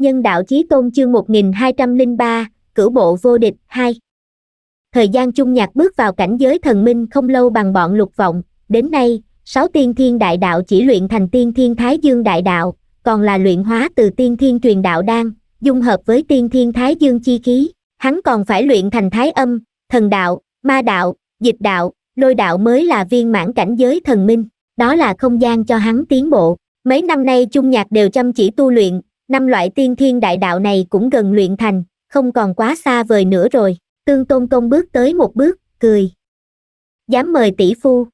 Nhân đạo chí tôn chương 1203, cửu bộ vô địch 2. Thời gian chung nhạc bước vào cảnh giới thần minh không lâu bằng bọn lục vọng, đến nay, sáu tiên thiên đại đạo chỉ luyện thành tiên thiên thái dương đại đạo, còn là luyện hóa từ tiên thiên truyền đạo đan, dung hợp với tiên thiên thái dương chi khí, hắn còn phải luyện thành thái âm, thần đạo, ma đạo, dịch đạo, lôi đạo mới là viên mãn cảnh giới thần minh, đó là không gian cho hắn tiến bộ. Mấy năm nay chung nhạc đều chăm chỉ tu luyện, năm loại tiên thiên đại đạo này cũng gần luyện thành, không còn quá xa vời nữa rồi. Tương Tôn Công bước tới một bước, cười. Dám mời tỷ phu.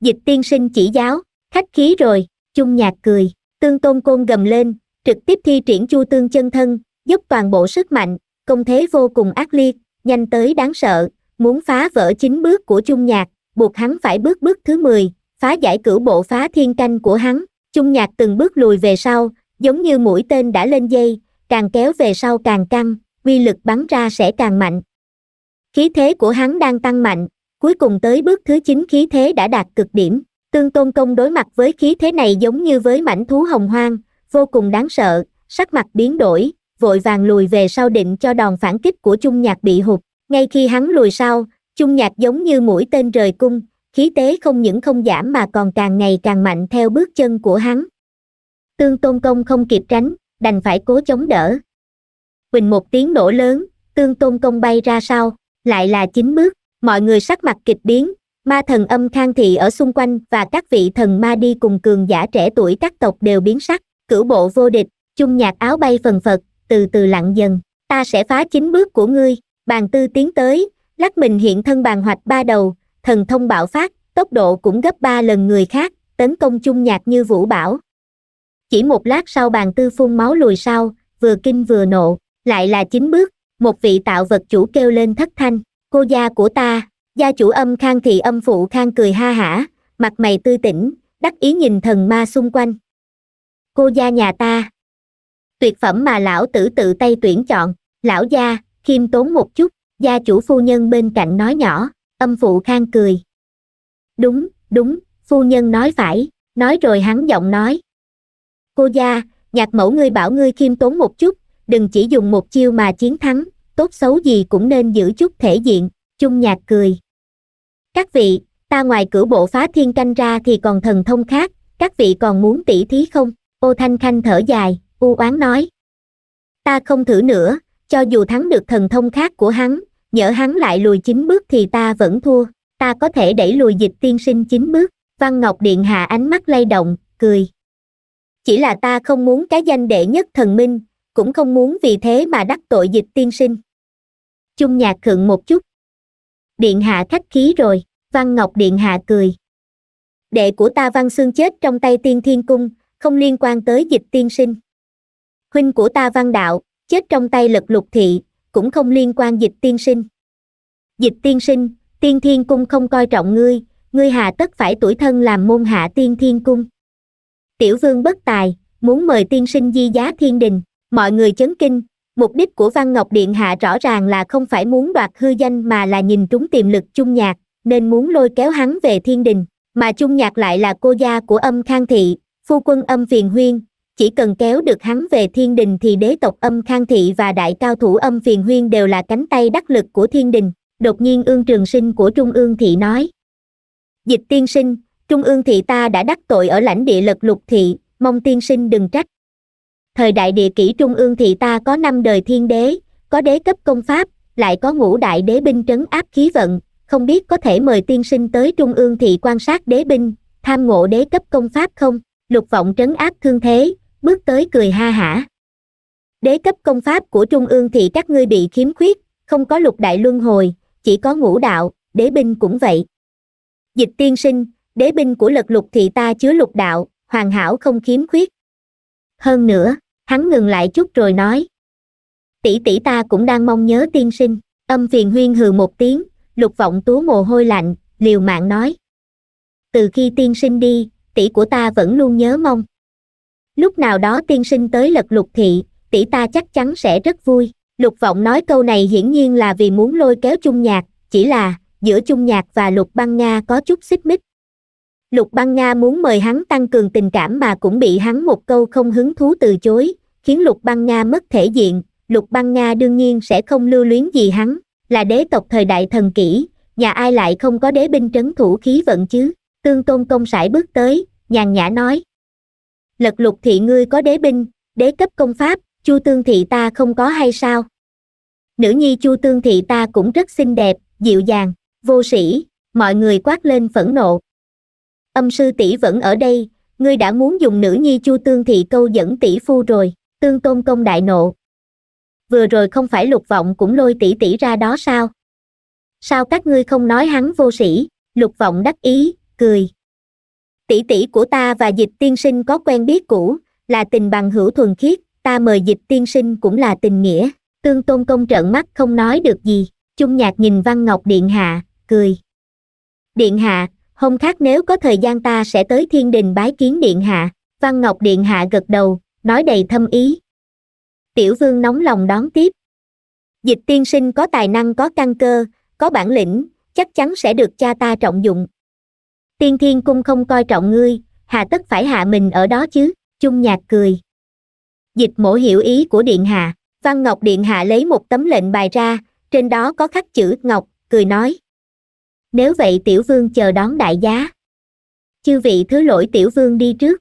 Dịch tiên sinh chỉ giáo, khách khí rồi, chung nhạc cười. Tương Tôn Côn gầm lên, trực tiếp thi triển chu tương chân thân, giúp toàn bộ sức mạnh, công thế vô cùng ác liệt, nhanh tới đáng sợ, muốn phá vỡ chính bước của chung nhạc, buộc hắn phải bước bước thứ 10, phá giải cửu bộ phá thiên canh của hắn. Chung nhạc từng bước lùi về sau, giống như mũi tên đã lên dây càng kéo về sau càng căng uy lực bắn ra sẽ càng mạnh khí thế của hắn đang tăng mạnh cuối cùng tới bước thứ chín khí thế đã đạt cực điểm tương tôn công đối mặt với khí thế này giống như với mảnh thú hồng hoang vô cùng đáng sợ sắc mặt biến đổi vội vàng lùi về sau định cho đòn phản kích của chung nhạc bị hụt ngay khi hắn lùi sau chung nhạc giống như mũi tên rời cung khí tế không những không giảm mà còn càng ngày càng mạnh theo bước chân của hắn tương tôn công không kịp tránh đành phải cố chống đỡ quỳnh một tiếng nổ lớn tương tôn công bay ra sau lại là chín bước mọi người sắc mặt kịch biến ma thần âm khang thị ở xung quanh và các vị thần ma đi cùng cường giả trẻ tuổi các tộc đều biến sắc cửu bộ vô địch chung nhạc áo bay phần phật từ từ lặng dần ta sẽ phá chính bước của ngươi bàn tư tiến tới lắc mình hiện thân bàn hoạch ba đầu thần thông bạo phát tốc độ cũng gấp ba lần người khác tấn công chung nhạc như vũ bảo chỉ một lát sau bàn tư phun máu lùi sau vừa kinh vừa nộ lại là chín bước một vị tạo vật chủ kêu lên thất thanh cô gia của ta gia chủ âm khang thì âm phụ khang cười ha hả mặt mày tươi tỉnh đắc ý nhìn thần ma xung quanh cô gia nhà ta tuyệt phẩm mà lão tử tự tay tuyển chọn lão gia khiêm tốn một chút gia chủ phu nhân bên cạnh nói nhỏ âm phụ khang cười đúng đúng phu nhân nói phải nói rồi hắn giọng nói cô gia nhạc mẫu ngươi bảo ngươi khiêm tốn một chút đừng chỉ dùng một chiêu mà chiến thắng tốt xấu gì cũng nên giữ chút thể diện chung nhạc cười các vị ta ngoài cửa bộ phá thiên canh ra thì còn thần thông khác các vị còn muốn tỉ thí không ô thanh khanh thở dài u oán nói ta không thử nữa cho dù thắng được thần thông khác của hắn nhỡ hắn lại lùi chín bước thì ta vẫn thua ta có thể đẩy lùi dịch tiên sinh chín bước văn ngọc điện hạ ánh mắt lay động cười chỉ là ta không muốn cái danh đệ nhất thần minh cũng không muốn vì thế mà đắc tội dịch tiên sinh chung nhạc khựng một chút điện hạ khách khí rồi văn ngọc điện hạ cười đệ của ta văn xương chết trong tay tiên thiên cung không liên quan tới dịch tiên sinh huynh của ta văn đạo chết trong tay lật lục thị cũng không liên quan dịch tiên sinh dịch tiên sinh tiên thiên cung không coi trọng ngươi ngươi hà tất phải tuổi thân làm môn hạ tiên thiên cung tiểu vương bất tài muốn mời tiên sinh di giá thiên đình mọi người chấn kinh mục đích của văn ngọc điện hạ rõ ràng là không phải muốn đoạt hư danh mà là nhìn trúng tiềm lực chung nhạc nên muốn lôi kéo hắn về thiên đình mà chung nhạc lại là cô gia của âm khang thị phu quân âm phiền huyên chỉ cần kéo được hắn về thiên đình thì đế tộc âm khang thị và đại cao thủ âm phiền huyên đều là cánh tay đắc lực của thiên đình đột nhiên ương trường sinh của trung ương thị nói dịch tiên sinh trung ương thị ta đã đắc tội ở lãnh địa lật lục thị mong tiên sinh đừng trách thời đại địa kỷ trung ương thị ta có năm đời thiên đế có đế cấp công pháp lại có ngũ đại đế binh trấn áp khí vận không biết có thể mời tiên sinh tới trung ương thị quan sát đế binh tham ngộ đế cấp công pháp không lục vọng trấn áp thương thế bước tới cười ha hả đế cấp công pháp của trung ương thị các ngươi bị khiếm khuyết không có lục đại luân hồi chỉ có ngũ đạo đế binh cũng vậy dịch tiên sinh đế binh của lật lục thì ta chứa lục đạo hoàn hảo không khiếm khuyết hơn nữa hắn ngừng lại chút rồi nói tỷ tỷ ta cũng đang mong nhớ tiên sinh âm phiền huyên hừ một tiếng lục vọng túa mồ hôi lạnh liều mạng nói từ khi tiên sinh đi tỷ của ta vẫn luôn nhớ mong lúc nào đó tiên sinh tới lật lục thị tỷ ta chắc chắn sẽ rất vui lục vọng nói câu này hiển nhiên là vì muốn lôi kéo chung nhạc chỉ là giữa chung nhạc và lục băng nga có chút xích mích lục băng nga muốn mời hắn tăng cường tình cảm mà cũng bị hắn một câu không hứng thú từ chối khiến lục băng nga mất thể diện lục băng nga đương nhiên sẽ không lưu luyến gì hắn là đế tộc thời đại thần kỹ nhà ai lại không có đế binh trấn thủ khí vận chứ tương tôn công sải bước tới nhàn nhã nói lật lục thị ngươi có đế binh đế cấp công pháp chu tương thị ta không có hay sao nữ nhi chu tương thị ta cũng rất xinh đẹp dịu dàng vô sĩ mọi người quát lên phẫn nộ âm sư tỷ vẫn ở đây ngươi đã muốn dùng nữ nhi chu tương thị câu dẫn tỷ phu rồi tương tôn công đại nộ vừa rồi không phải lục vọng cũng lôi tỷ tỷ ra đó sao sao các ngươi không nói hắn vô sĩ lục vọng đắc ý cười tỷ tỷ của ta và dịch tiên sinh có quen biết cũ là tình bằng hữu thuần khiết ta mời dịch tiên sinh cũng là tình nghĩa tương tôn công trợn mắt không nói được gì chung nhạc nhìn văn ngọc điện hạ cười điện hạ hôm khác nếu có thời gian ta sẽ tới thiên đình bái kiến điện hạ văn ngọc điện hạ gật đầu nói đầy thâm ý tiểu vương nóng lòng đón tiếp dịch tiên sinh có tài năng có căn cơ có bản lĩnh chắc chắn sẽ được cha ta trọng dụng tiên thiên cung không coi trọng ngươi hà tất phải hạ mình ở đó chứ chung nhạc cười dịch mổ hiểu ý của điện hạ văn ngọc điện hạ lấy một tấm lệnh bài ra trên đó có khắc chữ ngọc cười nói nếu vậy tiểu vương chờ đón đại giá chư vị thứ lỗi tiểu vương đi trước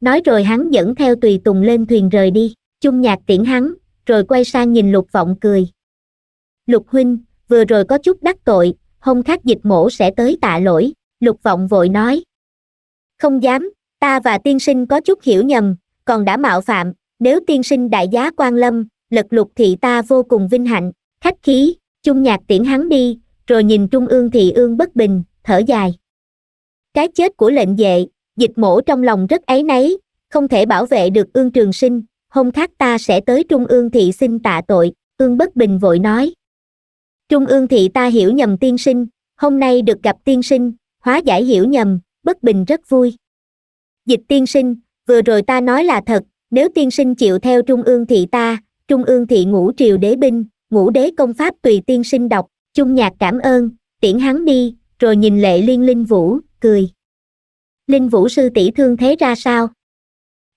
nói rồi hắn dẫn theo tùy tùng lên thuyền rời đi chung nhạc tiễn hắn rồi quay sang nhìn lục vọng cười lục huynh vừa rồi có chút đắc tội hông khắc dịch mổ sẽ tới tạ lỗi lục vọng vội nói không dám ta và tiên sinh có chút hiểu nhầm còn đã mạo phạm nếu tiên sinh đại giá quan lâm lật lục thì ta vô cùng vinh hạnh khách khí chung nhạc tiễn hắn đi rồi nhìn trung ương thị ương bất bình thở dài cái chết của lệnh vệ dịch mổ trong lòng rất ấy nấy không thể bảo vệ được ương trường sinh hôm khác ta sẽ tới trung ương thị xin tạ tội ương bất bình vội nói trung ương thị ta hiểu nhầm tiên sinh hôm nay được gặp tiên sinh hóa giải hiểu nhầm bất bình rất vui dịch tiên sinh vừa rồi ta nói là thật nếu tiên sinh chịu theo trung ương thị ta trung ương thị ngũ triều đế binh ngũ đế công pháp tùy tiên sinh đọc chung nhạc cảm ơn tiễn hắn đi rồi nhìn lệ liên linh vũ cười linh vũ sư tỷ thương thế ra sao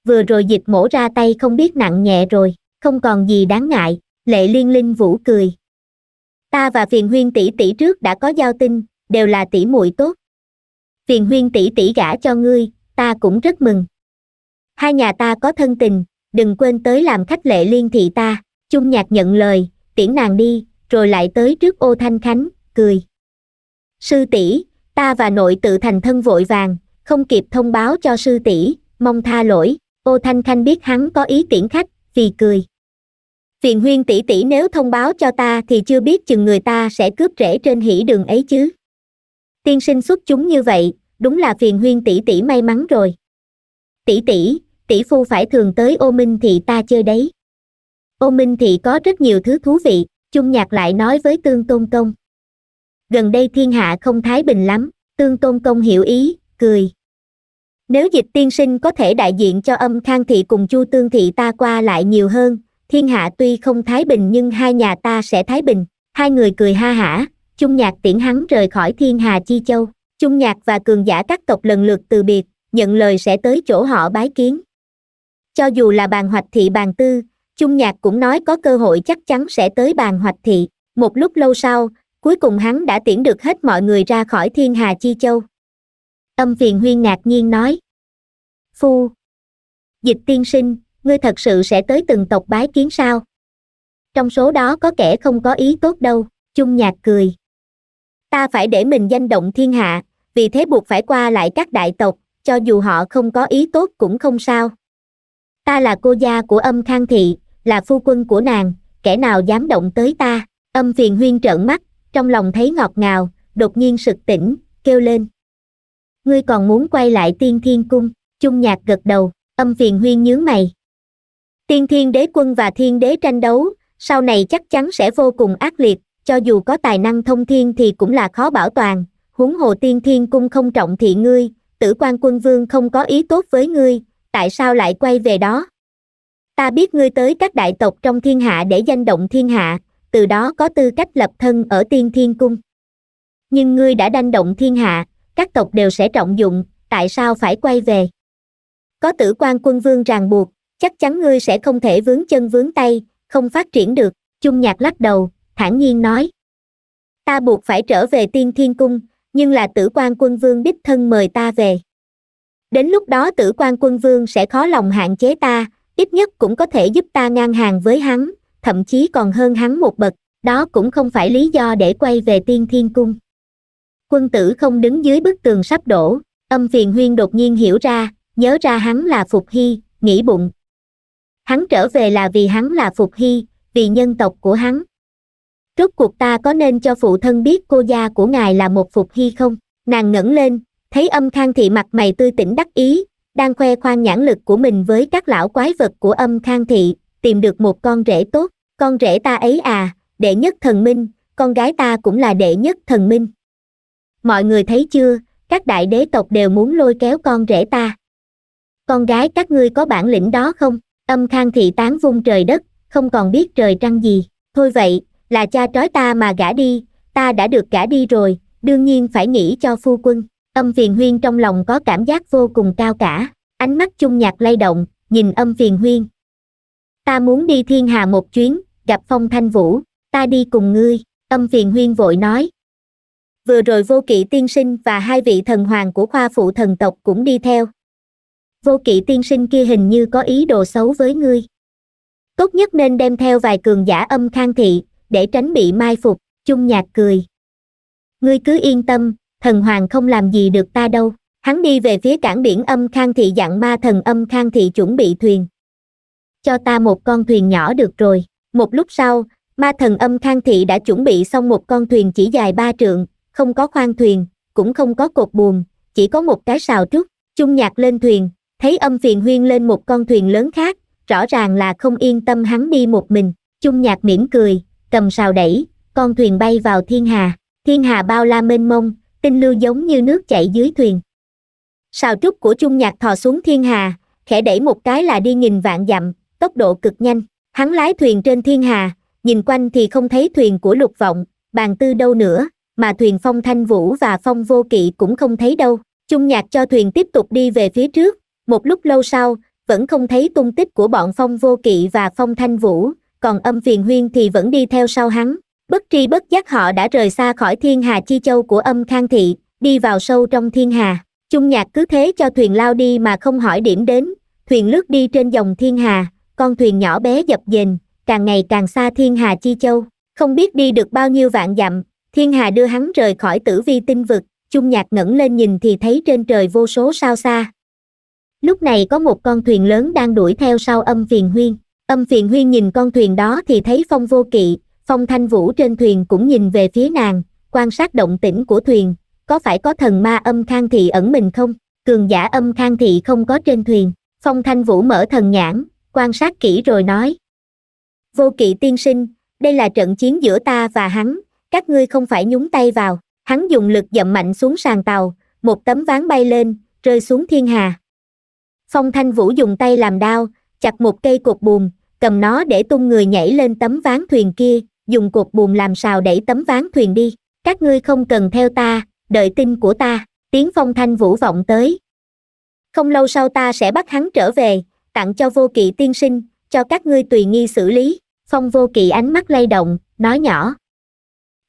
vừa rồi dịch mổ ra tay không biết nặng nhẹ rồi không còn gì đáng ngại lệ liên linh vũ cười ta và phiền huyên tỷ tỷ trước đã có giao tin đều là tỷ muội tốt phiền huyên tỷ tỷ gả cho ngươi ta cũng rất mừng hai nhà ta có thân tình đừng quên tới làm khách lệ liên thị ta chung nhạc nhận lời tiễn nàng đi rồi lại tới trước ô thanh khánh cười sư tỷ ta và nội tự thành thân vội vàng không kịp thông báo cho sư tỷ mong tha lỗi ô thanh khanh biết hắn có ý tiễn khách vì cười phiền huyên tỷ tỷ nếu thông báo cho ta thì chưa biết chừng người ta sẽ cướp rễ trên hỉ đường ấy chứ tiên sinh xuất chúng như vậy đúng là phiền huyên tỷ tỷ may mắn rồi tỷ tỷ tỷ phu phải thường tới ô minh thị ta chơi đấy ô minh thị có rất nhiều thứ thú vị chung nhạc lại nói với tương tôn công gần đây thiên hạ không thái bình lắm tương tôn công hiểu ý cười nếu dịch tiên sinh có thể đại diện cho âm khang thị cùng chu tương thị ta qua lại nhiều hơn thiên hạ tuy không thái bình nhưng hai nhà ta sẽ thái bình hai người cười ha hả chung nhạc tiễn hắn rời khỏi thiên hà chi châu chung nhạc và cường giả các tộc lần lượt từ biệt nhận lời sẽ tới chỗ họ bái kiến cho dù là bàn hoạch thị bàn tư chung nhạc cũng nói có cơ hội chắc chắn sẽ tới bàn hoạch thị một lúc lâu sau cuối cùng hắn đã tiễn được hết mọi người ra khỏi thiên hà chi châu âm phiền huyên ngạc nhiên nói phu dịch tiên sinh ngươi thật sự sẽ tới từng tộc bái kiến sao trong số đó có kẻ không có ý tốt đâu chung nhạc cười ta phải để mình danh động thiên hạ vì thế buộc phải qua lại các đại tộc cho dù họ không có ý tốt cũng không sao ta là cô gia của âm khang thị là phu quân của nàng kẻ nào dám động tới ta âm phiền huyên trợn mắt trong lòng thấy ngọt ngào đột nhiên sực tỉnh kêu lên ngươi còn muốn quay lại tiên thiên cung chung nhạc gật đầu âm phiền huyên nhướng mày tiên thiên đế quân và thiên đế tranh đấu sau này chắc chắn sẽ vô cùng ác liệt cho dù có tài năng thông thiên thì cũng là khó bảo toàn huống hồ tiên thiên cung không trọng thị ngươi tử quan quân vương không có ý tốt với ngươi tại sao lại quay về đó ta biết ngươi tới các đại tộc trong thiên hạ để danh động thiên hạ từ đó có tư cách lập thân ở tiên thiên cung nhưng ngươi đã đanh động thiên hạ các tộc đều sẽ trọng dụng tại sao phải quay về có tử quan quân vương ràng buộc chắc chắn ngươi sẽ không thể vướng chân vướng tay không phát triển được chung nhạc lắc đầu thản nhiên nói ta buộc phải trở về tiên thiên cung nhưng là tử quan quân vương đích thân mời ta về đến lúc đó tử quan quân vương sẽ khó lòng hạn chế ta ít nhất cũng có thể giúp ta ngang hàng với hắn thậm chí còn hơn hắn một bậc đó cũng không phải lý do để quay về tiên thiên cung quân tử không đứng dưới bức tường sắp đổ âm phiền huyên đột nhiên hiểu ra nhớ ra hắn là phục hy nghĩ bụng hắn trở về là vì hắn là phục hy vì nhân tộc của hắn rốt cuộc ta có nên cho phụ thân biết cô gia của ngài là một phục hy không nàng ngẩng lên thấy âm khang thị mặt mày tươi tỉnh đắc ý đang khoe khoang nhãn lực của mình với các lão quái vật của âm khang thị, tìm được một con rể tốt, con rể ta ấy à, đệ nhất thần minh, con gái ta cũng là đệ nhất thần minh. Mọi người thấy chưa, các đại đế tộc đều muốn lôi kéo con rể ta. Con gái các ngươi có bản lĩnh đó không? Âm khang thị tán vung trời đất, không còn biết trời trăng gì. Thôi vậy, là cha trói ta mà gả đi, ta đã được gả đi rồi, đương nhiên phải nghĩ cho phu quân âm phiền huyên trong lòng có cảm giác vô cùng cao cả ánh mắt chung nhạc lay động nhìn âm phiền huyên ta muốn đi thiên hà một chuyến gặp phong thanh vũ ta đi cùng ngươi âm phiền huyên vội nói vừa rồi vô kỵ tiên sinh và hai vị thần hoàng của khoa phụ thần tộc cũng đi theo vô kỵ tiên sinh kia hình như có ý đồ xấu với ngươi tốt nhất nên đem theo vài cường giả âm khang thị để tránh bị mai phục chung nhạc cười ngươi cứ yên tâm thần hoàng không làm gì được ta đâu hắn đi về phía cảng biển âm khang thị dặn ma thần âm khang thị chuẩn bị thuyền cho ta một con thuyền nhỏ được rồi một lúc sau ma thần âm khang thị đã chuẩn bị xong một con thuyền chỉ dài ba trượng không có khoang thuyền cũng không có cột buồm chỉ có một cái sào trúc chung nhạc lên thuyền thấy âm phiền huyên lên một con thuyền lớn khác rõ ràng là không yên tâm hắn đi một mình chung nhạc mỉm cười cầm sào đẩy con thuyền bay vào thiên hà thiên hà bao la mênh mông tinh lưu giống như nước chảy dưới thuyền sào trúc của chung nhạc thò xuống thiên hà khẽ đẩy một cái là đi nghìn vạn dặm tốc độ cực nhanh hắn lái thuyền trên thiên hà nhìn quanh thì không thấy thuyền của lục vọng bàn tư đâu nữa mà thuyền phong thanh vũ và phong vô kỵ cũng không thấy đâu chung nhạc cho thuyền tiếp tục đi về phía trước một lúc lâu sau vẫn không thấy tung tích của bọn phong vô kỵ và phong thanh vũ còn âm phiền huyên thì vẫn đi theo sau hắn bất tri bất giác họ đã rời xa khỏi thiên hà chi châu của âm khang thị đi vào sâu trong thiên hà chung nhạc cứ thế cho thuyền lao đi mà không hỏi điểm đến thuyền lướt đi trên dòng thiên hà con thuyền nhỏ bé dập dềnh càng ngày càng xa thiên hà chi châu không biết đi được bao nhiêu vạn dặm thiên hà đưa hắn rời khỏi tử vi tinh vực chung nhạc ngẩng lên nhìn thì thấy trên trời vô số sao xa lúc này có một con thuyền lớn đang đuổi theo sau âm phiền huyên âm phiền huyên nhìn con thuyền đó thì thấy phong vô kỵ Phong Thanh Vũ trên thuyền cũng nhìn về phía nàng, quan sát động tĩnh của thuyền, có phải có thần ma âm khang thị ẩn mình không? Cường giả âm khang thị không có trên thuyền, Phong Thanh Vũ mở thần nhãn, quan sát kỹ rồi nói. Vô kỵ tiên sinh, đây là trận chiến giữa ta và hắn, các ngươi không phải nhúng tay vào, hắn dùng lực dậm mạnh xuống sàn tàu, một tấm ván bay lên, rơi xuống thiên hà. Phong Thanh Vũ dùng tay làm đao, chặt một cây cột buồm, cầm nó để tung người nhảy lên tấm ván thuyền kia, dùng cột buồm làm sào đẩy tấm ván thuyền đi các ngươi không cần theo ta đợi tin của ta tiếng phong thanh vũ vọng tới không lâu sau ta sẽ bắt hắn trở về tặng cho vô kỵ tiên sinh cho các ngươi tùy nghi xử lý phong vô kỵ ánh mắt lay động nói nhỏ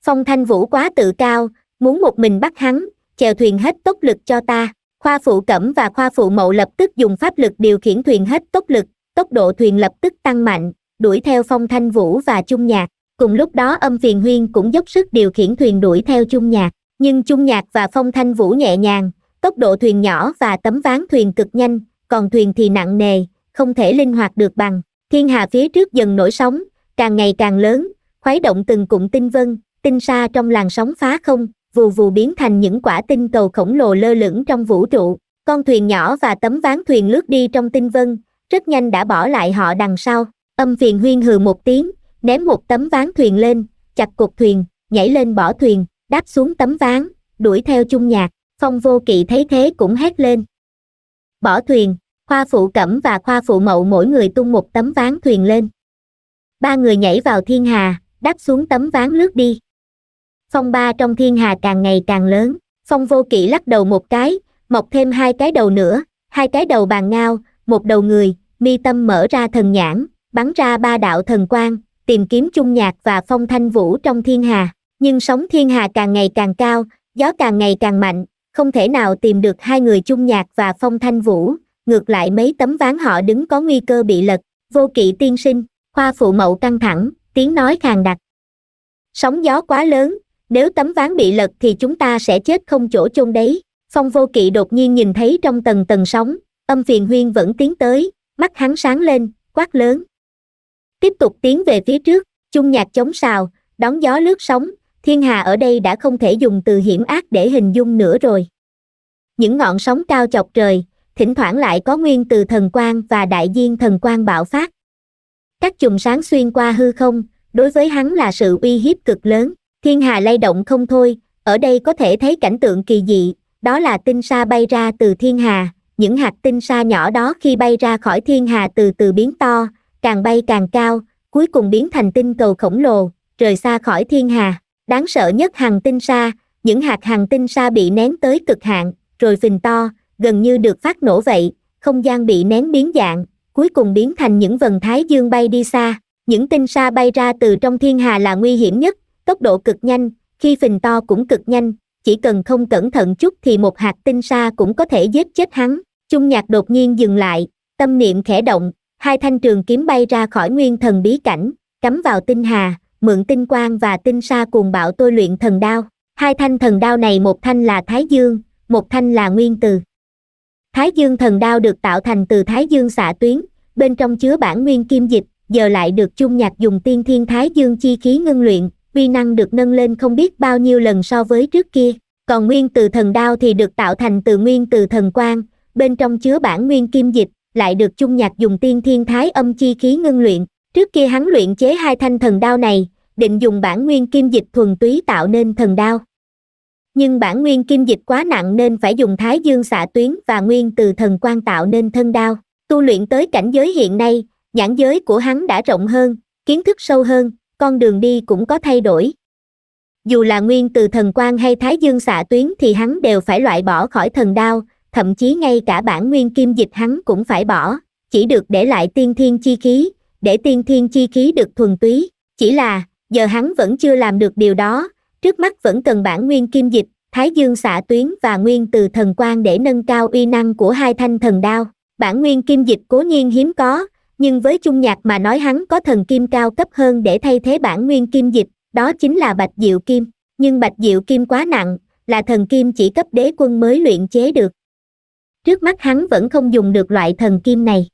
phong thanh vũ quá tự cao muốn một mình bắt hắn chèo thuyền hết tốc lực cho ta khoa phụ cẩm và khoa phụ mậu lập tức dùng pháp lực điều khiển thuyền hết tốc lực tốc độ thuyền lập tức tăng mạnh đuổi theo phong thanh vũ và chung nhạc cùng lúc đó âm phiền huyên cũng dốc sức điều khiển thuyền đuổi theo chung nhạc nhưng chung nhạc và phong thanh vũ nhẹ nhàng tốc độ thuyền nhỏ và tấm ván thuyền cực nhanh còn thuyền thì nặng nề không thể linh hoạt được bằng thiên hà phía trước dần nổi sóng càng ngày càng lớn khuấy động từng cụm tinh vân tinh xa trong làn sóng phá không vù vù biến thành những quả tinh cầu khổng lồ lơ lửng trong vũ trụ con thuyền nhỏ và tấm ván thuyền lướt đi trong tinh vân rất nhanh đã bỏ lại họ đằng sau âm phiền huyên hừ một tiếng ném một tấm ván thuyền lên, chặt cột thuyền, nhảy lên bỏ thuyền, đáp xuống tấm ván, đuổi theo chung nhạc, phong vô kỵ thấy thế cũng hét lên. Bỏ thuyền, khoa phụ cẩm và khoa phụ mậu mỗi người tung một tấm ván thuyền lên. Ba người nhảy vào thiên hà, đáp xuống tấm ván lướt đi. Phong ba trong thiên hà càng ngày càng lớn, phong vô kỵ lắc đầu một cái, mọc thêm hai cái đầu nữa, hai cái đầu bàn ngao, một đầu người, mi tâm mở ra thần nhãn, bắn ra ba đạo thần quang, tìm kiếm chung nhạc và phong thanh vũ trong thiên hà nhưng sóng thiên hà càng ngày càng cao gió càng ngày càng mạnh không thể nào tìm được hai người chung nhạc và phong thanh vũ ngược lại mấy tấm ván họ đứng có nguy cơ bị lật vô kỵ tiên sinh khoa phụ mậu căng thẳng tiếng nói khàn đặc sóng gió quá lớn nếu tấm ván bị lật thì chúng ta sẽ chết không chỗ chôn đấy phong vô kỵ đột nhiên nhìn thấy trong tầng tầng sóng âm phiền huyên vẫn tiến tới mắt hắn sáng lên quát lớn tiếp tục tiến về phía trước chung nhạc chống sào đón gió lướt sóng thiên hà ở đây đã không thể dùng từ hiểm ác để hình dung nữa rồi những ngọn sóng cao chọc trời thỉnh thoảng lại có nguyên từ thần quang và đại diên thần quang bạo phát các chùm sáng xuyên qua hư không đối với hắn là sự uy hiếp cực lớn thiên hà lay động không thôi ở đây có thể thấy cảnh tượng kỳ dị đó là tinh sa bay ra từ thiên hà những hạt tinh sa nhỏ đó khi bay ra khỏi thiên hà từ từ biến to càng bay càng cao, cuối cùng biến thành tinh cầu khổng lồ, rời xa khỏi thiên hà. Đáng sợ nhất hàng tinh sa, những hạt hàng tinh sa bị nén tới cực hạn, rồi phình to, gần như được phát nổ vậy, không gian bị nén biến dạng, cuối cùng biến thành những vần thái dương bay đi xa. Những tinh sa bay ra từ trong thiên hà là nguy hiểm nhất, tốc độ cực nhanh, khi phình to cũng cực nhanh, chỉ cần không cẩn thận chút thì một hạt tinh sa cũng có thể giết chết hắn. trung nhạc đột nhiên dừng lại, tâm niệm khẽ động, hai thanh trường kiếm bay ra khỏi nguyên thần bí cảnh cắm vào tinh hà mượn tinh quang và tinh sa cuồng bạo tôi luyện thần đao hai thanh thần đao này một thanh là thái dương một thanh là nguyên từ thái dương thần đao được tạo thành từ thái dương xạ tuyến bên trong chứa bản nguyên kim dịch giờ lại được chung nhạc dùng tiên thiên thái dương chi khí ngưng luyện vi năng được nâng lên không biết bao nhiêu lần so với trước kia còn nguyên từ thần đao thì được tạo thành từ nguyên từ thần quang bên trong chứa bản nguyên kim dịch lại được chung nhạc dùng tiên thiên thái âm chi khí ngưng luyện trước kia hắn luyện chế hai thanh thần đao này định dùng bản nguyên kim dịch thuần túy tạo nên thần đao nhưng bản nguyên kim dịch quá nặng nên phải dùng thái dương xạ tuyến và nguyên từ thần quan tạo nên thân đao tu luyện tới cảnh giới hiện nay nhãn giới của hắn đã rộng hơn kiến thức sâu hơn con đường đi cũng có thay đổi dù là nguyên từ thần quan hay thái dương xạ tuyến thì hắn đều phải loại bỏ khỏi thần đao thậm chí ngay cả bản nguyên kim dịch hắn cũng phải bỏ chỉ được để lại tiên thiên chi khí để tiên thiên chi khí được thuần túy chỉ là giờ hắn vẫn chưa làm được điều đó trước mắt vẫn cần bản nguyên kim dịch thái dương xạ tuyến và nguyên từ thần quan để nâng cao uy năng của hai thanh thần đao bản nguyên kim dịch cố nhiên hiếm có nhưng với chung nhạc mà nói hắn có thần kim cao cấp hơn để thay thế bản nguyên kim dịch đó chính là bạch diệu kim nhưng bạch diệu kim quá nặng là thần kim chỉ cấp đế quân mới luyện chế được trước mắt hắn vẫn không dùng được loại thần kim này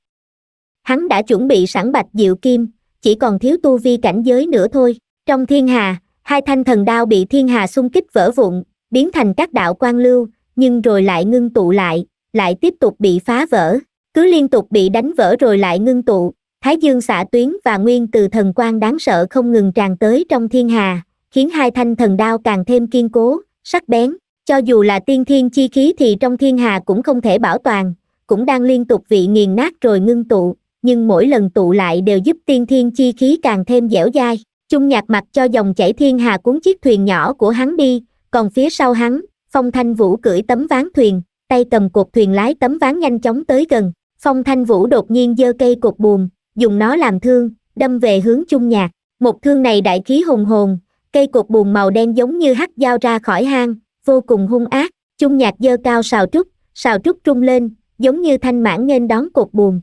hắn đã chuẩn bị sẵn bạch diệu kim chỉ còn thiếu tu vi cảnh giới nữa thôi trong thiên hà hai thanh thần đao bị thiên hà xung kích vỡ vụn biến thành các đạo quan lưu nhưng rồi lại ngưng tụ lại lại tiếp tục bị phá vỡ cứ liên tục bị đánh vỡ rồi lại ngưng tụ thái dương xạ tuyến và nguyên từ thần quan đáng sợ không ngừng tràn tới trong thiên hà khiến hai thanh thần đao càng thêm kiên cố sắc bén cho dù là tiên thiên chi khí thì trong thiên hà cũng không thể bảo toàn cũng đang liên tục vị nghiền nát rồi ngưng tụ nhưng mỗi lần tụ lại đều giúp tiên thiên chi khí càng thêm dẻo dai Trung nhạc mặt cho dòng chảy thiên hà cuốn chiếc thuyền nhỏ của hắn đi còn phía sau hắn phong thanh vũ cưỡi tấm ván thuyền tay cầm cột thuyền lái tấm ván nhanh chóng tới gần phong thanh vũ đột nhiên giơ cây cột buồm dùng nó làm thương đâm về hướng Trung nhạc một thương này đại khí hùng hồn cây cột buồm màu đen giống như hắc dao ra khỏi hang vô cùng hung ác chung nhạc dơ cao sào trúc sào trúc trung lên giống như thanh mãn nên đón cột buồn.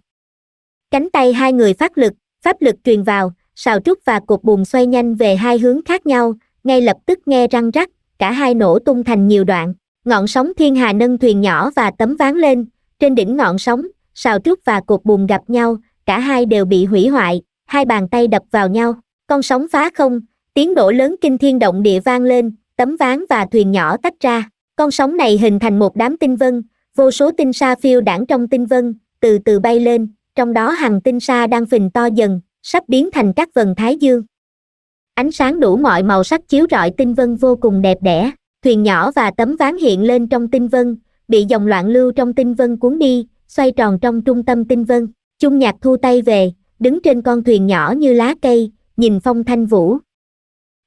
cánh tay hai người phát lực pháp lực truyền vào sào trúc và cột buồn xoay nhanh về hai hướng khác nhau ngay lập tức nghe răng rắc cả hai nổ tung thành nhiều đoạn ngọn sóng thiên hà nâng thuyền nhỏ và tấm ván lên trên đỉnh ngọn sóng sào trúc và cột buồn gặp nhau cả hai đều bị hủy hoại hai bàn tay đập vào nhau con sóng phá không tiếng đổ lớn kinh thiên động địa vang lên tấm ván và thuyền nhỏ tách ra con sóng này hình thành một đám tinh vân vô số tinh sa phiêu đảng trong tinh vân từ từ bay lên trong đó hàng tinh sa đang phình to dần sắp biến thành các vần thái dương ánh sáng đủ mọi màu sắc chiếu rọi tinh vân vô cùng đẹp đẽ thuyền nhỏ và tấm ván hiện lên trong tinh vân bị dòng loạn lưu trong tinh vân cuốn đi xoay tròn trong trung tâm tinh vân chung nhạc thu tay về đứng trên con thuyền nhỏ như lá cây nhìn phong thanh vũ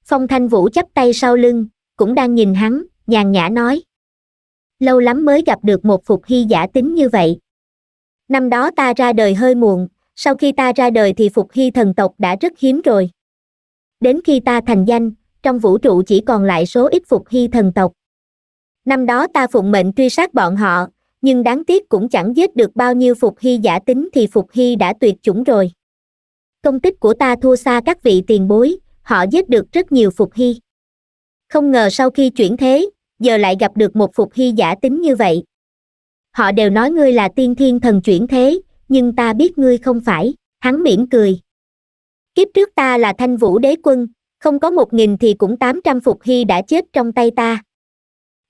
phong thanh vũ chắp tay sau lưng cũng đang nhìn hắn nhàn nhã nói lâu lắm mới gặp được một phục hy giả tính như vậy năm đó ta ra đời hơi muộn sau khi ta ra đời thì phục hy thần tộc đã rất hiếm rồi đến khi ta thành danh trong vũ trụ chỉ còn lại số ít phục hy thần tộc năm đó ta phụng mệnh truy sát bọn họ nhưng đáng tiếc cũng chẳng giết được bao nhiêu phục hy giả tính thì phục hy đã tuyệt chủng rồi công tích của ta thua xa các vị tiền bối họ giết được rất nhiều phục hy không ngờ sau khi chuyển thế giờ lại gặp được một phục hy giả tính như vậy họ đều nói ngươi là tiên thiên thần chuyển thế nhưng ta biết ngươi không phải hắn mỉm cười kiếp trước ta là thanh vũ đế quân không có một nghìn thì cũng tám trăm phục hy đã chết trong tay ta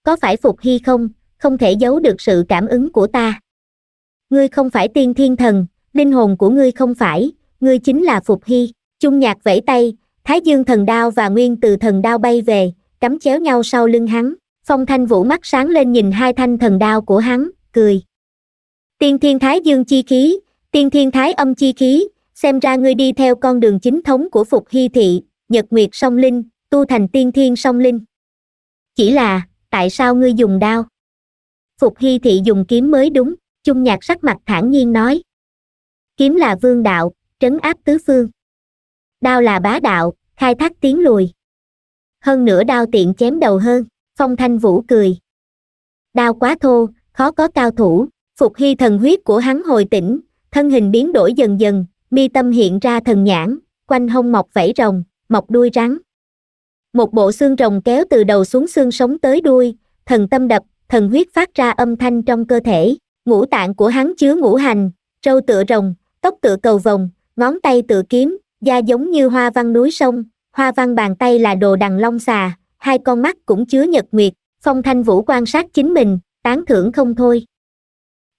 có phải phục hy không không thể giấu được sự cảm ứng của ta ngươi không phải tiên thiên thần linh hồn của ngươi không phải ngươi chính là phục hy trung nhạc vẫy tay thái dương thần đao và nguyên từ thần đao bay về cắm chéo nhau sau lưng hắn phong thanh vũ mắt sáng lên nhìn hai thanh thần đao của hắn cười tiên thiên thái dương chi khí tiên thiên thái âm chi khí xem ra ngươi đi theo con đường chính thống của phục hy thị nhật nguyệt song linh tu thành tiên thiên song linh chỉ là tại sao ngươi dùng đao phục hy thị dùng kiếm mới đúng chung nhạc sắc mặt thản nhiên nói kiếm là vương đạo trấn áp tứ phương đao là bá đạo khai thác tiến lùi hơn nữa đao tiện chém đầu hơn phong thanh vũ cười đao quá thô khó có cao thủ phục hy thần huyết của hắn hồi tỉnh thân hình biến đổi dần dần mi tâm hiện ra thần nhãn quanh hông mọc vảy rồng mọc đuôi rắn một bộ xương rồng kéo từ đầu xuống xương sống tới đuôi thần tâm đập thần huyết phát ra âm thanh trong cơ thể ngũ tạng của hắn chứa ngũ hành trâu tựa rồng tóc tựa cầu vồng ngón tay tựa kiếm da giống như hoa văn núi sông hoa văn bàn tay là đồ đằng long xà hai con mắt cũng chứa nhật nguyệt phong thanh vũ quan sát chính mình tán thưởng không thôi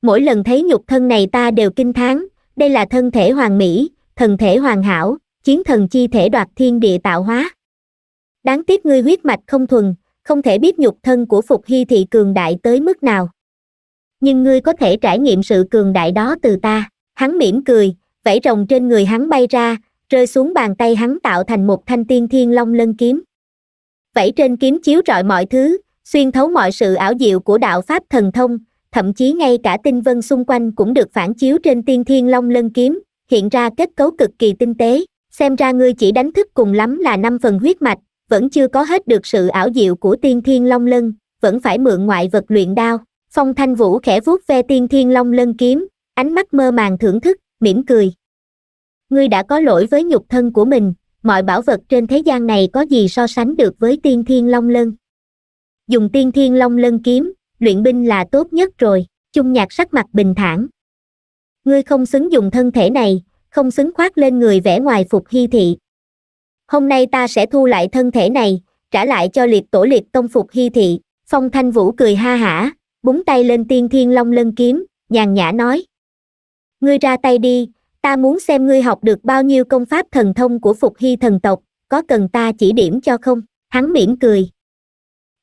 mỗi lần thấy nhục thân này ta đều kinh thán đây là thân thể hoàng mỹ thần thể hoàn hảo chiến thần chi thể đoạt thiên địa tạo hóa đáng tiếc ngươi huyết mạch không thuần không thể biết nhục thân của phục hy thị cường đại tới mức nào nhưng ngươi có thể trải nghiệm sự cường đại đó từ ta hắn mỉm cười vẫy rồng trên người hắn bay ra rơi xuống bàn tay hắn tạo thành một thanh tiên thiên long lân kiếm vẫy trên kiếm chiếu rọi mọi thứ xuyên thấu mọi sự ảo diệu của đạo pháp thần thông thậm chí ngay cả tinh vân xung quanh cũng được phản chiếu trên tiên thiên long lân kiếm hiện ra kết cấu cực kỳ tinh tế xem ra ngươi chỉ đánh thức cùng lắm là năm phần huyết mạch vẫn chưa có hết được sự ảo diệu của tiên thiên long lân vẫn phải mượn ngoại vật luyện đao phong thanh vũ khẽ vuốt ve tiên thiên long lân kiếm ánh mắt mơ màng thưởng thức mỉm cười ngươi đã có lỗi với nhục thân của mình mọi bảo vật trên thế gian này có gì so sánh được với tiên thiên long lân dùng tiên thiên long lân kiếm luyện binh là tốt nhất rồi chung nhạc sắc mặt bình thản ngươi không xứng dùng thân thể này không xứng khoác lên người vẽ ngoài phục hy thị hôm nay ta sẽ thu lại thân thể này trả lại cho liệt tổ liệt tông phục hy thị phong thanh vũ cười ha hả búng tay lên tiên thiên long lân kiếm nhàn nhã nói ngươi ra tay đi ta muốn xem ngươi học được bao nhiêu công pháp thần thông của phục hy thần tộc có cần ta chỉ điểm cho không hắn mỉm cười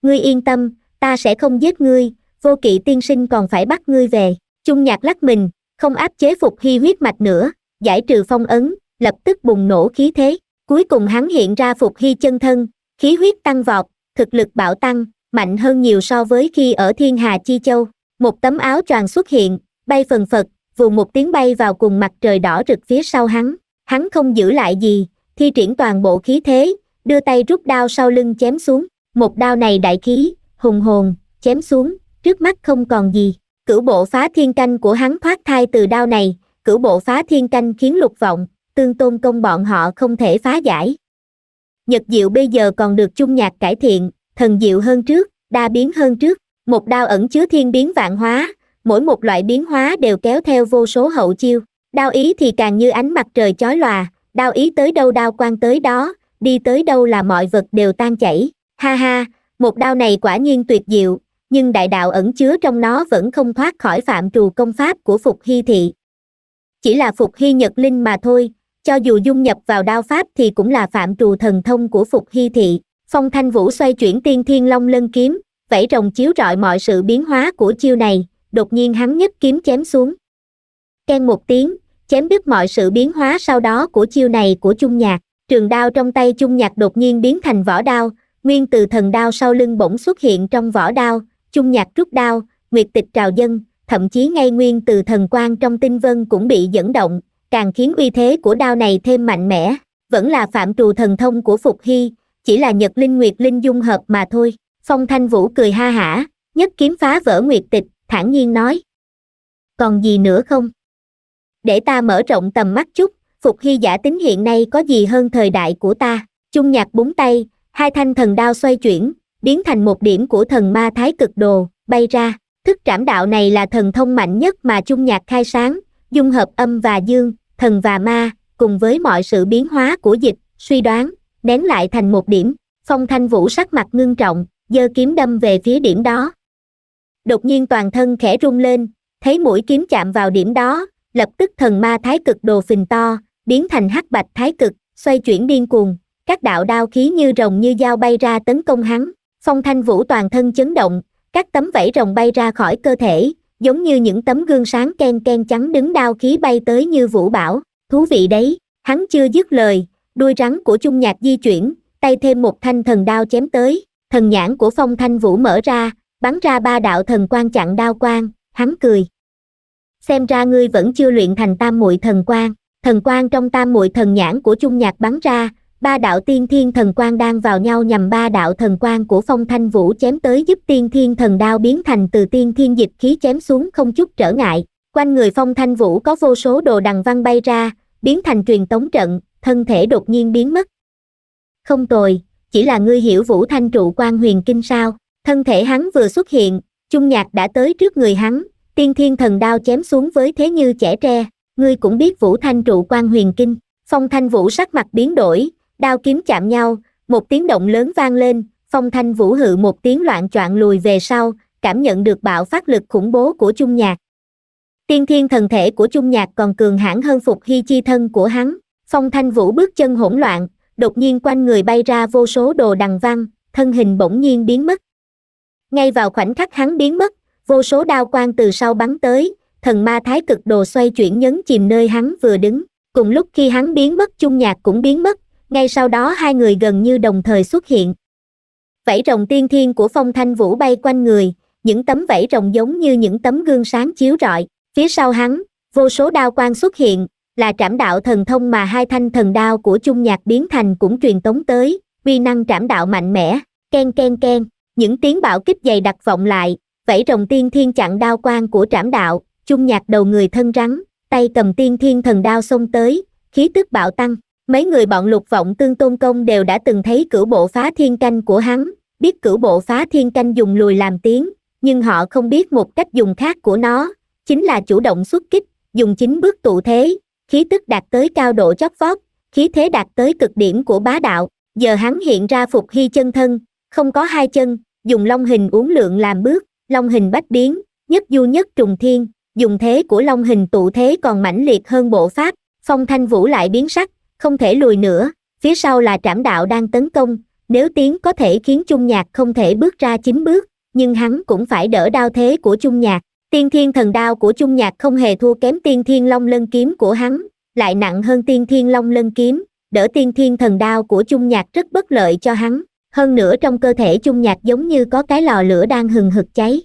ngươi yên tâm ta sẽ không giết ngươi vô kỵ tiên sinh còn phải bắt ngươi về chung nhạc lắc mình không áp chế phục hy huyết mạch nữa giải trừ phong ấn lập tức bùng nổ khí thế cuối cùng hắn hiện ra phục hy chân thân khí huyết tăng vọt thực lực bạo tăng mạnh hơn nhiều so với khi ở thiên hà chi châu một tấm áo choàng xuất hiện bay phần phật vù một tiếng bay vào cùng mặt trời đỏ rực phía sau hắn hắn không giữ lại gì thi triển toàn bộ khí thế đưa tay rút đao sau lưng chém xuống một đao này đại khí hùng hồn chém xuống trước mắt không còn gì cửu bộ phá thiên canh của hắn thoát thai từ đao này cửu bộ phá thiên canh khiến lục vọng tương tôn công bọn họ không thể phá giải nhật diệu bây giờ còn được chung nhạc cải thiện thần diệu hơn trước đa biến hơn trước một đao ẩn chứa thiên biến vạn hóa mỗi một loại biến hóa đều kéo theo vô số hậu chiêu đao ý thì càng như ánh mặt trời chói lòa đao ý tới đâu đao quang tới đó đi tới đâu là mọi vật đều tan chảy ha ha một đao này quả nhiên tuyệt diệu nhưng đại đạo ẩn chứa trong nó vẫn không thoát khỏi phạm trù công pháp của phục hy thị chỉ là phục hy nhật linh mà thôi cho dù dung nhập vào đao pháp thì cũng là phạm trù thần thông của phục hy thị phong thanh vũ xoay chuyển tiên thiên long lân kiếm vẫy rồng chiếu rọi mọi sự biến hóa của chiêu này đột nhiên hắn nhất kiếm chém xuống ken một tiếng chém đứt mọi sự biến hóa sau đó của chiêu này của chung nhạc trường đao trong tay chung nhạc đột nhiên biến thành vỏ đao nguyên từ thần đao sau lưng bỗng xuất hiện trong vỏ đao chung nhạc rút đao nguyệt tịch trào dân thậm chí ngay nguyên từ thần quan trong tinh vân cũng bị dẫn động càng khiến uy thế của đao này thêm mạnh mẽ vẫn là phạm trù thần thông của phục hy chỉ là nhật linh nguyệt linh dung hợp mà thôi phong thanh vũ cười ha hả nhất kiếm phá vỡ nguyệt tịch thản nhiên nói. Còn gì nữa không? Để ta mở rộng tầm mắt chút, phục hy giả tính hiện nay có gì hơn thời đại của ta? trung nhạc búng tay, hai thanh thần đao xoay chuyển, biến thành một điểm của thần ma thái cực đồ, bay ra. Thức trảm đạo này là thần thông mạnh nhất mà trung nhạc khai sáng, dung hợp âm và dương, thần và ma, cùng với mọi sự biến hóa của dịch, suy đoán, nén lại thành một điểm. Phong thanh vũ sắc mặt ngưng trọng, giơ kiếm đâm về phía điểm đó đột nhiên toàn thân khẽ rung lên thấy mũi kiếm chạm vào điểm đó lập tức thần ma thái cực đồ phình to biến thành hắc bạch thái cực xoay chuyển điên cuồng các đạo đao khí như rồng như dao bay ra tấn công hắn phong thanh vũ toàn thân chấn động các tấm vảy rồng bay ra khỏi cơ thể giống như những tấm gương sáng ken ken trắng đứng đao khí bay tới như vũ bảo thú vị đấy hắn chưa dứt lời đuôi rắn của trung nhạc di chuyển tay thêm một thanh thần đao chém tới thần nhãn của phong thanh vũ mở ra bắn ra ba đạo thần quan chặn đao quang, hắn cười. Xem ra ngươi vẫn chưa luyện thành tam muội thần quan, thần quan trong tam muội thần nhãn của Trung Nhạc bắn ra, ba đạo tiên thiên thần quan đang vào nhau nhằm ba đạo thần quan của Phong Thanh Vũ chém tới giúp tiên thiên thần đao biến thành từ tiên thiên dịch khí chém xuống không chút trở ngại. Quanh người Phong Thanh Vũ có vô số đồ đằng văn bay ra, biến thành truyền tống trận, thân thể đột nhiên biến mất. Không tồi, chỉ là ngươi hiểu Vũ Thanh trụ quan huyền kinh sao? thân thể hắn vừa xuất hiện chung nhạc đã tới trước người hắn tiên thiên thần đao chém xuống với thế như trẻ tre ngươi cũng biết vũ thanh trụ quan huyền kinh phong thanh vũ sắc mặt biến đổi đao kiếm chạm nhau một tiếng động lớn vang lên phong thanh vũ hự một tiếng loạn choạng lùi về sau cảm nhận được bạo phát lực khủng bố của chung nhạc tiên thiên thần thể của chung nhạc còn cường hãn hơn phục hy chi thân của hắn phong thanh vũ bước chân hỗn loạn đột nhiên quanh người bay ra vô số đồ đằng văn thân hình bỗng nhiên biến mất ngay vào khoảnh khắc hắn biến mất vô số đao quang từ sau bắn tới thần ma thái cực đồ xoay chuyển nhấn chìm nơi hắn vừa đứng cùng lúc khi hắn biến mất chung nhạc cũng biến mất ngay sau đó hai người gần như đồng thời xuất hiện Vảy rồng tiên thiên của phong thanh vũ bay quanh người những tấm vảy rồng giống như những tấm gương sáng chiếu rọi phía sau hắn vô số đao quang xuất hiện là trảm đạo thần thông mà hai thanh thần đao của chung nhạc biến thành cũng truyền tống tới uy năng trảm đạo mạnh mẽ ken ken ken những tiếng bạo kích dày đặc vọng lại vẫy rồng tiên thiên chặn đao quang của trảm đạo chung nhạc đầu người thân rắn tay cầm tiên thiên thần đao xông tới khí tức bạo tăng mấy người bọn lục vọng tương tôn công đều đã từng thấy cửu bộ phá thiên canh của hắn biết cửu bộ phá thiên canh dùng lùi làm tiếng nhưng họ không biết một cách dùng khác của nó chính là chủ động xuất kích dùng chính bước tụ thế khí tức đạt tới cao độ chót vót khí thế đạt tới cực điểm của bá đạo giờ hắn hiện ra phục hy chân thân không có hai chân dùng long hình uốn lượng làm bước long hình bách biến nhất du nhất trùng thiên dùng thế của long hình tụ thế còn mãnh liệt hơn bộ pháp phong thanh vũ lại biến sắc không thể lùi nữa phía sau là trảm đạo đang tấn công nếu tiến có thể khiến chung nhạc không thể bước ra chín bước nhưng hắn cũng phải đỡ đao thế của chung nhạc tiên thiên thần đao của chung nhạc không hề thua kém tiên thiên long lân kiếm của hắn lại nặng hơn tiên thiên long lân kiếm đỡ tiên thiên thần đao của chung nhạc rất bất lợi cho hắn hơn nữa trong cơ thể chung nhạc giống như có cái lò lửa đang hừng hực cháy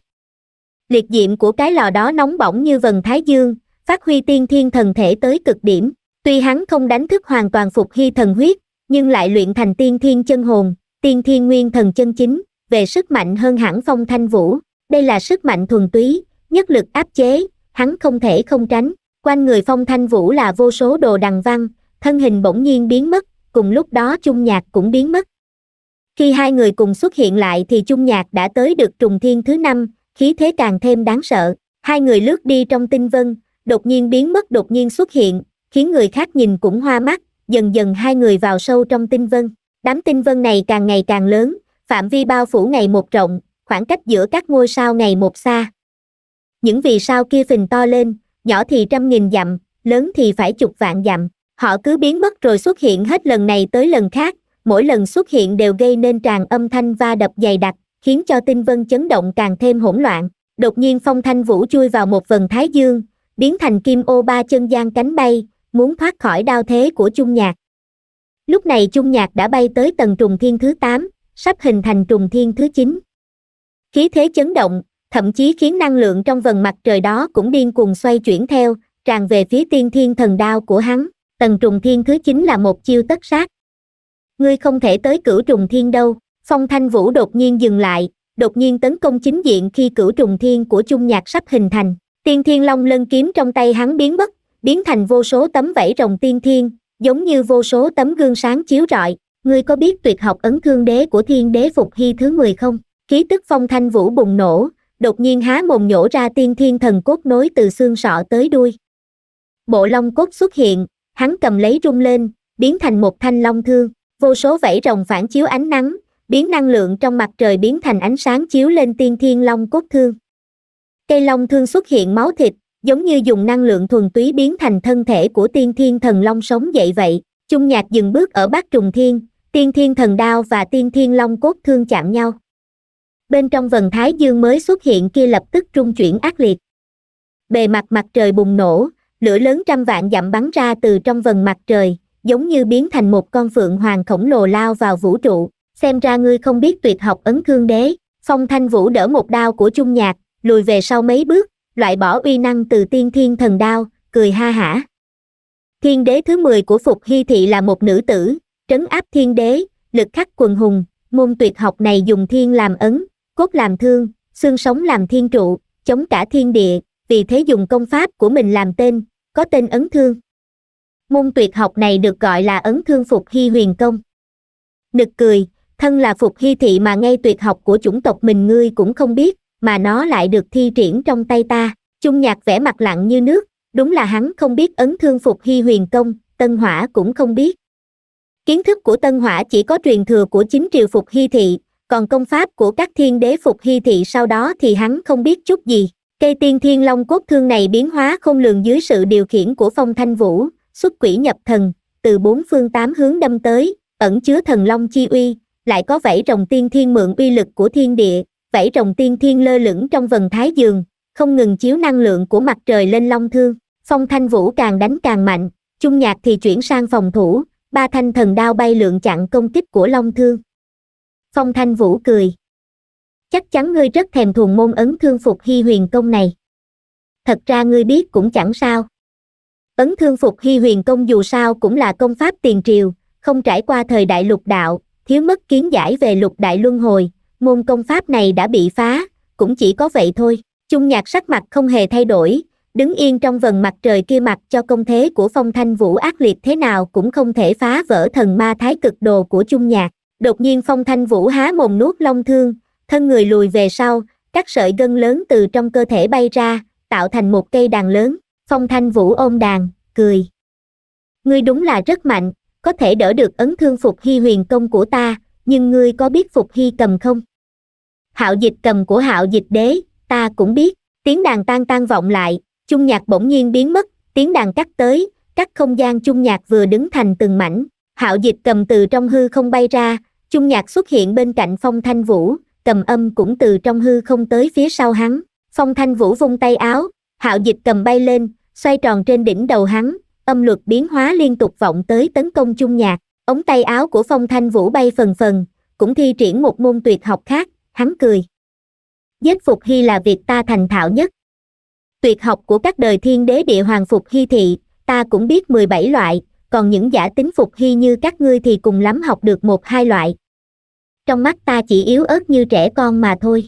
liệt diệm của cái lò đó nóng bỏng như vần thái dương phát huy tiên thiên thần thể tới cực điểm tuy hắn không đánh thức hoàn toàn phục hy thần huyết nhưng lại luyện thành tiên thiên chân hồn tiên thiên nguyên thần chân chính về sức mạnh hơn hẳn phong thanh vũ đây là sức mạnh thuần túy nhất lực áp chế hắn không thể không tránh quanh người phong thanh vũ là vô số đồ đằng văn thân hình bỗng nhiên biến mất cùng lúc đó chung nhạc cũng biến mất khi hai người cùng xuất hiện lại thì chung nhạc đã tới được trùng thiên thứ năm, khí thế càng thêm đáng sợ. Hai người lướt đi trong tinh vân, đột nhiên biến mất đột nhiên xuất hiện, khiến người khác nhìn cũng hoa mắt, dần dần hai người vào sâu trong tinh vân. Đám tinh vân này càng ngày càng lớn, phạm vi bao phủ ngày một rộng, khoảng cách giữa các ngôi sao ngày một xa. Những vì sao kia phình to lên, nhỏ thì trăm nghìn dặm, lớn thì phải chục vạn dặm. Họ cứ biến mất rồi xuất hiện hết lần này tới lần khác, mỗi lần xuất hiện đều gây nên tràn âm thanh va đập dày đặc khiến cho tinh vân chấn động càng thêm hỗn loạn đột nhiên phong thanh vũ chui vào một vần thái dương biến thành kim ô ba chân gian cánh bay muốn thoát khỏi đao thế của trung nhạc lúc này trung nhạc đã bay tới tầng trùng thiên thứ 8, sắp hình thành trùng thiên thứ 9. khí thế chấn động thậm chí khiến năng lượng trong vần mặt trời đó cũng điên cuồng xoay chuyển theo tràn về phía tiên thiên thần đao của hắn tầng trùng thiên thứ 9 là một chiêu tất sát ngươi không thể tới cửu trùng thiên đâu phong thanh vũ đột nhiên dừng lại đột nhiên tấn công chính diện khi cửu trùng thiên của chung nhạc sắp hình thành tiên thiên long lân kiếm trong tay hắn biến mất biến thành vô số tấm vẫy rồng tiên thiên giống như vô số tấm gương sáng chiếu rọi ngươi có biết tuyệt học ấn thương đế của thiên đế phục hy thứ mười không khí tức phong thanh vũ bùng nổ đột nhiên há mồm nhổ ra tiên thiên thần cốt nối từ xương sọ tới đuôi bộ long cốt xuất hiện hắn cầm lấy rung lên biến thành một thanh long thương vô số vảy rồng phản chiếu ánh nắng biến năng lượng trong mặt trời biến thành ánh sáng chiếu lên tiên thiên long cốt thương cây long thương xuất hiện máu thịt giống như dùng năng lượng thuần túy biến thành thân thể của tiên thiên thần long sống dậy vậy chung nhạc dừng bước ở bát trùng thiên tiên thiên thần đao và tiên thiên long cốt thương chạm nhau bên trong vần thái dương mới xuất hiện kia lập tức trung chuyển ác liệt bề mặt mặt trời bùng nổ lửa lớn trăm vạn dặm bắn ra từ trong vần mặt trời giống như biến thành một con phượng hoàng khổng lồ lao vào vũ trụ xem ra ngươi không biết tuyệt học ấn khương đế phong thanh vũ đỡ một đao của trung nhạc lùi về sau mấy bước loại bỏ uy năng từ tiên thiên thần đao cười ha hả thiên đế thứ 10 của phục hy thị là một nữ tử trấn áp thiên đế lực khắc quần hùng môn tuyệt học này dùng thiên làm ấn cốt làm thương xương sống làm thiên trụ chống cả thiên địa vì thế dùng công pháp của mình làm tên có tên ấn thương môn tuyệt học này được gọi là ấn thương phục hy huyền công nực cười thân là phục hy thị mà ngay tuyệt học của chủng tộc mình ngươi cũng không biết mà nó lại được thi triển trong tay ta trung nhạc vẻ mặt lặng như nước đúng là hắn không biết ấn thương phục hy huyền công tân hỏa cũng không biết kiến thức của tân hỏa chỉ có truyền thừa của chính triều phục hy thị còn công pháp của các thiên đế phục hy thị sau đó thì hắn không biết chút gì cây tiên thiên long cốt thương này biến hóa không lường dưới sự điều khiển của phong thanh vũ xuất quỷ nhập thần từ bốn phương tám hướng đâm tới ẩn chứa thần long chi uy lại có vảy rồng tiên thiên mượn uy lực của thiên địa vảy rồng tiên thiên lơ lửng trong vần thái dương không ngừng chiếu năng lượng của mặt trời lên long thương phong thanh vũ càng đánh càng mạnh chung nhạc thì chuyển sang phòng thủ ba thanh thần đao bay lượng chặn công kích của long thương phong thanh vũ cười chắc chắn ngươi rất thèm thuồng môn ấn thương phục hy huyền công này thật ra ngươi biết cũng chẳng sao Ấn thương phục hy huyền công dù sao cũng là công pháp tiền triều, không trải qua thời đại lục đạo, thiếu mất kiến giải về lục đại luân hồi, môn công pháp này đã bị phá, cũng chỉ có vậy thôi. trung nhạc sắc mặt không hề thay đổi, đứng yên trong vần mặt trời kia mặt cho công thế của phong thanh vũ ác liệt thế nào cũng không thể phá vỡ thần ma thái cực đồ của trung nhạc. Đột nhiên phong thanh vũ há mồm nuốt long thương, thân người lùi về sau, các sợi gân lớn từ trong cơ thể bay ra, tạo thành một cây đàn lớn phong thanh vũ ôm đàn cười ngươi đúng là rất mạnh có thể đỡ được ấn thương phục hy huyền công của ta nhưng ngươi có biết phục hy cầm không hạo dịch cầm của hạo dịch đế ta cũng biết tiếng đàn tan tan vọng lại chung nhạc bỗng nhiên biến mất tiếng đàn cắt tới cắt không gian chung nhạc vừa đứng thành từng mảnh hạo dịch cầm từ trong hư không bay ra chung nhạc xuất hiện bên cạnh phong thanh vũ cầm âm cũng từ trong hư không tới phía sau hắn phong thanh vũ vung tay áo hạo dịch cầm bay lên xoay tròn trên đỉnh đầu hắn âm luật biến hóa liên tục vọng tới tấn công chung nhạc ống tay áo của phong thanh vũ bay phần phần cũng thi triển một môn tuyệt học khác hắn cười giết phục hy là việc ta thành thạo nhất tuyệt học của các đời thiên đế địa hoàng phục hy thị ta cũng biết mười bảy loại còn những giả tính phục hy như các ngươi thì cùng lắm học được một hai loại trong mắt ta chỉ yếu ớt như trẻ con mà thôi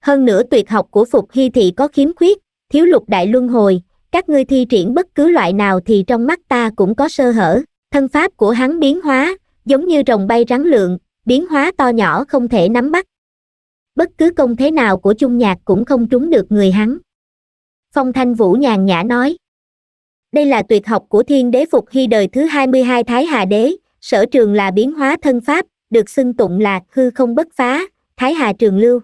hơn nữa tuyệt học của phục hy thị có khiếm khuyết thiếu lục đại luân hồi, các ngươi thi triển bất cứ loại nào thì trong mắt ta cũng có sơ hở, thân pháp của hắn biến hóa, giống như rồng bay rắn lượn, biến hóa to nhỏ không thể nắm bắt. Bất cứ công thế nào của chung nhạc cũng không trúng được người hắn. Phong Thanh Vũ nhàn nhã nói. Đây là tuyệt học của thiên đế Phục Hy đời thứ 22 Thái Hà Đế, sở trường là biến hóa thân pháp, được xưng tụng là hư không bất phá, Thái Hà Trường Lưu.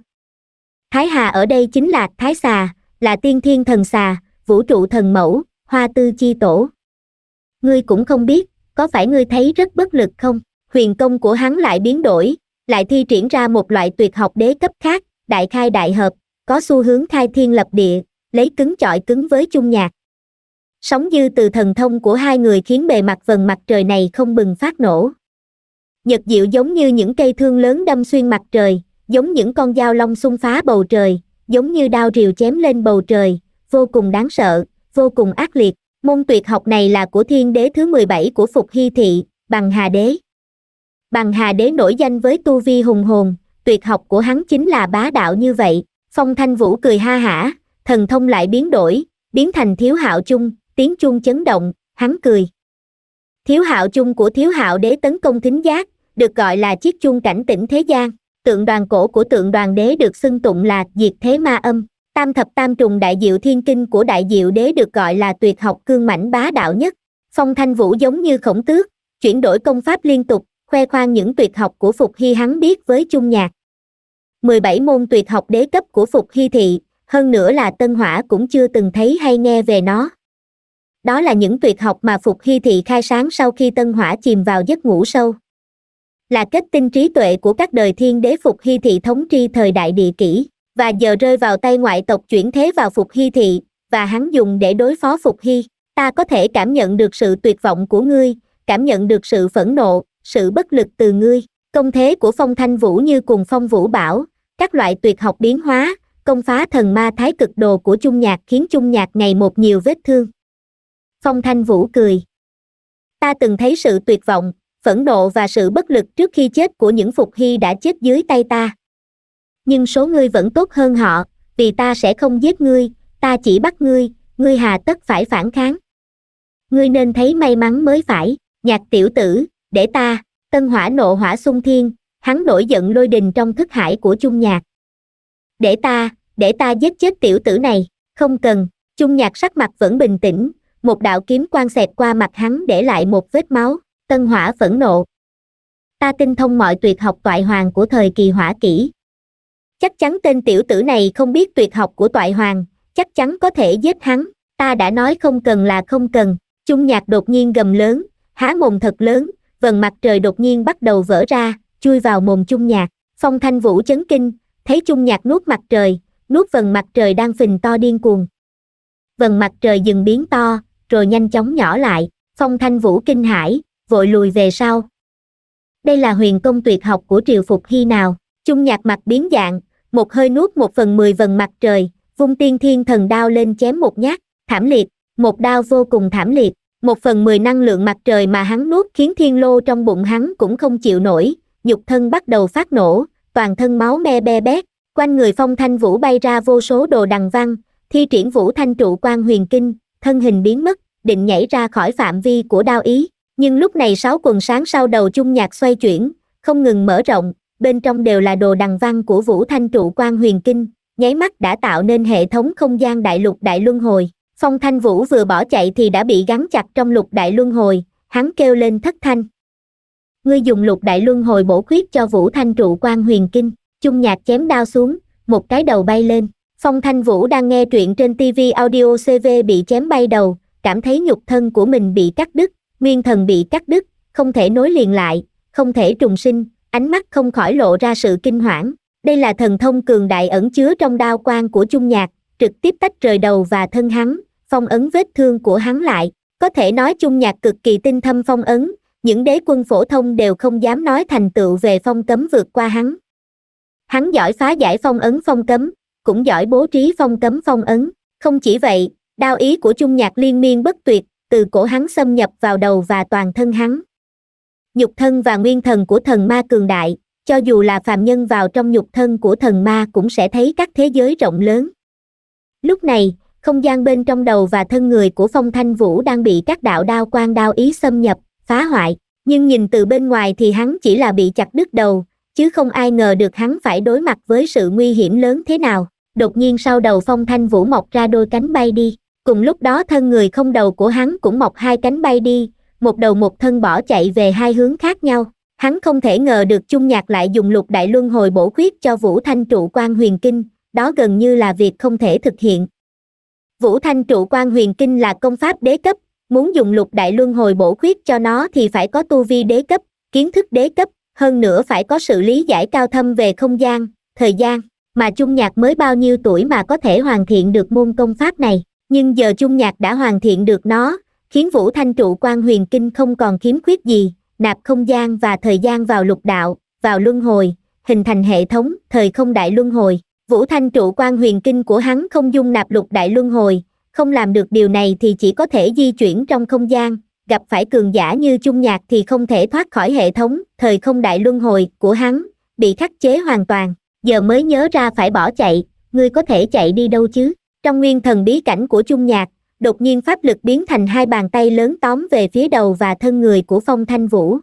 Thái Hà ở đây chính là Thái Xà, là tiên thiên thần xà, vũ trụ thần mẫu, hoa tư chi tổ. Ngươi cũng không biết, có phải ngươi thấy rất bất lực không? Huyền công của hắn lại biến đổi, lại thi triển ra một loại tuyệt học đế cấp khác, đại khai đại hợp, có xu hướng khai thiên lập địa, lấy cứng chọi cứng với chung nhạc. Sóng dư từ thần thông của hai người khiến bề mặt vần mặt trời này không bừng phát nổ. Nhật diệu giống như những cây thương lớn đâm xuyên mặt trời, giống những con dao long xung phá bầu trời, giống như đao rìu chém lên bầu trời vô cùng đáng sợ vô cùng ác liệt môn tuyệt học này là của thiên đế thứ 17 của phục hy thị bằng hà đế bằng hà đế nổi danh với tu vi hùng hồn tuyệt học của hắn chính là bá đạo như vậy phong thanh vũ cười ha hả thần thông lại biến đổi biến thành thiếu hạo chung tiếng chuông chấn động hắn cười thiếu hạo chung của thiếu hạo đế tấn công thính giác được gọi là chiếc chuông cảnh tỉnh thế gian tượng đoàn cổ của tượng đoàn đế được xưng tụng là diệt thế ma âm. Tam thập tam trùng đại diệu thiên kinh của đại diệu đế được gọi là tuyệt học cương mảnh bá đạo nhất. Phong Thanh Vũ giống như khổng tước, chuyển đổi công pháp liên tục, khoe khoang những tuyệt học của Phục Hy hắn biết với chung nhạc. 17 môn tuyệt học đế cấp của Phục Hy thị, hơn nữa là Tân Hỏa cũng chưa từng thấy hay nghe về nó. Đó là những tuyệt học mà Phục Hy thị khai sáng sau khi Tân Hỏa chìm vào giấc ngủ sâu là kết tinh trí tuệ của các đời thiên đế phục hy thị thống tri thời đại địa kỷ và giờ rơi vào tay ngoại tộc chuyển thế vào phục hy thị và hắn dùng để đối phó phục hy ta có thể cảm nhận được sự tuyệt vọng của ngươi cảm nhận được sự phẫn nộ sự bất lực từ ngươi công thế của phong thanh vũ như cùng phong vũ bảo các loại tuyệt học biến hóa công phá thần ma thái cực đồ của chung nhạc khiến chung nhạc ngày một nhiều vết thương phong thanh vũ cười ta từng thấy sự tuyệt vọng phẫn nộ và sự bất lực trước khi chết của những phục hy đã chết dưới tay ta nhưng số ngươi vẫn tốt hơn họ vì ta sẽ không giết ngươi ta chỉ bắt ngươi ngươi hà tất phải phản kháng ngươi nên thấy may mắn mới phải nhạc tiểu tử để ta tân hỏa nộ hỏa sung thiên hắn nổi giận lôi đình trong thức hải của chung nhạc để ta để ta giết chết tiểu tử này không cần chung nhạc sắc mặt vẫn bình tĩnh một đạo kiếm quan xẹt qua mặt hắn để lại một vết máu Tân Hỏa phẫn nộ. Ta tinh thông mọi tuyệt học toại hoàng của thời kỳ hỏa kỷ. Chắc chắn tên tiểu tử này không biết tuyệt học của toại hoàng, chắc chắn có thể giết hắn. Ta đã nói không cần là không cần. Trung nhạc đột nhiên gầm lớn, há mồm thật lớn, vần mặt trời đột nhiên bắt đầu vỡ ra, chui vào mồm Trung nhạc. Phong thanh vũ chấn kinh, thấy Trung nhạc nuốt mặt trời, nuốt vần mặt trời đang phình to điên cuồng. Vần mặt trời dừng biến to, rồi nhanh chóng nhỏ lại, phong thanh vũ kinh hãi, vội lùi về sau. Đây là huyền công tuyệt học của triều phục khi nào, chung nhạc mặt biến dạng, một hơi nuốt một phần mười vần mặt trời, vung tiên thiên thần đao lên chém một nhát, thảm liệt, một đao vô cùng thảm liệt, một phần mười năng lượng mặt trời mà hắn nuốt khiến thiên lô trong bụng hắn cũng không chịu nổi, nhục thân bắt đầu phát nổ, toàn thân máu me be bét, quanh người phong thanh vũ bay ra vô số đồ đằng văn, thi triển vũ thanh trụ quan huyền kinh, thân hình biến mất, định nhảy ra khỏi phạm vi của đao ý nhưng lúc này sáu quần sáng sau đầu chung nhạc xoay chuyển không ngừng mở rộng bên trong đều là đồ đằng văn của vũ thanh trụ quan huyền kinh nháy mắt đã tạo nên hệ thống không gian đại lục đại luân hồi phong thanh vũ vừa bỏ chạy thì đã bị gắn chặt trong lục đại luân hồi hắn kêu lên thất thanh ngươi dùng lục đại luân hồi bổ khuyết cho vũ thanh trụ quan huyền kinh chung nhạc chém đao xuống một cái đầu bay lên phong thanh vũ đang nghe truyện trên tv audio cv bị chém bay đầu cảm thấy nhục thân của mình bị cắt đứt nguyên thần bị cắt đứt, không thể nối liền lại, không thể trùng sinh, ánh mắt không khỏi lộ ra sự kinh hoảng. Đây là thần thông cường đại ẩn chứa trong đao quan của Chung Nhạc, trực tiếp tách rời đầu và thân hắn, phong ấn vết thương của hắn lại. Có thể nói Chung Nhạc cực kỳ tinh thâm phong ấn, những đế quân phổ thông đều không dám nói thành tựu về phong cấm vượt qua hắn. Hắn giỏi phá giải phong ấn phong cấm, cũng giỏi bố trí phong cấm phong ấn. Không chỉ vậy, đao ý của Chung Nhạc liên miên bất tuyệt, từ cổ hắn xâm nhập vào đầu và toàn thân hắn nhục thân và nguyên thần của thần ma cường đại cho dù là phàm nhân vào trong nhục thân của thần ma cũng sẽ thấy các thế giới rộng lớn lúc này không gian bên trong đầu và thân người của phong thanh vũ đang bị các đạo đao quan đao ý xâm nhập phá hoại nhưng nhìn từ bên ngoài thì hắn chỉ là bị chặt đứt đầu chứ không ai ngờ được hắn phải đối mặt với sự nguy hiểm lớn thế nào đột nhiên sau đầu phong thanh vũ mọc ra đôi cánh bay đi cùng lúc đó thân người không đầu của hắn cũng mọc hai cánh bay đi một đầu một thân bỏ chạy về hai hướng khác nhau hắn không thể ngờ được chung nhạc lại dùng lục đại luân hồi bổ khuyết cho vũ thanh trụ quan huyền kinh đó gần như là việc không thể thực hiện vũ thanh trụ quan huyền kinh là công pháp đế cấp muốn dùng lục đại luân hồi bổ khuyết cho nó thì phải có tu vi đế cấp kiến thức đế cấp hơn nữa phải có sự lý giải cao thâm về không gian thời gian mà chung nhạc mới bao nhiêu tuổi mà có thể hoàn thiện được môn công pháp này nhưng giờ chung nhạc đã hoàn thiện được nó khiến vũ thanh trụ quan huyền kinh không còn khiếm khuyết gì nạp không gian và thời gian vào lục đạo vào luân hồi hình thành hệ thống thời không đại luân hồi vũ thanh trụ quan huyền kinh của hắn không dung nạp lục đại luân hồi không làm được điều này thì chỉ có thể di chuyển trong không gian gặp phải cường giả như chung nhạc thì không thể thoát khỏi hệ thống thời không đại luân hồi của hắn bị khắc chế hoàn toàn giờ mới nhớ ra phải bỏ chạy ngươi có thể chạy đi đâu chứ trong nguyên thần bí cảnh của chung nhạc đột nhiên pháp lực biến thành hai bàn tay lớn tóm về phía đầu và thân người của phong thanh vũ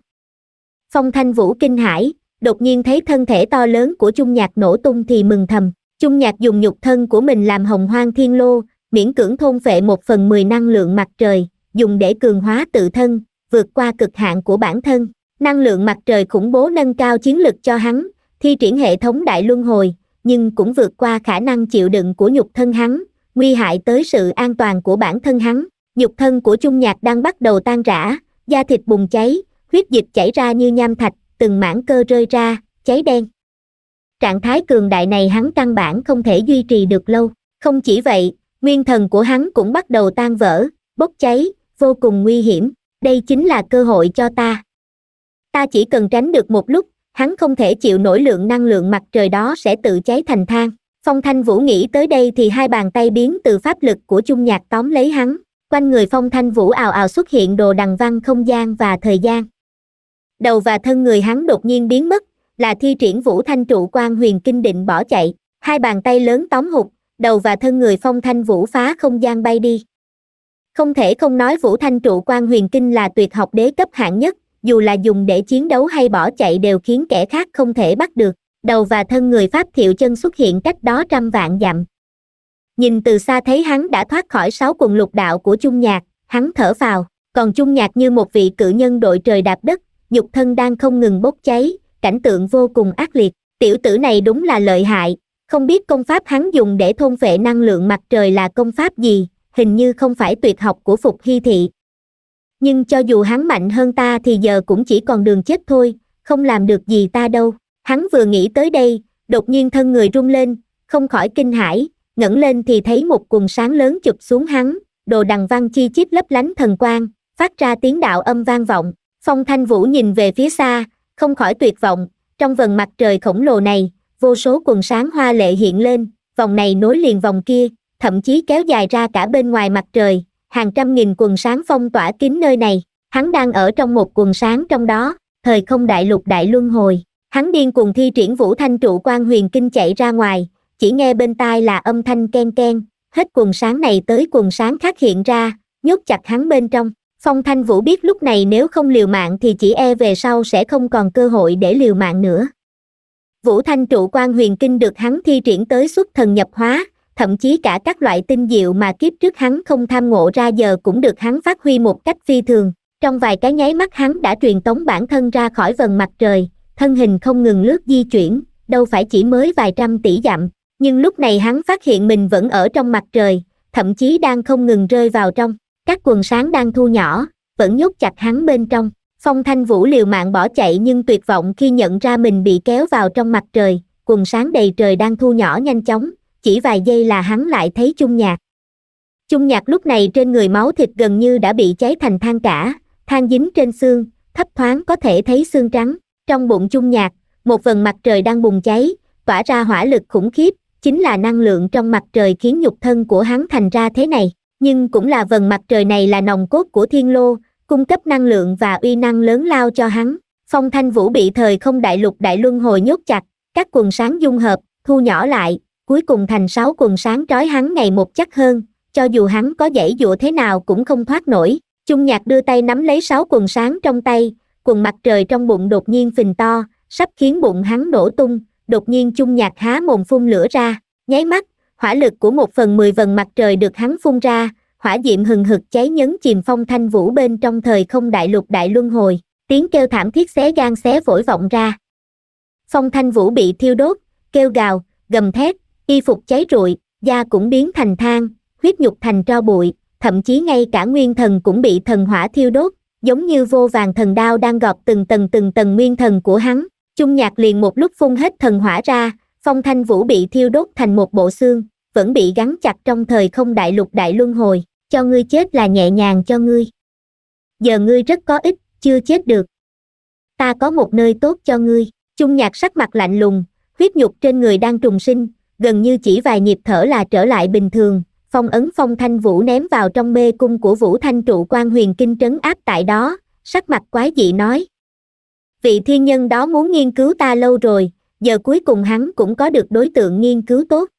phong thanh vũ kinh hãi đột nhiên thấy thân thể to lớn của chung nhạc nổ tung thì mừng thầm chung nhạc dùng nhục thân của mình làm hồng hoang thiên lô miễn cưỡng thôn phệ một phần mười năng lượng mặt trời dùng để cường hóa tự thân vượt qua cực hạn của bản thân năng lượng mặt trời khủng bố nâng cao chiến lực cho hắn thi triển hệ thống đại luân hồi nhưng cũng vượt qua khả năng chịu đựng của nhục thân hắn nguy hại tới sự an toàn của bản thân hắn nhục thân của Trung nhạc đang bắt đầu tan rã da thịt bùng cháy huyết dịch chảy ra như nham thạch từng mảng cơ rơi ra cháy đen trạng thái cường đại này hắn căn bản không thể duy trì được lâu không chỉ vậy nguyên thần của hắn cũng bắt đầu tan vỡ bốc cháy vô cùng nguy hiểm đây chính là cơ hội cho ta ta chỉ cần tránh được một lúc hắn không thể chịu nổi lượng năng lượng mặt trời đó sẽ tự cháy thành thang phong thanh vũ nghĩ tới đây thì hai bàn tay biến từ pháp lực của chung nhạc tóm lấy hắn quanh người phong thanh vũ ào ào xuất hiện đồ đằng văn không gian và thời gian đầu và thân người hắn đột nhiên biến mất là thi triển vũ thanh trụ quan huyền kinh định bỏ chạy hai bàn tay lớn tóm hụt đầu và thân người phong thanh vũ phá không gian bay đi không thể không nói vũ thanh trụ quan huyền kinh là tuyệt học đế cấp hạng nhất dù là dùng để chiến đấu hay bỏ chạy đều khiến kẻ khác không thể bắt được đầu và thân người pháp thiệu chân xuất hiện cách đó trăm vạn dặm nhìn từ xa thấy hắn đã thoát khỏi sáu quần lục đạo của chung nhạc hắn thở phào còn chung nhạc như một vị cự nhân đội trời đạp đất nhục thân đang không ngừng bốc cháy cảnh tượng vô cùng ác liệt tiểu tử này đúng là lợi hại không biết công pháp hắn dùng để thôn vệ năng lượng mặt trời là công pháp gì hình như không phải tuyệt học của phục hy thị nhưng cho dù hắn mạnh hơn ta thì giờ cũng chỉ còn đường chết thôi không làm được gì ta đâu hắn vừa nghĩ tới đây đột nhiên thân người rung lên không khỏi kinh hãi ngẩng lên thì thấy một quần sáng lớn chụp xuống hắn đồ đằng văn chi chít lấp lánh thần quang phát ra tiếng đạo âm vang vọng phong thanh vũ nhìn về phía xa không khỏi tuyệt vọng trong vầng mặt trời khổng lồ này vô số quần sáng hoa lệ hiện lên vòng này nối liền vòng kia thậm chí kéo dài ra cả bên ngoài mặt trời hàng trăm nghìn quần sáng phong tỏa kín nơi này hắn đang ở trong một quần sáng trong đó thời không đại lục đại luân hồi hắn điên cuồng thi triển vũ thanh trụ quan huyền kinh chạy ra ngoài chỉ nghe bên tai là âm thanh ken ken hết quần sáng này tới quần sáng khác hiện ra nhốt chặt hắn bên trong phong thanh vũ biết lúc này nếu không liều mạng thì chỉ e về sau sẽ không còn cơ hội để liều mạng nữa vũ thanh trụ quan huyền kinh được hắn thi triển tới xuất thần nhập hóa thậm chí cả các loại tinh diệu mà kiếp trước hắn không tham ngộ ra giờ cũng được hắn phát huy một cách phi thường trong vài cái nháy mắt hắn đã truyền tống bản thân ra khỏi vần mặt trời thân hình không ngừng lướt di chuyển đâu phải chỉ mới vài trăm tỷ dặm nhưng lúc này hắn phát hiện mình vẫn ở trong mặt trời thậm chí đang không ngừng rơi vào trong các quần sáng đang thu nhỏ vẫn nhốt chặt hắn bên trong phong thanh vũ liều mạng bỏ chạy nhưng tuyệt vọng khi nhận ra mình bị kéo vào trong mặt trời quần sáng đầy trời đang thu nhỏ nhanh chóng chỉ vài giây là hắn lại thấy chung nhạc chung nhạc lúc này trên người máu thịt gần như đã bị cháy thành than cả than dính trên xương thấp thoáng có thể thấy xương trắng trong bụng chung nhạc một vần mặt trời đang bùng cháy tỏa ra hỏa lực khủng khiếp chính là năng lượng trong mặt trời khiến nhục thân của hắn thành ra thế này nhưng cũng là vần mặt trời này là nòng cốt của thiên lô cung cấp năng lượng và uy năng lớn lao cho hắn phong thanh vũ bị thời không đại lục đại luân hồi nhốt chặt các quần sáng dung hợp thu nhỏ lại cuối cùng thành sáu quần sáng trói hắn ngày một chắc hơn cho dù hắn có dãy dụa thế nào cũng không thoát nổi chung nhạc đưa tay nắm lấy sáu quần sáng trong tay quần mặt trời trong bụng đột nhiên phình to sắp khiến bụng hắn nổ tung đột nhiên chung nhạc há mồm phun lửa ra nháy mắt hỏa lực của một phần mười vần mặt trời được hắn phun ra hỏa diệm hừng hực cháy nhấn chìm phong thanh vũ bên trong thời không đại lục đại luân hồi tiếng kêu thảm thiết xé gan xé vội vọng ra phong thanh vũ bị thiêu đốt kêu gào gầm thét y phục cháy rụi da cũng biến thành than huyết nhục thành tro bụi thậm chí ngay cả nguyên thần cũng bị thần hỏa thiêu đốt giống như vô vàng thần đao đang gọt từng tầng từng tầng nguyên thần của hắn, chung nhạc liền một lúc phun hết thần hỏa ra, phong thanh vũ bị thiêu đốt thành một bộ xương, vẫn bị gắn chặt trong thời không đại lục đại luân hồi, cho ngươi chết là nhẹ nhàng cho ngươi. Giờ ngươi rất có ích, chưa chết được. Ta có một nơi tốt cho ngươi, chung nhạc sắc mặt lạnh lùng, huyết nhục trên người đang trùng sinh, gần như chỉ vài nhịp thở là trở lại bình thường, phong ấn phong thanh vũ ném vào trong mê cung của vũ thanh trụ quan huyền kinh trấn áp tại đó sắc mặt quái dị nói vị thiên nhân đó muốn nghiên cứu ta lâu rồi giờ cuối cùng hắn cũng có được đối tượng nghiên cứu tốt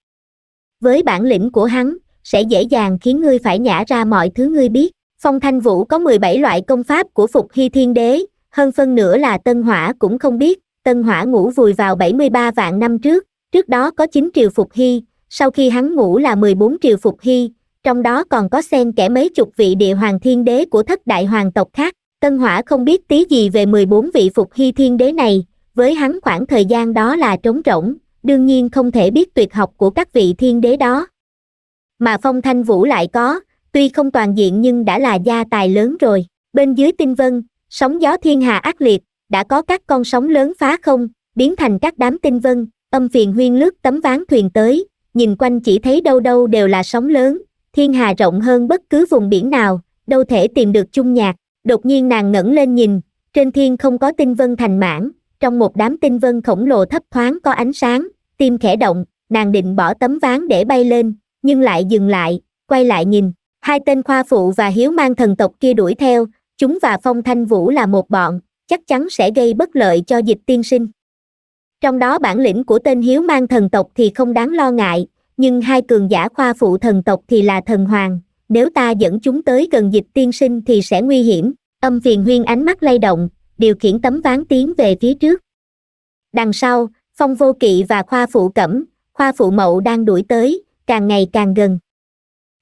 với bản lĩnh của hắn sẽ dễ dàng khiến ngươi phải nhả ra mọi thứ ngươi biết phong thanh vũ có mười bảy loại công pháp của phục hy thiên đế hơn phân nửa là tân hỏa cũng không biết tân hỏa ngủ vùi vào bảy mươi ba vạn năm trước trước đó có chín triều phục hy sau khi hắn ngủ là 14 triều phục hy, trong đó còn có xen kẻ mấy chục vị địa hoàng thiên đế của thất đại hoàng tộc khác. Tân Hỏa không biết tí gì về 14 vị phục hy thiên đế này, với hắn khoảng thời gian đó là trống rỗng, đương nhiên không thể biết tuyệt học của các vị thiên đế đó. Mà Phong Thanh Vũ lại có, tuy không toàn diện nhưng đã là gia tài lớn rồi. Bên dưới tinh vân, sóng gió thiên hà ác liệt, đã có các con sóng lớn phá không, biến thành các đám tinh vân, âm phiền huyên lướt tấm ván thuyền tới, nhìn quanh chỉ thấy đâu đâu đều là sóng lớn thiên hà rộng hơn bất cứ vùng biển nào đâu thể tìm được chung nhạc đột nhiên nàng ngẩng lên nhìn trên thiên không có tinh vân thành mãn trong một đám tinh vân khổng lồ thấp thoáng có ánh sáng tim khẽ động nàng định bỏ tấm ván để bay lên nhưng lại dừng lại quay lại nhìn hai tên khoa phụ và hiếu mang thần tộc kia đuổi theo chúng và phong thanh vũ là một bọn chắc chắn sẽ gây bất lợi cho dịch tiên sinh trong đó bản lĩnh của tên hiếu mang thần tộc thì không đáng lo ngại nhưng hai cường giả khoa phụ thần tộc thì là thần hoàng nếu ta dẫn chúng tới gần dịch tiên sinh thì sẽ nguy hiểm âm phiền huyên ánh mắt lay động điều khiển tấm ván tiến về phía trước đằng sau phong vô kỵ và khoa phụ cẩm khoa phụ mậu đang đuổi tới càng ngày càng gần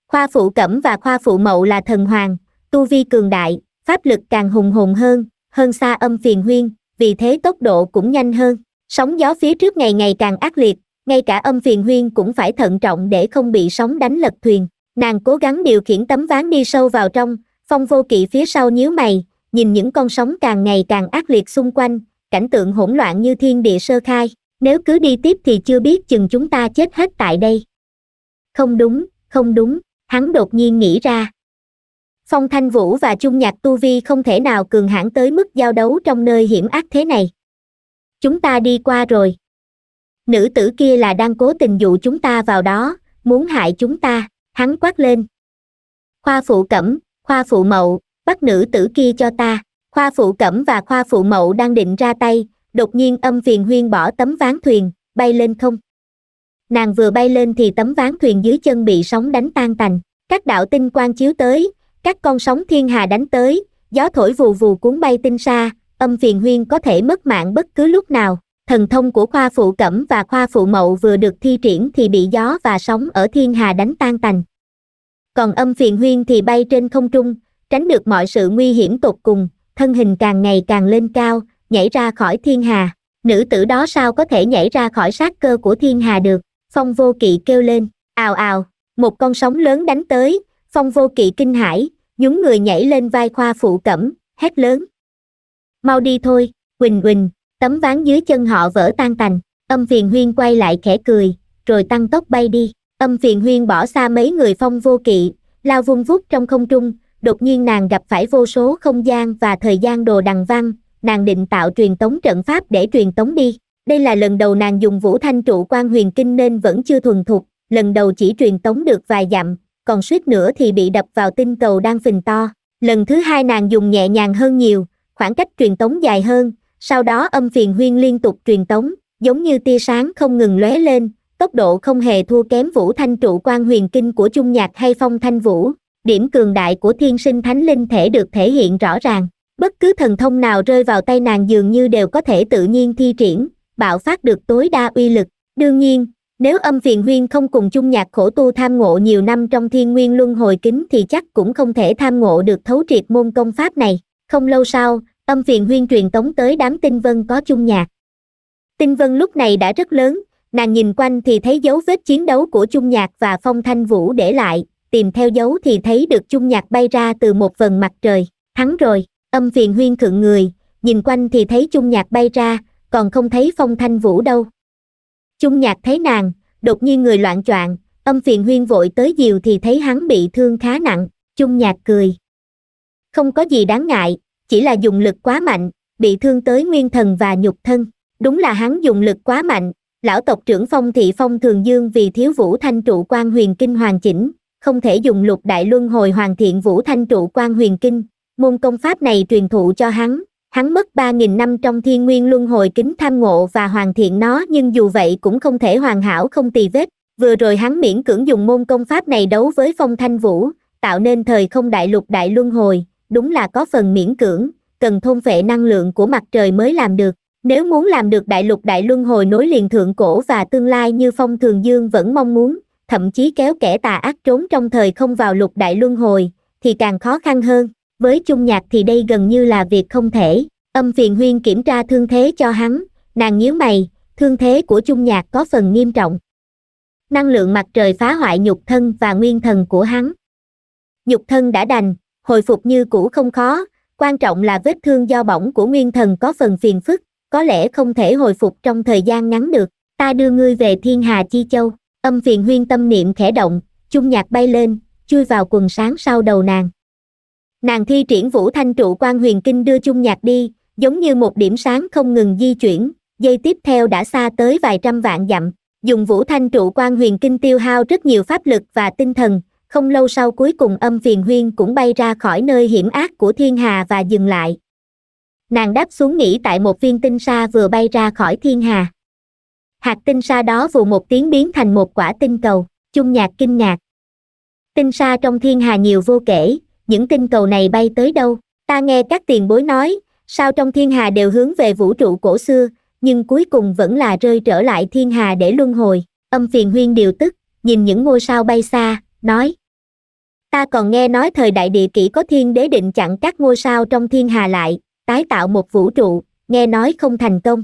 khoa phụ cẩm và khoa phụ mậu là thần hoàng tu vi cường đại pháp lực càng hùng hồn hơn hơn xa âm phiền huyên vì thế tốc độ cũng nhanh hơn sóng gió phía trước ngày ngày càng ác liệt ngay cả âm phiền huyên cũng phải thận trọng để không bị sóng đánh lật thuyền nàng cố gắng điều khiển tấm ván đi sâu vào trong phong vô kỵ phía sau nhíu mày nhìn những con sóng càng ngày càng ác liệt xung quanh cảnh tượng hỗn loạn như thiên địa sơ khai nếu cứ đi tiếp thì chưa biết chừng chúng ta chết hết tại đây không đúng không đúng hắn đột nhiên nghĩ ra phong thanh vũ và trung nhạc tu vi không thể nào cường hãn tới mức giao đấu trong nơi hiểm ác thế này chúng ta đi qua rồi nữ tử kia là đang cố tình dụ chúng ta vào đó muốn hại chúng ta hắn quát lên khoa phụ cẩm khoa phụ mậu bắt nữ tử kia cho ta khoa phụ cẩm và khoa phụ mậu đang định ra tay đột nhiên âm phiền huyên bỏ tấm ván thuyền bay lên không nàng vừa bay lên thì tấm ván thuyền dưới chân bị sóng đánh tan tành các đạo tinh quang chiếu tới các con sóng thiên hà đánh tới gió thổi vù vù cuốn bay tinh xa âm phiền huyên có thể mất mạng bất cứ lúc nào. Thần thông của khoa phụ cẩm và khoa phụ mậu vừa được thi triển thì bị gió và sóng ở thiên hà đánh tan tành. Còn âm phiền huyên thì bay trên không trung, tránh được mọi sự nguy hiểm tột cùng, thân hình càng ngày càng lên cao, nhảy ra khỏi thiên hà. Nữ tử đó sao có thể nhảy ra khỏi sát cơ của thiên hà được? Phong vô kỵ kêu lên, ào ào, một con sóng lớn đánh tới, phong vô kỵ kinh hãi, nhúng người nhảy lên vai khoa phụ cẩm, hét lớn mau đi thôi quỳnh quỳnh. tấm ván dưới chân họ vỡ tan tành âm phiền huyên quay lại khẽ cười rồi tăng tốc bay đi âm phiền huyên bỏ xa mấy người phong vô kỵ lao vung vút trong không trung đột nhiên nàng gặp phải vô số không gian và thời gian đồ đằng văn nàng định tạo truyền tống trận pháp để truyền tống đi đây là lần đầu nàng dùng vũ thanh trụ quan huyền kinh nên vẫn chưa thuần thục lần đầu chỉ truyền tống được vài dặm còn suýt nữa thì bị đập vào tinh cầu đang phình to lần thứ hai nàng dùng nhẹ nhàng hơn nhiều khoảng cách truyền tống dài hơn sau đó âm phiền huyên liên tục truyền tống giống như tia sáng không ngừng lóe lên tốc độ không hề thua kém vũ thanh trụ quan huyền kinh của trung nhạc hay phong thanh vũ điểm cường đại của thiên sinh thánh linh thể được thể hiện rõ ràng bất cứ thần thông nào rơi vào tay nàng dường như đều có thể tự nhiên thi triển bạo phát được tối đa uy lực đương nhiên nếu âm phiền huyên không cùng chung nhạc khổ tu tham ngộ nhiều năm trong thiên nguyên luân hồi kính thì chắc cũng không thể tham ngộ được thấu triệt môn công pháp này không lâu sau âm phiền huyên truyền tống tới đám tinh vân có chung nhạc. Tinh vân lúc này đã rất lớn, nàng nhìn quanh thì thấy dấu vết chiến đấu của chung nhạc và phong thanh vũ để lại, tìm theo dấu thì thấy được chung nhạc bay ra từ một vần mặt trời, thắng rồi, âm phiền huyên khựng người, nhìn quanh thì thấy chung nhạc bay ra, còn không thấy phong thanh vũ đâu. Chung nhạc thấy nàng, đột nhiên người loạn choạng âm phiền huyên vội tới diều thì thấy hắn bị thương khá nặng, chung nhạc cười. Không có gì đáng ngại, chỉ là dùng lực quá mạnh bị thương tới nguyên thần và nhục thân đúng là hắn dùng lực quá mạnh lão tộc trưởng phong thị phong thường dương vì thiếu vũ thanh trụ quan huyền kinh hoàn chỉnh không thể dùng lục đại luân hồi hoàn thiện vũ thanh trụ quan huyền kinh môn công pháp này truyền thụ cho hắn hắn mất ba nghìn năm trong thiên nguyên luân hồi kính tham ngộ và hoàn thiện nó nhưng dù vậy cũng không thể hoàn hảo không tì vết vừa rồi hắn miễn cưỡng dùng môn công pháp này đấu với phong thanh vũ tạo nên thời không đại lục đại luân hồi đúng là có phần miễn cưỡng cần thôn vệ năng lượng của mặt trời mới làm được nếu muốn làm được đại lục đại luân hồi nối liền thượng cổ và tương lai như phong thường dương vẫn mong muốn thậm chí kéo kẻ tà ác trốn trong thời không vào lục đại luân hồi thì càng khó khăn hơn với chung nhạc thì đây gần như là việc không thể âm phiền huyên kiểm tra thương thế cho hắn nàng nhíu mày thương thế của chung nhạc có phần nghiêm trọng năng lượng mặt trời phá hoại nhục thân và nguyên thần của hắn nhục thân đã đành hồi phục như cũ không khó quan trọng là vết thương do bỏng của nguyên thần có phần phiền phức có lẽ không thể hồi phục trong thời gian ngắn được ta đưa ngươi về thiên hà chi châu âm phiền huyên tâm niệm khẽ động chung nhạc bay lên chui vào quần sáng sau đầu nàng nàng thi triển vũ thanh trụ quan huyền kinh đưa chung nhạc đi giống như một điểm sáng không ngừng di chuyển dây tiếp theo đã xa tới vài trăm vạn dặm dùng vũ thanh trụ quan huyền kinh tiêu hao rất nhiều pháp lực và tinh thần không lâu sau cuối cùng âm phiền huyên cũng bay ra khỏi nơi hiểm ác của thiên hà và dừng lại nàng đáp xuống nghỉ tại một viên tinh sa vừa bay ra khỏi thiên hà hạt tinh sa đó vù một tiếng biến thành một quả tinh cầu chung nhạc kinh ngạc tinh sa trong thiên hà nhiều vô kể những tinh cầu này bay tới đâu ta nghe các tiền bối nói sao trong thiên hà đều hướng về vũ trụ cổ xưa nhưng cuối cùng vẫn là rơi trở lại thiên hà để luân hồi âm phiền huyên điều tức nhìn những ngôi sao bay xa nói ta còn nghe nói thời đại địa kỷ có thiên đế định chặn các ngôi sao trong thiên hà lại tái tạo một vũ trụ nghe nói không thành công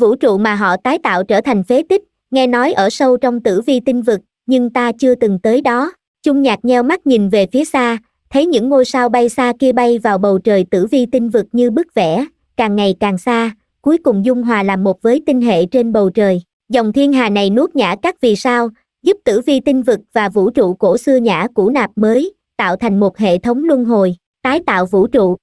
vũ trụ mà họ tái tạo trở thành phế tích nghe nói ở sâu trong tử vi tinh vực nhưng ta chưa từng tới đó chung nhạc nheo mắt nhìn về phía xa thấy những ngôi sao bay xa kia bay vào bầu trời tử vi tinh vực như bức vẽ càng ngày càng xa cuối cùng dung hòa làm một với tinh hệ trên bầu trời dòng thiên hà này nuốt nhã các vì sao giúp tử vi tinh vực và vũ trụ cổ xưa nhã cũ nạp mới, tạo thành một hệ thống luân hồi, tái tạo vũ trụ.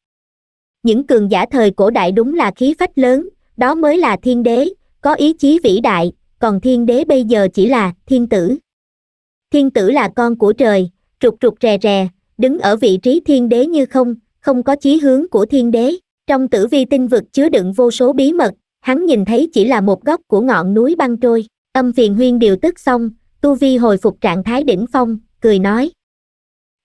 Những cường giả thời cổ đại đúng là khí phách lớn, đó mới là thiên đế, có ý chí vĩ đại, còn thiên đế bây giờ chỉ là thiên tử. Thiên tử là con của trời, trục trục rè rè, đứng ở vị trí thiên đế như không, không có chí hướng của thiên đế. Trong tử vi tinh vực chứa đựng vô số bí mật, hắn nhìn thấy chỉ là một góc của ngọn núi băng trôi. Âm phiền huyên điều tức xong, Tu Vi hồi phục trạng thái đỉnh phong, cười nói.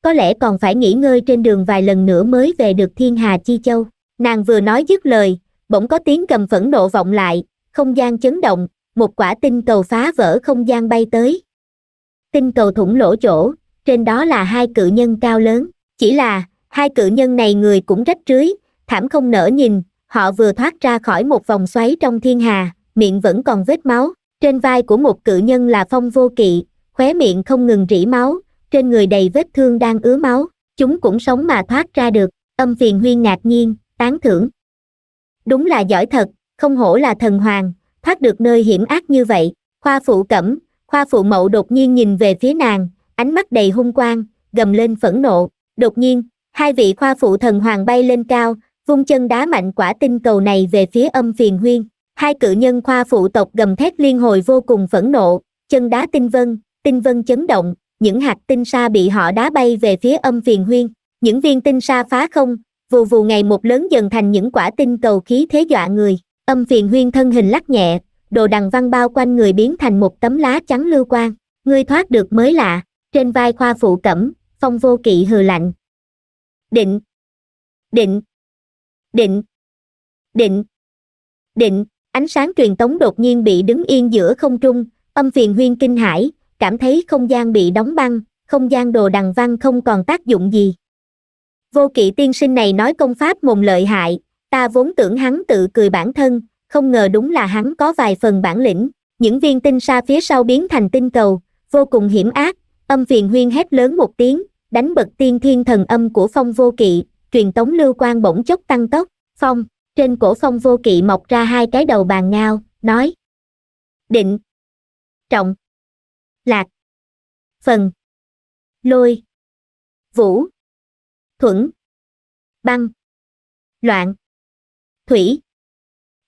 Có lẽ còn phải nghỉ ngơi trên đường vài lần nữa mới về được Thiên Hà Chi Châu. Nàng vừa nói dứt lời, bỗng có tiếng cầm phẫn nộ vọng lại, không gian chấn động, một quả tinh cầu phá vỡ không gian bay tới. Tinh cầu thủng lỗ chỗ, trên đó là hai cự nhân cao lớn, chỉ là hai cự nhân này người cũng rách rưới, thảm không nở nhìn, họ vừa thoát ra khỏi một vòng xoáy trong thiên hà, miệng vẫn còn vết máu. Trên vai của một cự nhân là phong vô kỵ, khóe miệng không ngừng rỉ máu, trên người đầy vết thương đang ứa máu, chúng cũng sống mà thoát ra được, âm phiền huyên ngạc nhiên, tán thưởng. Đúng là giỏi thật, không hổ là thần hoàng, thoát được nơi hiểm ác như vậy, khoa phụ cẩm, khoa phụ mậu đột nhiên nhìn về phía nàng, ánh mắt đầy hung quang, gầm lên phẫn nộ, đột nhiên, hai vị khoa phụ thần hoàng bay lên cao, vung chân đá mạnh quả tinh cầu này về phía âm phiền huyên hai cự nhân khoa phụ tộc gầm thét liên hồi vô cùng phẫn nộ chân đá tinh vân tinh vân chấn động những hạt tinh sa bị họ đá bay về phía âm phiền huyên những viên tinh sa phá không vù vù ngày một lớn dần thành những quả tinh cầu khí thế dọa người âm phiền huyên thân hình lắc nhẹ đồ đằng văn bao quanh người biến thành một tấm lá trắng lưu quang người thoát được mới lạ trên vai khoa phụ cẩm phong vô kỵ hừ lạnh định định định định định ánh sáng truyền tống đột nhiên bị đứng yên giữa không trung âm phiền huyên kinh hãi cảm thấy không gian bị đóng băng không gian đồ đằng văn không còn tác dụng gì vô kỵ tiên sinh này nói công pháp mồm lợi hại ta vốn tưởng hắn tự cười bản thân không ngờ đúng là hắn có vài phần bản lĩnh những viên tinh sa phía sau biến thành tinh cầu vô cùng hiểm ác âm phiền huyên hét lớn một tiếng đánh bật tiên thiên thần âm của phong vô kỵ truyền tống lưu quan bỗng chốc tăng tốc phong trên cổ phong vô kỵ mọc ra hai cái đầu bàn ngao nói định trọng lạc phần lôi vũ thuẫn băng loạn thủy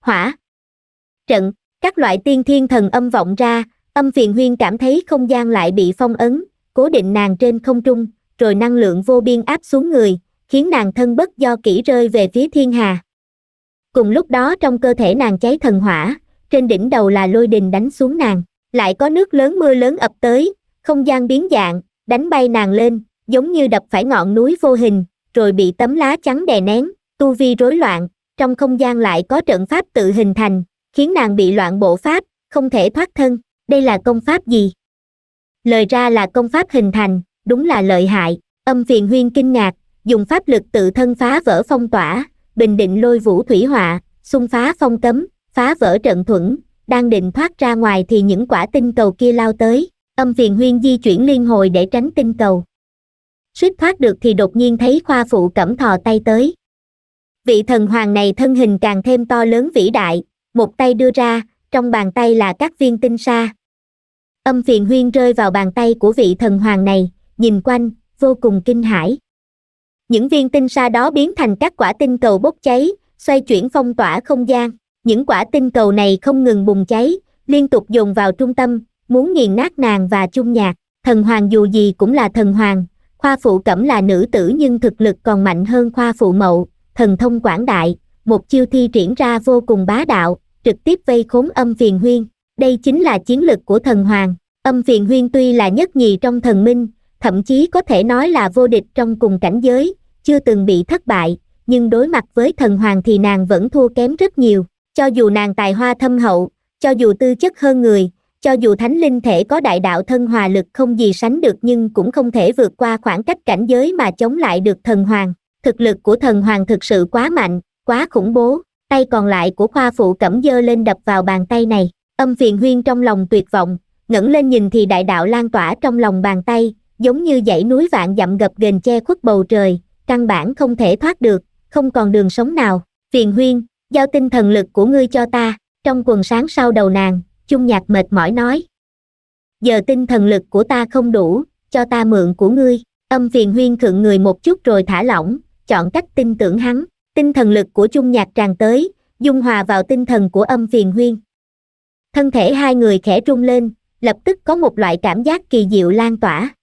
hỏa trận các loại tiên thiên thần âm vọng ra âm phiền huyên cảm thấy không gian lại bị phong ấn cố định nàng trên không trung rồi năng lượng vô biên áp xuống người khiến nàng thân bất do kỹ rơi về phía thiên hà cùng lúc đó trong cơ thể nàng cháy thần hỏa trên đỉnh đầu là lôi đình đánh xuống nàng lại có nước lớn mưa lớn ập tới không gian biến dạng đánh bay nàng lên giống như đập phải ngọn núi vô hình rồi bị tấm lá trắng đè nén tu vi rối loạn trong không gian lại có trận pháp tự hình thành khiến nàng bị loạn bộ pháp không thể thoát thân đây là công pháp gì lời ra là công pháp hình thành đúng là lợi hại âm phiền huyên kinh ngạc dùng pháp lực tự thân phá vỡ phong tỏa bình định lôi vũ thủy họa xung phá phong cấm phá vỡ trận thuẫn đang định thoát ra ngoài thì những quả tinh cầu kia lao tới âm phiền huyên di chuyển liên hồi để tránh tinh cầu suýt thoát được thì đột nhiên thấy khoa phụ cẩm thò tay tới vị thần hoàng này thân hình càng thêm to lớn vĩ đại một tay đưa ra trong bàn tay là các viên tinh sa âm phiền huyên rơi vào bàn tay của vị thần hoàng này nhìn quanh vô cùng kinh hãi những viên tinh sa đó biến thành các quả tinh cầu bốc cháy xoay chuyển phong tỏa không gian những quả tinh cầu này không ngừng bùng cháy liên tục dồn vào trung tâm muốn nghiền nát nàng và chung nhạc thần hoàng dù gì cũng là thần hoàng khoa phụ cẩm là nữ tử nhưng thực lực còn mạnh hơn khoa phụ mậu thần thông quảng đại một chiêu thi triển ra vô cùng bá đạo trực tiếp vây khốn âm phiền huyên đây chính là chiến lực của thần hoàng âm phiền huyên tuy là nhất nhì trong thần minh thậm chí có thể nói là vô địch trong cùng cảnh giới chưa từng bị thất bại nhưng đối mặt với thần hoàng thì nàng vẫn thua kém rất nhiều cho dù nàng tài hoa thâm hậu cho dù tư chất hơn người cho dù thánh linh thể có đại đạo thân hòa lực không gì sánh được nhưng cũng không thể vượt qua khoảng cách cảnh giới mà chống lại được thần hoàng thực lực của thần hoàng thực sự quá mạnh quá khủng bố tay còn lại của khoa phụ cẩm dơ lên đập vào bàn tay này âm phiền huyên trong lòng tuyệt vọng ngẩng lên nhìn thì đại đạo lan tỏa trong lòng bàn tay giống như dãy núi vạn dặm gập ghềnh che khuất bầu trời, căn bản không thể thoát được, không còn đường sống nào. Phiền huyên, giao tinh thần lực của ngươi cho ta, trong quần sáng sau đầu nàng, chung nhạc mệt mỏi nói. Giờ tinh thần lực của ta không đủ, cho ta mượn của ngươi, âm phiền huyên khựng người một chút rồi thả lỏng, chọn cách tin tưởng hắn, tinh thần lực của chung nhạc tràn tới, dung hòa vào tinh thần của âm phiền huyên. Thân thể hai người khẽ rung lên, lập tức có một loại cảm giác kỳ diệu lan tỏa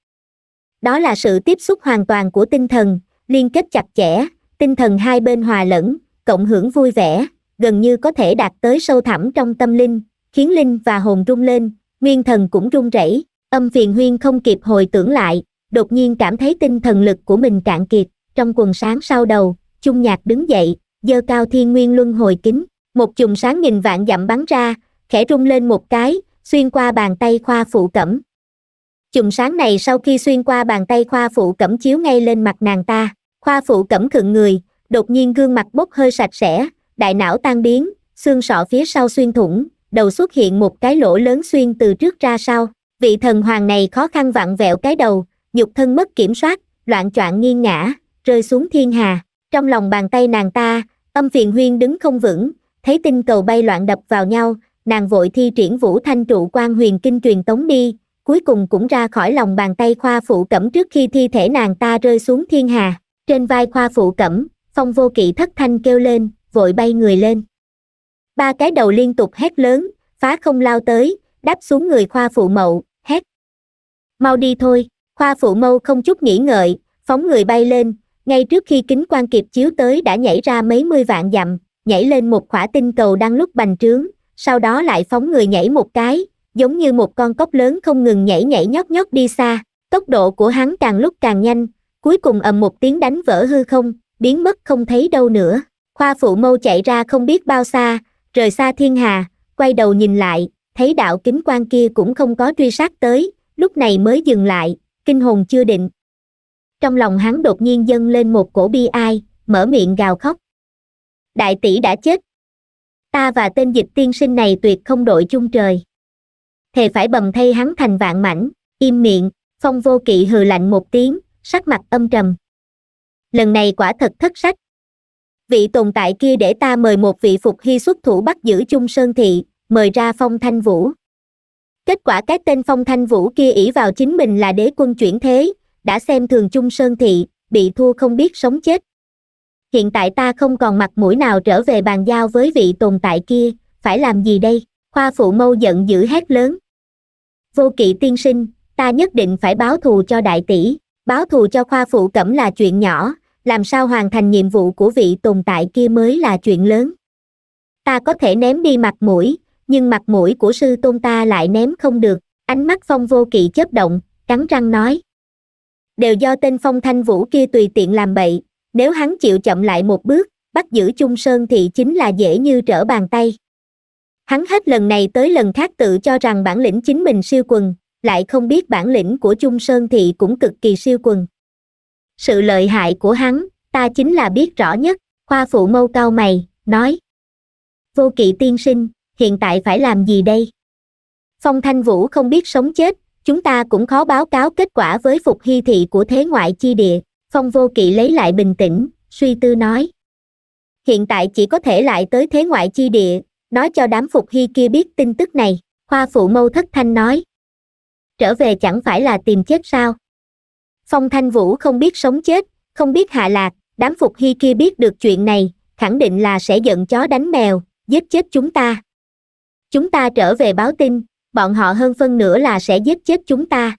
đó là sự tiếp xúc hoàn toàn của tinh thần liên kết chặt chẽ tinh thần hai bên hòa lẫn cộng hưởng vui vẻ gần như có thể đạt tới sâu thẳm trong tâm linh khiến linh và hồn rung lên nguyên thần cũng rung rẩy âm phiền huyên không kịp hồi tưởng lại đột nhiên cảm thấy tinh thần lực của mình cạn kiệt trong quần sáng sau đầu chung nhạc đứng dậy dơ cao thiên nguyên luân hồi kính một chùm sáng nghìn vạn dặm bắn ra khẽ rung lên một cái xuyên qua bàn tay khoa phụ cẩm chùm sáng này sau khi xuyên qua bàn tay khoa phụ cẩm chiếu ngay lên mặt nàng ta khoa phụ cẩm khựng người đột nhiên gương mặt bốc hơi sạch sẽ đại não tan biến xương sọ phía sau xuyên thủng đầu xuất hiện một cái lỗ lớn xuyên từ trước ra sau vị thần hoàng này khó khăn vặn vẹo cái đầu nhục thân mất kiểm soát loạn choạng nghiêng ngã rơi xuống thiên hà trong lòng bàn tay nàng ta âm phiền huyên đứng không vững thấy tinh cầu bay loạn đập vào nhau nàng vội thi triển vũ thanh trụ quan huyền kinh truyền tống đi cuối cùng cũng ra khỏi lòng bàn tay khoa phụ cẩm trước khi thi thể nàng ta rơi xuống thiên hà trên vai khoa phụ cẩm phong vô kỵ thất thanh kêu lên vội bay người lên ba cái đầu liên tục hét lớn phá không lao tới đáp xuống người khoa phụ mậu hét mau đi thôi khoa phụ mâu không chút nghĩ ngợi phóng người bay lên ngay trước khi kính quan kịp chiếu tới đã nhảy ra mấy mươi vạn dặm nhảy lên một khỏa tinh cầu đang lúc bành trướng sau đó lại phóng người nhảy một cái giống như một con cóc lớn không ngừng nhảy nhảy nhót nhót đi xa tốc độ của hắn càng lúc càng nhanh cuối cùng ầm một tiếng đánh vỡ hư không biến mất không thấy đâu nữa khoa phụ mâu chạy ra không biết bao xa rời xa thiên hà quay đầu nhìn lại thấy đạo kính quan kia cũng không có truy sát tới lúc này mới dừng lại kinh hồn chưa định trong lòng hắn đột nhiên dâng lên một cổ bi ai mở miệng gào khóc đại tỷ đã chết ta và tên dịch tiên sinh này tuyệt không đội chung trời thề phải bầm thay hắn thành vạn mảnh im miệng phong vô kỵ hừ lạnh một tiếng sắc mặt âm trầm lần này quả thật thất sách vị tồn tại kia để ta mời một vị phục hy xuất thủ bắt giữ chung sơn thị mời ra phong thanh vũ kết quả cái tên phong thanh vũ kia ỷ vào chính mình là đế quân chuyển thế đã xem thường chung sơn thị bị thua không biết sống chết hiện tại ta không còn mặt mũi nào trở về bàn giao với vị tồn tại kia phải làm gì đây khoa phụ mâu giận dữ hét lớn vô kỵ tiên sinh ta nhất định phải báo thù cho đại tỷ báo thù cho khoa phụ cẩm là chuyện nhỏ làm sao hoàn thành nhiệm vụ của vị tồn tại kia mới là chuyện lớn ta có thể ném đi mặt mũi nhưng mặt mũi của sư tôn ta lại ném không được ánh mắt phong vô kỵ chớp động cắn răng nói đều do tên phong thanh vũ kia tùy tiện làm bậy nếu hắn chịu chậm lại một bước bắt giữ chung sơn thì chính là dễ như trở bàn tay hắn hết lần này tới lần khác tự cho rằng bản lĩnh chính mình siêu quần lại không biết bản lĩnh của Trung sơn thị cũng cực kỳ siêu quần sự lợi hại của hắn ta chính là biết rõ nhất khoa phụ mâu cao mày nói vô kỵ tiên sinh hiện tại phải làm gì đây phong thanh vũ không biết sống chết chúng ta cũng khó báo cáo kết quả với phục hy thị của thế ngoại chi địa phong vô kỵ lấy lại bình tĩnh suy tư nói hiện tại chỉ có thể lại tới thế ngoại chi địa Nói cho đám phục hy kia biết tin tức này, khoa phụ mâu thất thanh nói. Trở về chẳng phải là tìm chết sao? Phong Thanh Vũ không biết sống chết, không biết hạ lạc, đám phục hy kia biết được chuyện này, khẳng định là sẽ giận chó đánh mèo, giết chết chúng ta. Chúng ta trở về báo tin, bọn họ hơn phân nữa là sẽ giết chết chúng ta.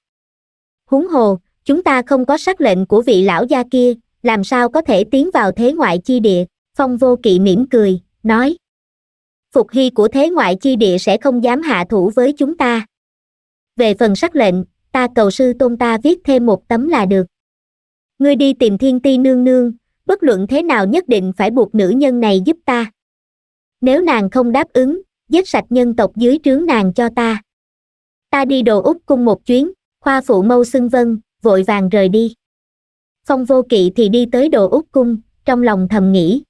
Huống hồ, chúng ta không có sắc lệnh của vị lão gia kia, làm sao có thể tiến vào thế ngoại chi địa, Phong Vô Kỵ mỉm cười, nói phục hy của thế ngoại chi địa sẽ không dám hạ thủ với chúng ta về phần sắc lệnh ta cầu sư tôn ta viết thêm một tấm là được ngươi đi tìm thiên ti nương nương bất luận thế nào nhất định phải buộc nữ nhân này giúp ta nếu nàng không đáp ứng giết sạch nhân tộc dưới trướng nàng cho ta ta đi đồ úc cung một chuyến khoa phụ mâu xưng vân vội vàng rời đi phong vô kỵ thì đi tới đồ úc cung trong lòng thầm nghĩ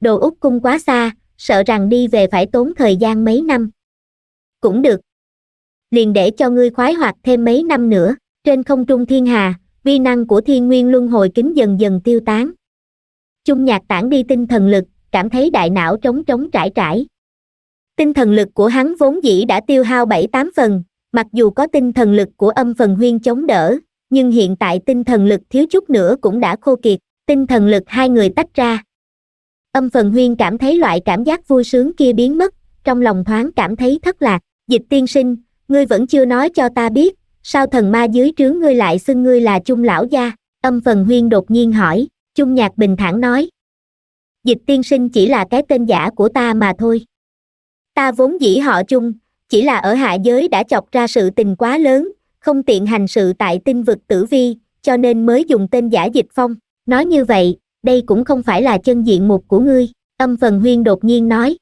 đồ úc cung quá xa sợ rằng đi về phải tốn thời gian mấy năm cũng được liền để cho ngươi khoái hoạt thêm mấy năm nữa trên không trung thiên hà vi năng của thiên nguyên luân hồi kính dần dần tiêu tán chung nhạc tản đi tinh thần lực cảm thấy đại não trống trống trải trải tinh thần lực của hắn vốn dĩ đã tiêu hao bảy tám phần mặc dù có tinh thần lực của âm phần huyên chống đỡ nhưng hiện tại tinh thần lực thiếu chút nữa cũng đã khô kiệt tinh thần lực hai người tách ra Âm phần huyên cảm thấy loại cảm giác vui sướng kia biến mất, trong lòng thoáng cảm thấy thất lạc, dịch tiên sinh, ngươi vẫn chưa nói cho ta biết, sao thần ma dưới trướng ngươi lại xưng ngươi là chung lão gia, âm phần huyên đột nhiên hỏi, chung nhạc bình thản nói. Dịch tiên sinh chỉ là cái tên giả của ta mà thôi. Ta vốn dĩ họ chung, chỉ là ở hạ giới đã chọc ra sự tình quá lớn, không tiện hành sự tại tinh vực tử vi, cho nên mới dùng tên giả dịch phong. Nói như vậy, đây cũng không phải là chân diện mục của ngươi âm phần huyên đột nhiên nói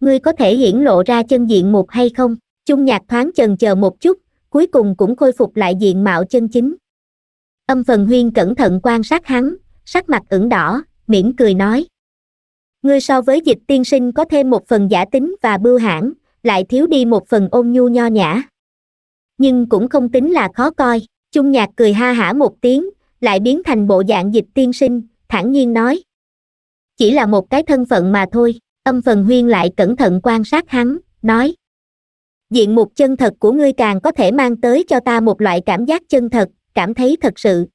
ngươi có thể hiển lộ ra chân diện mục hay không chung nhạc thoáng chần chờ một chút cuối cùng cũng khôi phục lại diện mạo chân chính âm phần huyên cẩn thận quan sát hắn sắc mặt ửng đỏ mỉm cười nói ngươi so với dịch tiên sinh có thêm một phần giả tính và bưu hãn lại thiếu đi một phần ôn nhu nho nhã nhưng cũng không tính là khó coi chung nhạc cười ha hả một tiếng lại biến thành bộ dạng dịch tiên sinh thản nhiên nói chỉ là một cái thân phận mà thôi âm phần huyên lại cẩn thận quan sát hắn nói diện mục chân thật của ngươi càng có thể mang tới cho ta một loại cảm giác chân thật cảm thấy thật sự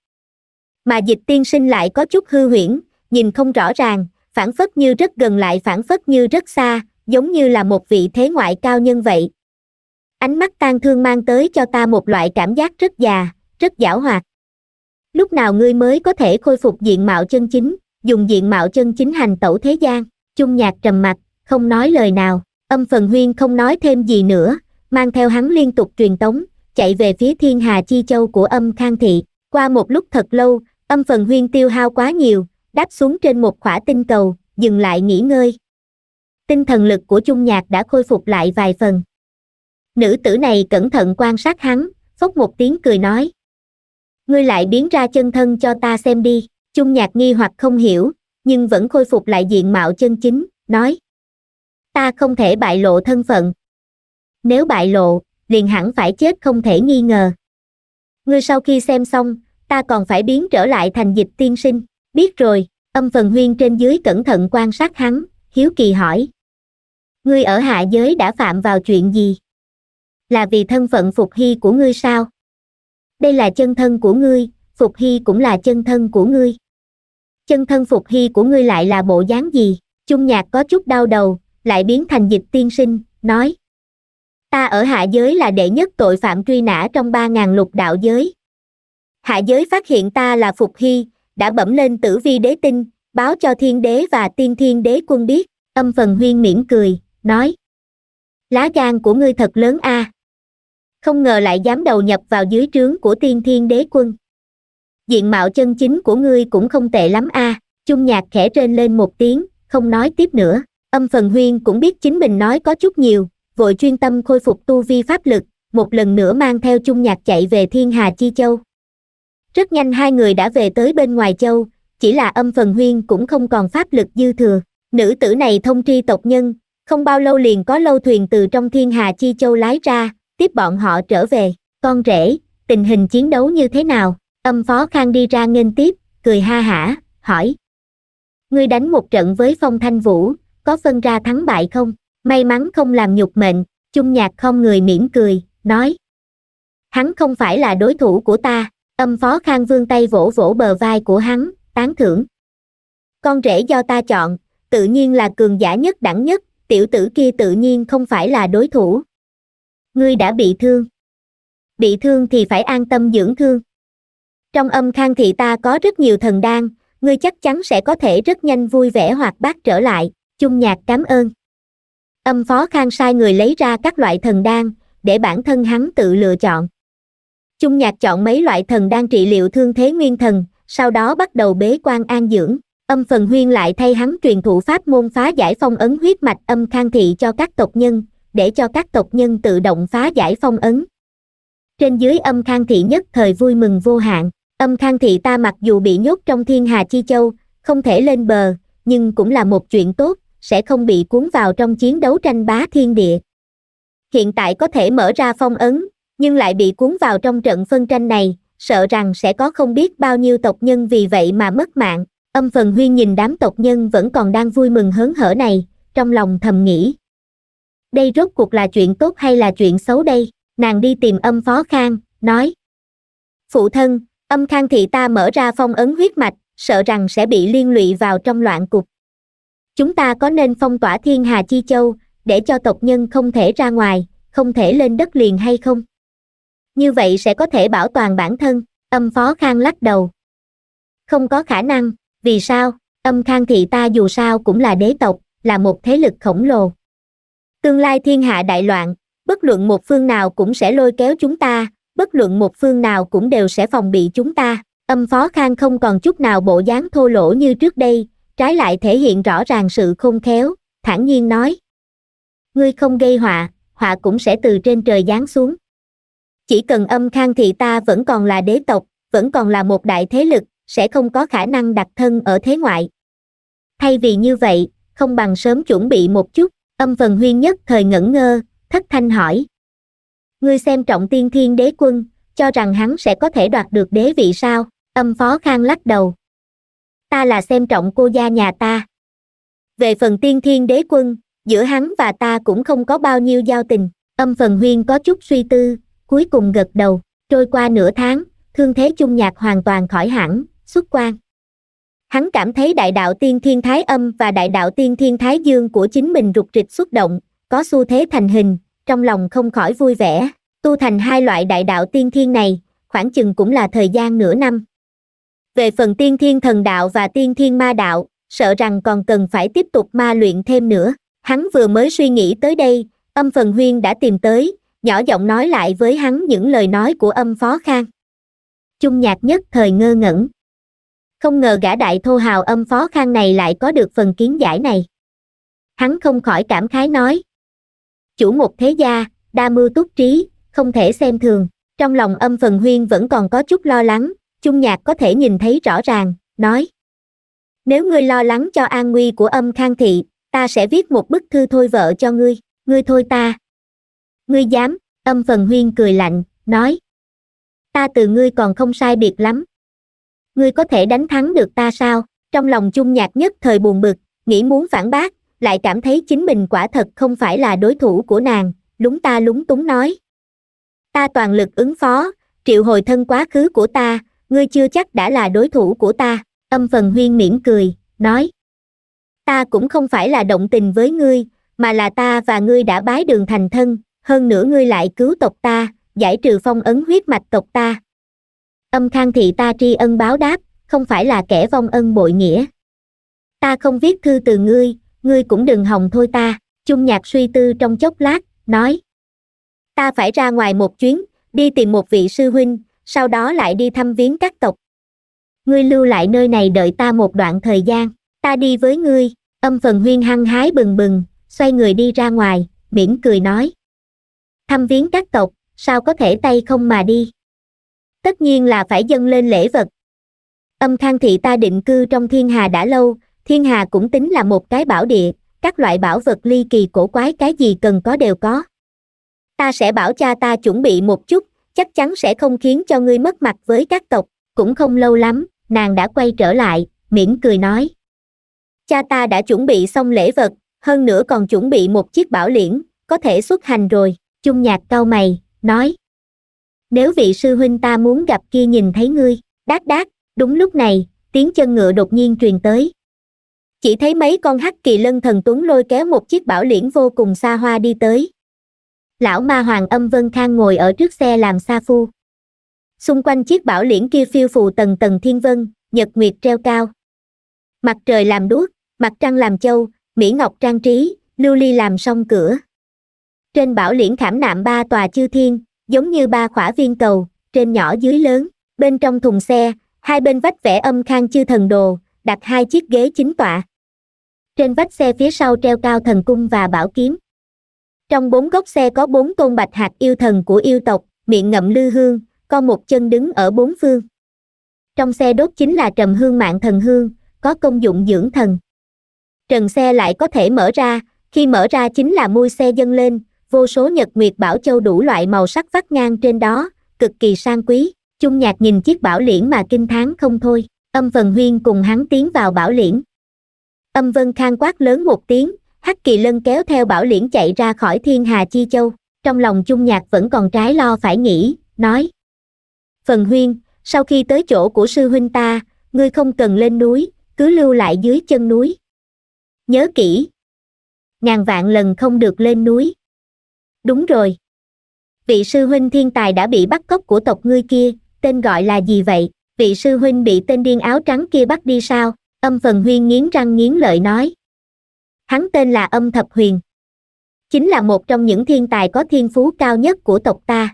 mà dịch tiên sinh lại có chút hư huyễn nhìn không rõ ràng phản phất như rất gần lại phản phất như rất xa giống như là một vị thế ngoại cao nhân vậy ánh mắt tan thương mang tới cho ta một loại cảm giác rất già rất giảo hoạt lúc nào ngươi mới có thể khôi phục diện mạo chân chính dùng diện mạo chân chính hành tẩu thế gian chung nhạc trầm mặt, không nói lời nào âm phần huyên không nói thêm gì nữa mang theo hắn liên tục truyền tống chạy về phía thiên hà chi châu của âm khang thị qua một lúc thật lâu âm phần huyên tiêu hao quá nhiều đáp xuống trên một khỏa tinh cầu dừng lại nghỉ ngơi tinh thần lực của chung nhạc đã khôi phục lại vài phần nữ tử này cẩn thận quan sát hắn phốc một tiếng cười nói ngươi lại biến ra chân thân cho ta xem đi chung nhạc nghi hoặc không hiểu nhưng vẫn khôi phục lại diện mạo chân chính nói ta không thể bại lộ thân phận nếu bại lộ liền hẳn phải chết không thể nghi ngờ ngươi sau khi xem xong ta còn phải biến trở lại thành dịch tiên sinh biết rồi âm phần huyên trên dưới cẩn thận quan sát hắn hiếu kỳ hỏi ngươi ở hạ giới đã phạm vào chuyện gì là vì thân phận phục hy của ngươi sao đây là chân thân của ngươi phục hy cũng là chân thân của ngươi chân thân phục hy của ngươi lại là bộ dáng gì chung nhạc có chút đau đầu lại biến thành dịch tiên sinh nói ta ở hạ giới là đệ nhất tội phạm truy nã trong ba ngàn lục đạo giới hạ giới phát hiện ta là phục hy đã bẩm lên tử vi đế tinh báo cho thiên đế và tiên thiên đế quân biết âm phần huyên miễn cười nói lá gan của ngươi thật lớn a à không ngờ lại dám đầu nhập vào dưới trướng của tiên thiên đế quân diện mạo chân chính của ngươi cũng không tệ lắm a à. chung nhạc khẽ trên lên một tiếng không nói tiếp nữa âm phần huyên cũng biết chính mình nói có chút nhiều vội chuyên tâm khôi phục tu vi pháp lực một lần nữa mang theo chung nhạc chạy về thiên hà chi châu rất nhanh hai người đã về tới bên ngoài châu chỉ là âm phần huyên cũng không còn pháp lực dư thừa nữ tử này thông tri tộc nhân không bao lâu liền có lâu thuyền từ trong thiên hà chi châu lái ra tiếp bọn họ trở về con rể tình hình chiến đấu như thế nào âm phó khang đi ra nghênh tiếp cười ha hả hỏi ngươi đánh một trận với phong thanh vũ có phân ra thắng bại không may mắn không làm nhục mệnh chung nhạc không người mỉm cười nói hắn không phải là đối thủ của ta âm phó khang vương tay vỗ vỗ bờ vai của hắn tán thưởng con rể do ta chọn tự nhiên là cường giả nhất đẳng nhất tiểu tử kia tự nhiên không phải là đối thủ ngươi đã bị thương bị thương thì phải an tâm dưỡng thương trong âm khang thị ta có rất nhiều thần đan ngươi chắc chắn sẽ có thể rất nhanh vui vẻ hoặc bác trở lại chung nhạc cảm ơn âm phó khang sai người lấy ra các loại thần đan để bản thân hắn tự lựa chọn chung nhạc chọn mấy loại thần đan trị liệu thương thế nguyên thần sau đó bắt đầu bế quan an dưỡng âm phần huyên lại thay hắn truyền thụ pháp môn phá giải phong ấn huyết mạch âm khang thị cho các tộc nhân để cho các tộc nhân tự động phá giải phong ấn trên dưới âm khang thị nhất thời vui mừng vô hạn âm khang thị ta mặc dù bị nhốt trong thiên hà chi châu không thể lên bờ nhưng cũng là một chuyện tốt sẽ không bị cuốn vào trong chiến đấu tranh bá thiên địa hiện tại có thể mở ra phong ấn nhưng lại bị cuốn vào trong trận phân tranh này sợ rằng sẽ có không biết bao nhiêu tộc nhân vì vậy mà mất mạng âm phần huy nhìn đám tộc nhân vẫn còn đang vui mừng hớn hở này trong lòng thầm nghĩ đây rốt cuộc là chuyện tốt hay là chuyện xấu đây nàng đi tìm âm phó khang nói phụ thân âm khang thị ta mở ra phong ấn huyết mạch sợ rằng sẽ bị liên lụy vào trong loạn cục chúng ta có nên phong tỏa thiên hà chi châu để cho tộc nhân không thể ra ngoài không thể lên đất liền hay không như vậy sẽ có thể bảo toàn bản thân âm phó khang lắc đầu không có khả năng vì sao âm khang thị ta dù sao cũng là đế tộc là một thế lực khổng lồ tương lai thiên hạ đại loạn bất luận một phương nào cũng sẽ lôi kéo chúng ta bất luận một phương nào cũng đều sẽ phòng bị chúng ta âm phó khang không còn chút nào bộ dáng thô lỗ như trước đây trái lại thể hiện rõ ràng sự khôn khéo thản nhiên nói ngươi không gây họa họa cũng sẽ từ trên trời giáng xuống chỉ cần âm khang thì ta vẫn còn là đế tộc vẫn còn là một đại thế lực sẽ không có khả năng đặt thân ở thế ngoại thay vì như vậy không bằng sớm chuẩn bị một chút Âm phần huyên nhất thời ngẩn ngơ, thất thanh hỏi. Ngươi xem trọng tiên thiên đế quân, cho rằng hắn sẽ có thể đoạt được đế vị sao? Âm phó khang lắc đầu. Ta là xem trọng cô gia nhà ta. Về phần tiên thiên đế quân, giữa hắn và ta cũng không có bao nhiêu giao tình. Âm phần huyên có chút suy tư, cuối cùng gật đầu. Trôi qua nửa tháng, thương thế chung nhạc hoàn toàn khỏi hẳn, xuất quan hắn cảm thấy đại đạo tiên thiên thái âm và đại đạo tiên thiên thái dương của chính mình rục rịch xuất động có xu thế thành hình trong lòng không khỏi vui vẻ tu thành hai loại đại đạo tiên thiên này khoảng chừng cũng là thời gian nửa năm về phần tiên thiên thần đạo và tiên thiên ma đạo sợ rằng còn cần phải tiếp tục ma luyện thêm nữa hắn vừa mới suy nghĩ tới đây âm phần huyên đã tìm tới nhỏ giọng nói lại với hắn những lời nói của âm phó khang chung nhạc nhất thời ngơ ngẩn không ngờ gã đại thô hào âm phó khang này lại có được phần kiến giải này hắn không khỏi cảm khái nói chủ một thế gia đa mưu túc trí không thể xem thường trong lòng âm phần huyên vẫn còn có chút lo lắng chung nhạc có thể nhìn thấy rõ ràng nói nếu ngươi lo lắng cho an nguy của âm khang thị ta sẽ viết một bức thư thôi vợ cho ngươi ngươi thôi ta ngươi dám âm phần huyên cười lạnh nói ta từ ngươi còn không sai biệt lắm ngươi có thể đánh thắng được ta sao trong lòng chung nhạc nhất thời buồn bực nghĩ muốn phản bác lại cảm thấy chính mình quả thật không phải là đối thủ của nàng lúng ta lúng túng nói ta toàn lực ứng phó triệu hồi thân quá khứ của ta ngươi chưa chắc đã là đối thủ của ta âm phần huyên mỉm cười nói ta cũng không phải là động tình với ngươi mà là ta và ngươi đã bái đường thành thân hơn nữa ngươi lại cứu tộc ta giải trừ phong ấn huyết mạch tộc ta âm khang thì ta tri ân báo đáp không phải là kẻ vong ân bội nghĩa ta không viết thư từ ngươi ngươi cũng đừng hồng thôi ta chung nhạc suy tư trong chốc lát nói ta phải ra ngoài một chuyến đi tìm một vị sư huynh sau đó lại đi thăm viếng các tộc ngươi lưu lại nơi này đợi ta một đoạn thời gian ta đi với ngươi âm phần huyên hăng hái bừng bừng xoay người đi ra ngoài mỉm cười nói thăm viếng các tộc sao có thể tay không mà đi tất nhiên là phải dâng lên lễ vật âm khang thị ta định cư trong thiên hà đã lâu thiên hà cũng tính là một cái bảo địa các loại bảo vật ly kỳ cổ quái cái gì cần có đều có ta sẽ bảo cha ta chuẩn bị một chút chắc chắn sẽ không khiến cho ngươi mất mặt với các tộc cũng không lâu lắm nàng đã quay trở lại mỉm cười nói cha ta đã chuẩn bị xong lễ vật hơn nữa còn chuẩn bị một chiếc bảo liễn có thể xuất hành rồi chung nhạc cau mày nói nếu vị sư huynh ta muốn gặp kia nhìn thấy ngươi đát đát đúng lúc này tiếng chân ngựa đột nhiên truyền tới chỉ thấy mấy con hắc kỳ lân thần tuấn lôi kéo một chiếc bảo liễn vô cùng xa hoa đi tới lão ma hoàng âm vân khang ngồi ở trước xe làm sa phu xung quanh chiếc bảo liễn kia phiêu phù tầng tầng thiên vân nhật nguyệt treo cao mặt trời làm đuốc mặt trăng làm châu mỹ ngọc trang trí lưu ly làm song cửa trên bảo liễn khảm nạm ba tòa chư thiên giống như ba khỏa viên cầu, trên nhỏ dưới lớn, bên trong thùng xe, hai bên vách vẽ âm khang chư thần đồ, đặt hai chiếc ghế chính tọa. Trên vách xe phía sau treo cao thần cung và bảo kiếm. Trong bốn góc xe có bốn tôn bạch hạt yêu thần của yêu tộc, miệng ngậm lư hương, có một chân đứng ở bốn phương. Trong xe đốt chính là trầm hương mạng thần hương, có công dụng dưỡng thần. Trần xe lại có thể mở ra, khi mở ra chính là mui xe dâng lên, vô số nhật nguyệt bảo châu đủ loại màu sắc vắt ngang trên đó cực kỳ sang quý chung nhạc nhìn chiếc bảo liễn mà kinh thán không thôi âm phần huyên cùng hắn tiến vào bảo liễn âm vân khang quát lớn một tiếng hắc kỳ lân kéo theo bảo liễn chạy ra khỏi thiên hà chi châu trong lòng chung nhạc vẫn còn trái lo phải nghĩ nói phần huyên sau khi tới chỗ của sư huynh ta ngươi không cần lên núi cứ lưu lại dưới chân núi nhớ kỹ ngàn vạn lần không được lên núi đúng rồi vị sư huynh thiên tài đã bị bắt cóc của tộc ngươi kia tên gọi là gì vậy vị sư huynh bị tên điên áo trắng kia bắt đi sao âm phần huyên nghiến răng nghiến lợi nói hắn tên là âm thập huyền chính là một trong những thiên tài có thiên phú cao nhất của tộc ta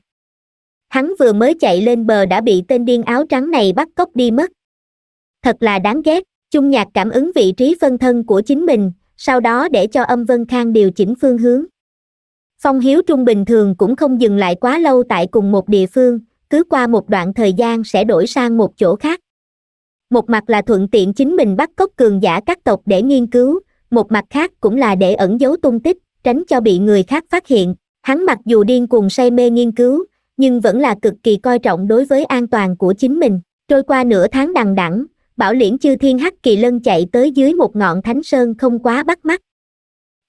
hắn vừa mới chạy lên bờ đã bị tên điên áo trắng này bắt cóc đi mất thật là đáng ghét chung nhạc cảm ứng vị trí phân thân của chính mình sau đó để cho âm vân khang điều chỉnh phương hướng Phong hiếu trung bình thường cũng không dừng lại quá lâu tại cùng một địa phương, cứ qua một đoạn thời gian sẽ đổi sang một chỗ khác. Một mặt là thuận tiện chính mình bắt cóc cường giả các tộc để nghiên cứu, một mặt khác cũng là để ẩn giấu tung tích, tránh cho bị người khác phát hiện. Hắn mặc dù điên cuồng say mê nghiên cứu, nhưng vẫn là cực kỳ coi trọng đối với an toàn của chính mình. Trôi qua nửa tháng đằng đẵng, Bảo Liễn Chư Thiên Hắc Kỳ Lân chạy tới dưới một ngọn thánh sơn không quá bắt mắt,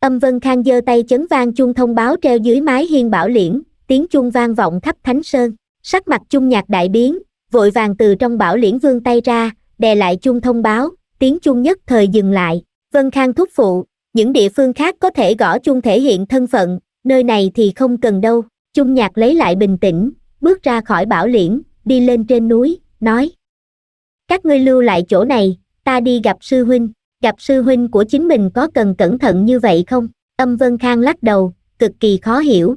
âm vân khang giơ tay chấn vang chung thông báo treo dưới mái hiên bảo liễn tiếng chung vang vọng khắp thánh sơn sắc mặt chung nhạc đại biến vội vàng từ trong bảo liễn vương tay ra đè lại chung thông báo tiếng chung nhất thời dừng lại vân khang thúc phụ những địa phương khác có thể gõ chung thể hiện thân phận nơi này thì không cần đâu chung nhạc lấy lại bình tĩnh bước ra khỏi bảo liễn đi lên trên núi nói các ngươi lưu lại chỗ này ta đi gặp sư huynh gặp sư huynh của chính mình có cần cẩn thận như vậy không âm vân khang lắc đầu cực kỳ khó hiểu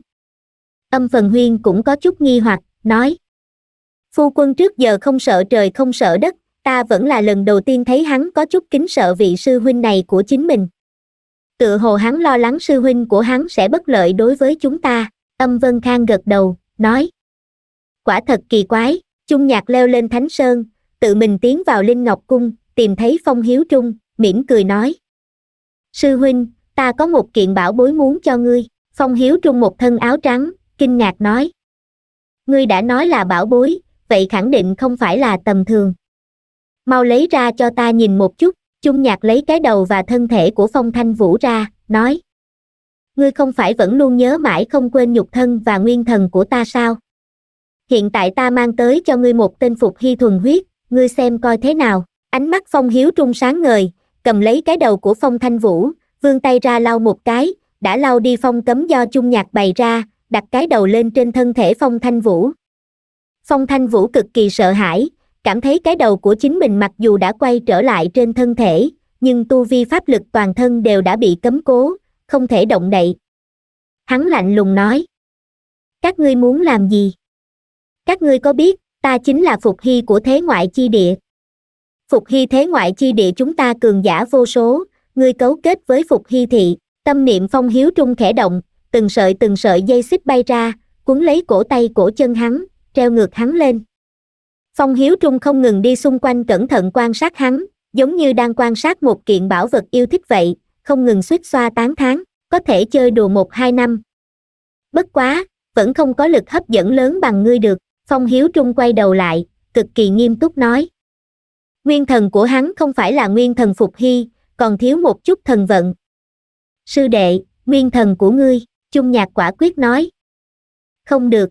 âm phần huyên cũng có chút nghi hoặc nói phu quân trước giờ không sợ trời không sợ đất ta vẫn là lần đầu tiên thấy hắn có chút kính sợ vị sư huynh này của chính mình tự hồ hắn lo lắng sư huynh của hắn sẽ bất lợi đối với chúng ta âm vân khang gật đầu nói quả thật kỳ quái chung nhạc leo lên thánh sơn tự mình tiến vào linh ngọc cung tìm thấy phong hiếu trung mỉm cười nói sư huynh ta có một kiện bảo bối muốn cho ngươi phong hiếu trung một thân áo trắng kinh ngạc nói ngươi đã nói là bảo bối vậy khẳng định không phải là tầm thường mau lấy ra cho ta nhìn một chút chung nhạc lấy cái đầu và thân thể của phong thanh vũ ra nói ngươi không phải vẫn luôn nhớ mãi không quên nhục thân và nguyên thần của ta sao hiện tại ta mang tới cho ngươi một tên phục hy thuần huyết ngươi xem coi thế nào ánh mắt phong hiếu trung sáng ngời cầm lấy cái đầu của phong thanh vũ vươn tay ra lau một cái đã lau đi phong cấm do chung nhạc bày ra đặt cái đầu lên trên thân thể phong thanh vũ phong thanh vũ cực kỳ sợ hãi cảm thấy cái đầu của chính mình mặc dù đã quay trở lại trên thân thể nhưng tu vi pháp lực toàn thân đều đã bị cấm cố không thể động đậy hắn lạnh lùng nói các ngươi muốn làm gì các ngươi có biết ta chính là phục hy của thế ngoại chi địa phục hy thế ngoại chi địa chúng ta cường giả vô số ngươi cấu kết với phục hy thị tâm niệm phong hiếu trung khẽ động từng sợi từng sợi dây xích bay ra cuốn lấy cổ tay cổ chân hắn treo ngược hắn lên phong hiếu trung không ngừng đi xung quanh cẩn thận quan sát hắn giống như đang quan sát một kiện bảo vật yêu thích vậy không ngừng suýt xoa tán thán có thể chơi đùa một hai năm bất quá vẫn không có lực hấp dẫn lớn bằng ngươi được phong hiếu trung quay đầu lại cực kỳ nghiêm túc nói Nguyên thần của hắn không phải là nguyên thần phục hy, còn thiếu một chút thần vận. Sư đệ, nguyên thần của ngươi, chung nhạc quả quyết nói. Không được.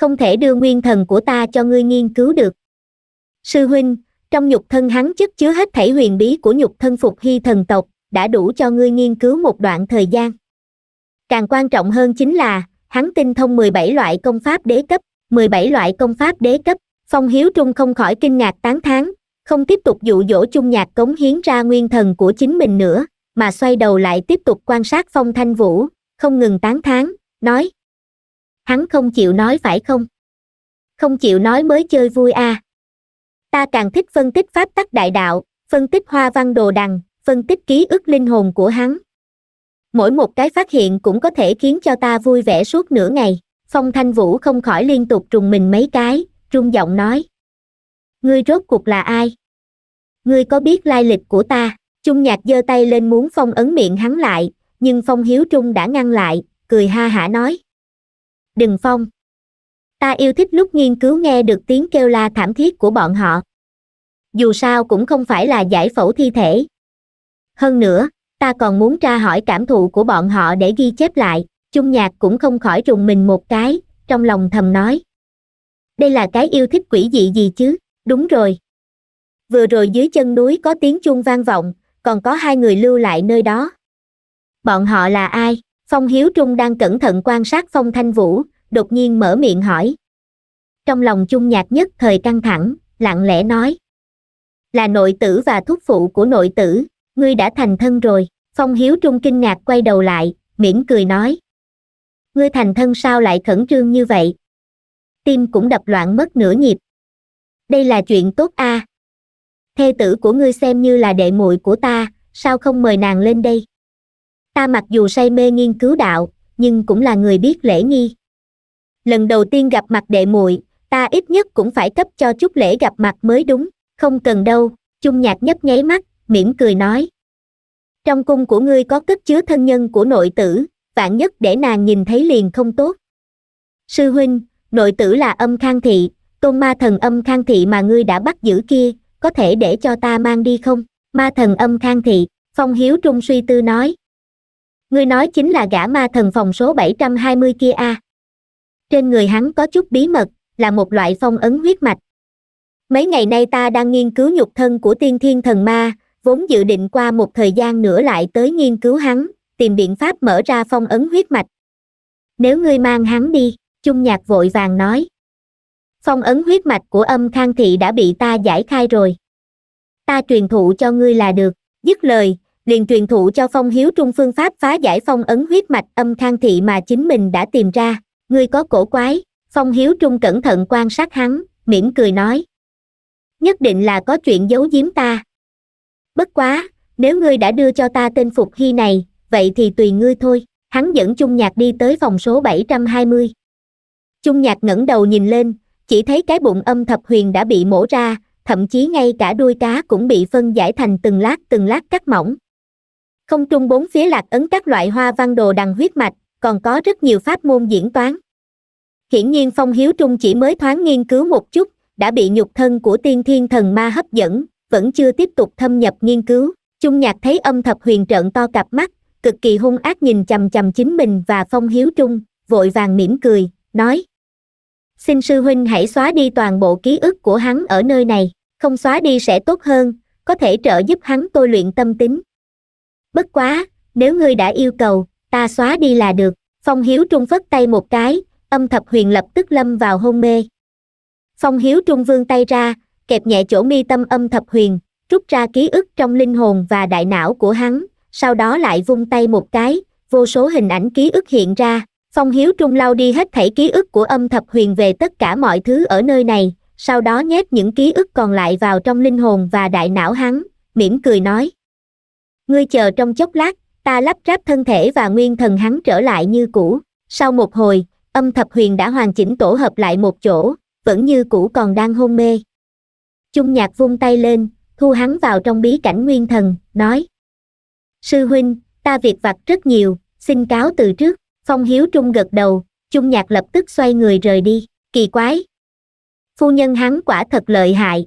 Không thể đưa nguyên thần của ta cho ngươi nghiên cứu được. Sư huynh, trong nhục thân hắn chất chứa hết thảy huyền bí của nhục thân phục hy thần tộc, đã đủ cho ngươi nghiên cứu một đoạn thời gian. Càng quan trọng hơn chính là, hắn tinh thông 17 loại công pháp đế cấp, 17 loại công pháp đế cấp, Phong Hiếu Trung không khỏi kinh ngạc tán thán, không tiếp tục dụ dỗ chung nhạc cống hiến ra nguyên thần của chính mình nữa mà xoay đầu lại tiếp tục quan sát phong thanh vũ không ngừng tán thán nói hắn không chịu nói phải không không chịu nói mới chơi vui à. ta càng thích phân tích pháp tắc đại đạo phân tích hoa văn đồ đằng phân tích ký ức linh hồn của hắn mỗi một cái phát hiện cũng có thể khiến cho ta vui vẻ suốt nửa ngày phong thanh vũ không khỏi liên tục trùng mình mấy cái trung giọng nói ngươi rốt cuộc là ai ngươi có biết lai lịch của ta Trung nhạc giơ tay lên muốn phong ấn miệng hắn lại nhưng phong hiếu trung đã ngăn lại cười ha hả nói đừng phong ta yêu thích lúc nghiên cứu nghe được tiếng kêu la thảm thiết của bọn họ dù sao cũng không phải là giải phẫu thi thể hơn nữa ta còn muốn tra hỏi cảm thụ của bọn họ để ghi chép lại Trung nhạc cũng không khỏi trùng mình một cái trong lòng thầm nói đây là cái yêu thích quỷ dị gì chứ đúng rồi vừa rồi dưới chân núi có tiếng chuông vang vọng còn có hai người lưu lại nơi đó bọn họ là ai phong hiếu trung đang cẩn thận quan sát phong thanh vũ đột nhiên mở miệng hỏi trong lòng chung nhạc nhất thời căng thẳng lặng lẽ nói là nội tử và thúc phụ của nội tử ngươi đã thành thân rồi phong hiếu trung kinh ngạc quay đầu lại mỉm cười nói ngươi thành thân sao lại khẩn trương như vậy tim cũng đập loạn mất nửa nhịp đây là chuyện tốt a à. thê tử của ngươi xem như là đệ muội của ta sao không mời nàng lên đây ta mặc dù say mê nghiên cứu đạo nhưng cũng là người biết lễ nghi lần đầu tiên gặp mặt đệ muội ta ít nhất cũng phải cấp cho chút lễ gặp mặt mới đúng không cần đâu chung nhạc nhấp nháy mắt mỉm cười nói trong cung của ngươi có cất chứa thân nhân của nội tử vạn nhất để nàng nhìn thấy liền không tốt sư huynh nội tử là âm khang thị tôn ma thần âm khang thị mà ngươi đã bắt giữ kia có thể để cho ta mang đi không ma thần âm khang thị phong hiếu trung suy tư nói ngươi nói chính là gã ma thần phòng số 720 kia a trên người hắn có chút bí mật là một loại phong ấn huyết mạch mấy ngày nay ta đang nghiên cứu nhục thân của tiên thiên thần ma vốn dự định qua một thời gian nữa lại tới nghiên cứu hắn tìm biện pháp mở ra phong ấn huyết mạch nếu ngươi mang hắn đi chung nhạc vội vàng nói phong ấn huyết mạch của âm khang thị đã bị ta giải khai rồi ta truyền thụ cho ngươi là được dứt lời liền truyền thụ cho phong hiếu trung phương pháp phá giải phong ấn huyết mạch âm khang thị mà chính mình đã tìm ra ngươi có cổ quái phong hiếu trung cẩn thận quan sát hắn mỉm cười nói nhất định là có chuyện giấu giếm ta bất quá nếu ngươi đã đưa cho ta tên phục hy này vậy thì tùy ngươi thôi hắn dẫn chung nhạc đi tới phòng số 720. Chung nhạc ngẩng đầu nhìn lên chỉ thấy cái bụng âm thập huyền đã bị mổ ra, thậm chí ngay cả đuôi cá cũng bị phân giải thành từng lát từng lát cắt mỏng. Không trung bốn phía lạc ấn các loại hoa văn đồ đằng huyết mạch, còn có rất nhiều pháp môn diễn toán. Hiển nhiên Phong Hiếu Trung chỉ mới thoáng nghiên cứu một chút, đã bị nhục thân của tiên thiên thần ma hấp dẫn, vẫn chưa tiếp tục thâm nhập nghiên cứu. Trung nhạc thấy âm thập huyền trợn to cặp mắt, cực kỳ hung ác nhìn chầm chầm chính mình và Phong Hiếu Trung, vội vàng mỉm cười, nói. Xin sư huynh hãy xóa đi toàn bộ ký ức của hắn ở nơi này, không xóa đi sẽ tốt hơn, có thể trợ giúp hắn tôi luyện tâm tính. Bất quá, nếu ngươi đã yêu cầu, ta xóa đi là được. Phong Hiếu Trung phất tay một cái, âm thập huyền lập tức lâm vào hôn mê. Phong Hiếu Trung vương tay ra, kẹp nhẹ chỗ mi tâm âm thập huyền, rút ra ký ức trong linh hồn và đại não của hắn, sau đó lại vung tay một cái, vô số hình ảnh ký ức hiện ra, phong hiếu trung lau đi hết thảy ký ức của âm thập huyền về tất cả mọi thứ ở nơi này sau đó nhét những ký ức còn lại vào trong linh hồn và đại não hắn mỉm cười nói ngươi chờ trong chốc lát ta lắp ráp thân thể và nguyên thần hắn trở lại như cũ sau một hồi âm thập huyền đã hoàn chỉnh tổ hợp lại một chỗ vẫn như cũ còn đang hôn mê Trung nhạc vung tay lên thu hắn vào trong bí cảnh nguyên thần nói sư huynh ta việc vặt rất nhiều xin cáo từ trước phong hiếu trung gật đầu Trung nhạc lập tức xoay người rời đi kỳ quái phu nhân hắn quả thật lợi hại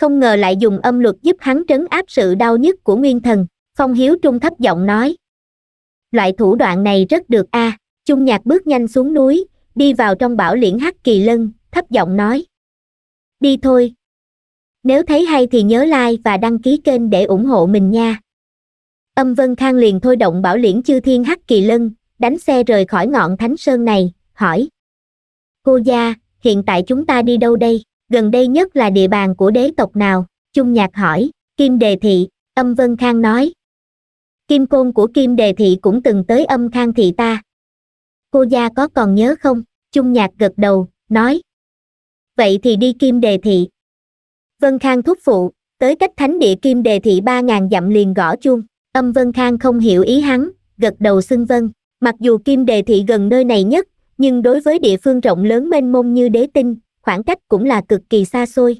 không ngờ lại dùng âm luật giúp hắn trấn áp sự đau nhức của nguyên thần phong hiếu trung thấp giọng nói loại thủ đoạn này rất được a à. chung nhạc bước nhanh xuống núi đi vào trong bảo liễn hắc kỳ lân thấp giọng nói đi thôi nếu thấy hay thì nhớ like và đăng ký kênh để ủng hộ mình nha âm vân khang liền thôi động bảo liễn chư thiên hắc kỳ lân đánh xe rời khỏi ngọn thánh sơn này hỏi cô gia hiện tại chúng ta đi đâu đây gần đây nhất là địa bàn của đế tộc nào trung nhạc hỏi kim đề thị âm vân khang nói kim côn của kim đề thị cũng từng tới âm khang thị ta cô gia có còn nhớ không trung nhạc gật đầu nói vậy thì đi kim đề thị vân khang thúc phụ tới cách thánh địa kim đề thị ba ngàn dặm liền gõ chuông âm vân khang không hiểu ý hắn gật đầu xưng vân mặc dù kim đề thị gần nơi này nhất nhưng đối với địa phương rộng lớn mênh mông như đế tinh khoảng cách cũng là cực kỳ xa xôi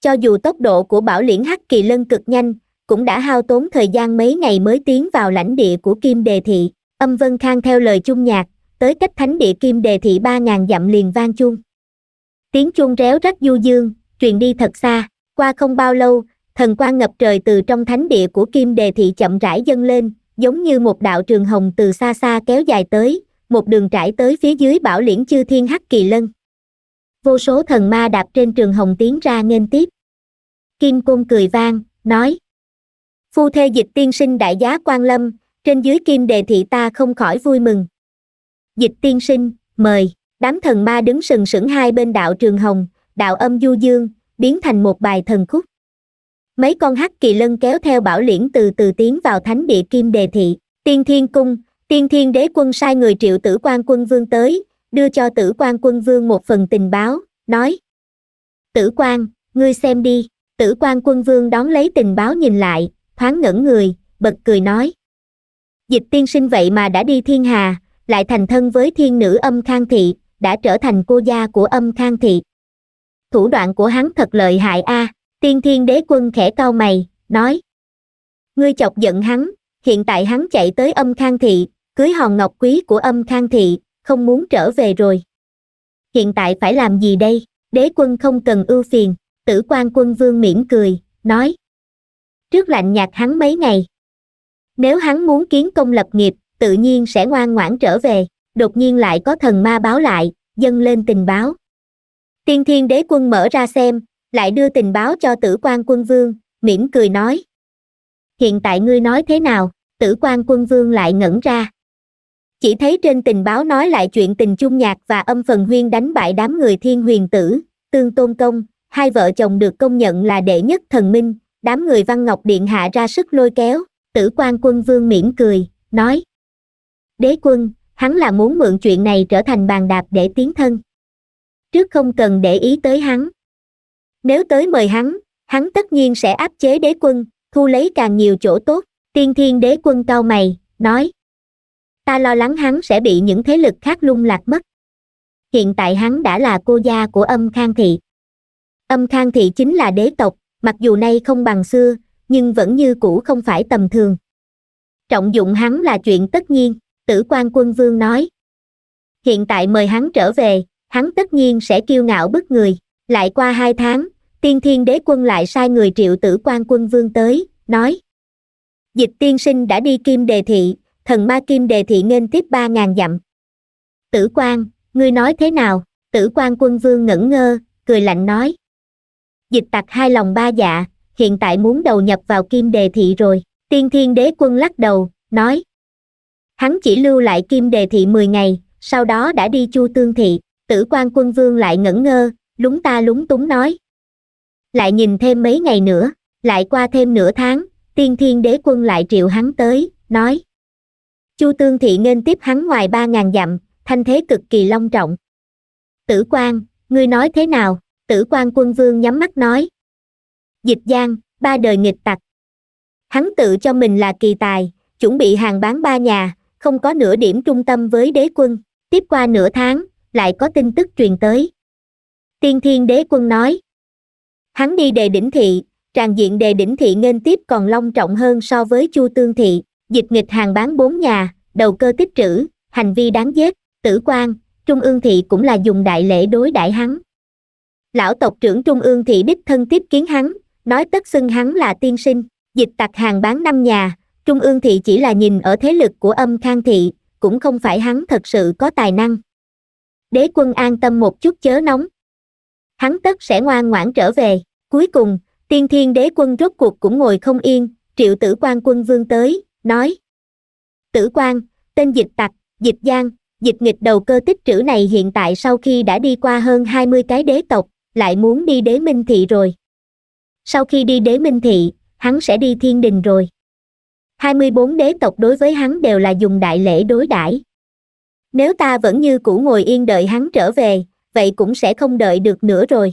cho dù tốc độ của bảo liễn hắc kỳ lân cực nhanh cũng đã hao tốn thời gian mấy ngày mới tiến vào lãnh địa của kim đề thị âm vân khang theo lời chung nhạc tới cách thánh địa kim đề thị ba ngàn dặm liền vang chuông tiếng chuông réo rắt du dương truyền đi thật xa qua không bao lâu thần quan ngập trời từ trong thánh địa của kim đề thị chậm rãi dâng lên giống như một đạo trường hồng từ xa xa kéo dài tới, một đường trải tới phía dưới bảo liễn chư thiên hắc kỳ lân. Vô số thần ma đạp trên trường hồng tiến ra nghênh tiếp. Kim Côn cười vang, nói. Phu thê dịch tiên sinh đại giá quan lâm, trên dưới kim đề thị ta không khỏi vui mừng. Dịch tiên sinh, mời, đám thần ma đứng sừng sững hai bên đạo trường hồng, đạo âm du dương, biến thành một bài thần khúc mấy con hắc kỳ lân kéo theo bảo liễn từ từ tiến vào thánh địa kim đề thị tiên thiên cung tiên thiên đế quân sai người triệu tử quan quân vương tới đưa cho tử quan quân vương một phần tình báo nói tử quan ngươi xem đi tử quan quân vương đón lấy tình báo nhìn lại thoáng ngẩn người bật cười nói dịch tiên sinh vậy mà đã đi thiên hà lại thành thân với thiên nữ âm khang thị đã trở thành cô gia của âm khang thị thủ đoạn của hắn thật lợi hại a à tiên thiên đế quân khẽ cau mày nói ngươi chọc giận hắn hiện tại hắn chạy tới âm khang thị cưới hòn ngọc quý của âm khang thị không muốn trở về rồi hiện tại phải làm gì đây đế quân không cần ưu phiền tử quan quân vương mỉm cười nói trước lạnh nhạt hắn mấy ngày nếu hắn muốn kiến công lập nghiệp tự nhiên sẽ ngoan ngoãn trở về đột nhiên lại có thần ma báo lại dâng lên tình báo tiên thiên đế quân mở ra xem lại đưa tình báo cho tử quan quân vương mỉm cười nói hiện tại ngươi nói thế nào tử quan quân vương lại ngẩn ra chỉ thấy trên tình báo nói lại chuyện tình chung nhạc và âm phần huyên đánh bại đám người thiên huyền tử tương tôn công hai vợ chồng được công nhận là đệ nhất thần minh đám người văn ngọc điện hạ ra sức lôi kéo tử quan quân vương mỉm cười nói đế quân hắn là muốn mượn chuyện này trở thành bàn đạp để tiến thân trước không cần để ý tới hắn nếu tới mời hắn hắn tất nhiên sẽ áp chế đế quân thu lấy càng nhiều chỗ tốt tiên thiên đế quân cao mày nói ta lo lắng hắn sẽ bị những thế lực khác lung lạc mất hiện tại hắn đã là cô gia của âm khang thị âm khang thị chính là đế tộc mặc dù nay không bằng xưa nhưng vẫn như cũ không phải tầm thường trọng dụng hắn là chuyện tất nhiên tử quan quân vương nói hiện tại mời hắn trở về hắn tất nhiên sẽ kiêu ngạo bức người lại qua hai tháng tiên thiên đế quân lại sai người triệu tử quan quân vương tới nói dịch tiên sinh đã đi kim đề thị thần ma kim đề thị nên tiếp ba ngàn dặm tử quan ngươi nói thế nào tử quan quân vương ngẩn ngơ cười lạnh nói dịch tặc hai lòng ba dạ hiện tại muốn đầu nhập vào kim đề thị rồi tiên thiên đế quân lắc đầu nói hắn chỉ lưu lại kim đề thị mười ngày sau đó đã đi chu tương thị tử quan quân vương lại ngẩn ngơ lúng ta lúng túng nói lại nhìn thêm mấy ngày nữa, lại qua thêm nửa tháng, tiên thiên đế quân lại triệu hắn tới, nói. Chu Tương Thị nên tiếp hắn ngoài ba ngàn dặm, thanh thế cực kỳ long trọng. Tử Quang, ngươi nói thế nào? Tử Quang quân vương nhắm mắt nói. Dịch Giang, ba đời nghịch tặc. Hắn tự cho mình là kỳ tài, chuẩn bị hàng bán ba nhà, không có nửa điểm trung tâm với đế quân. Tiếp qua nửa tháng, lại có tin tức truyền tới. Tiên Thiên đế quân nói, Hắn đi đề đỉnh thị, tràn diện đề đỉnh thị nên tiếp còn long trọng hơn so với chu tương thị, dịch nghịch hàng bán bốn nhà, đầu cơ tích trữ, hành vi đáng ghét, tử quan, trung ương thị cũng là dùng đại lễ đối đại hắn. Lão tộc trưởng trung ương thị đích thân tiếp kiến hắn, nói tất xưng hắn là tiên sinh, dịch tặc hàng bán năm nhà, trung ương thị chỉ là nhìn ở thế lực của âm khang thị, cũng không phải hắn thật sự có tài năng. Đế quân an tâm một chút chớ nóng. Hắn tất sẽ ngoan ngoãn trở về. Cuối cùng, tiên thiên đế quân rốt cuộc cũng ngồi không yên, triệu tử quan quân vương tới, nói. Tử quan, tên dịch tặc, dịch giang, dịch nghịch đầu cơ tích trữ này hiện tại sau khi đã đi qua hơn 20 cái đế tộc, lại muốn đi đế minh thị rồi. Sau khi đi đế minh thị, hắn sẽ đi thiên đình rồi. 24 đế tộc đối với hắn đều là dùng đại lễ đối đãi. Nếu ta vẫn như cũ ngồi yên đợi hắn trở về, vậy cũng sẽ không đợi được nữa rồi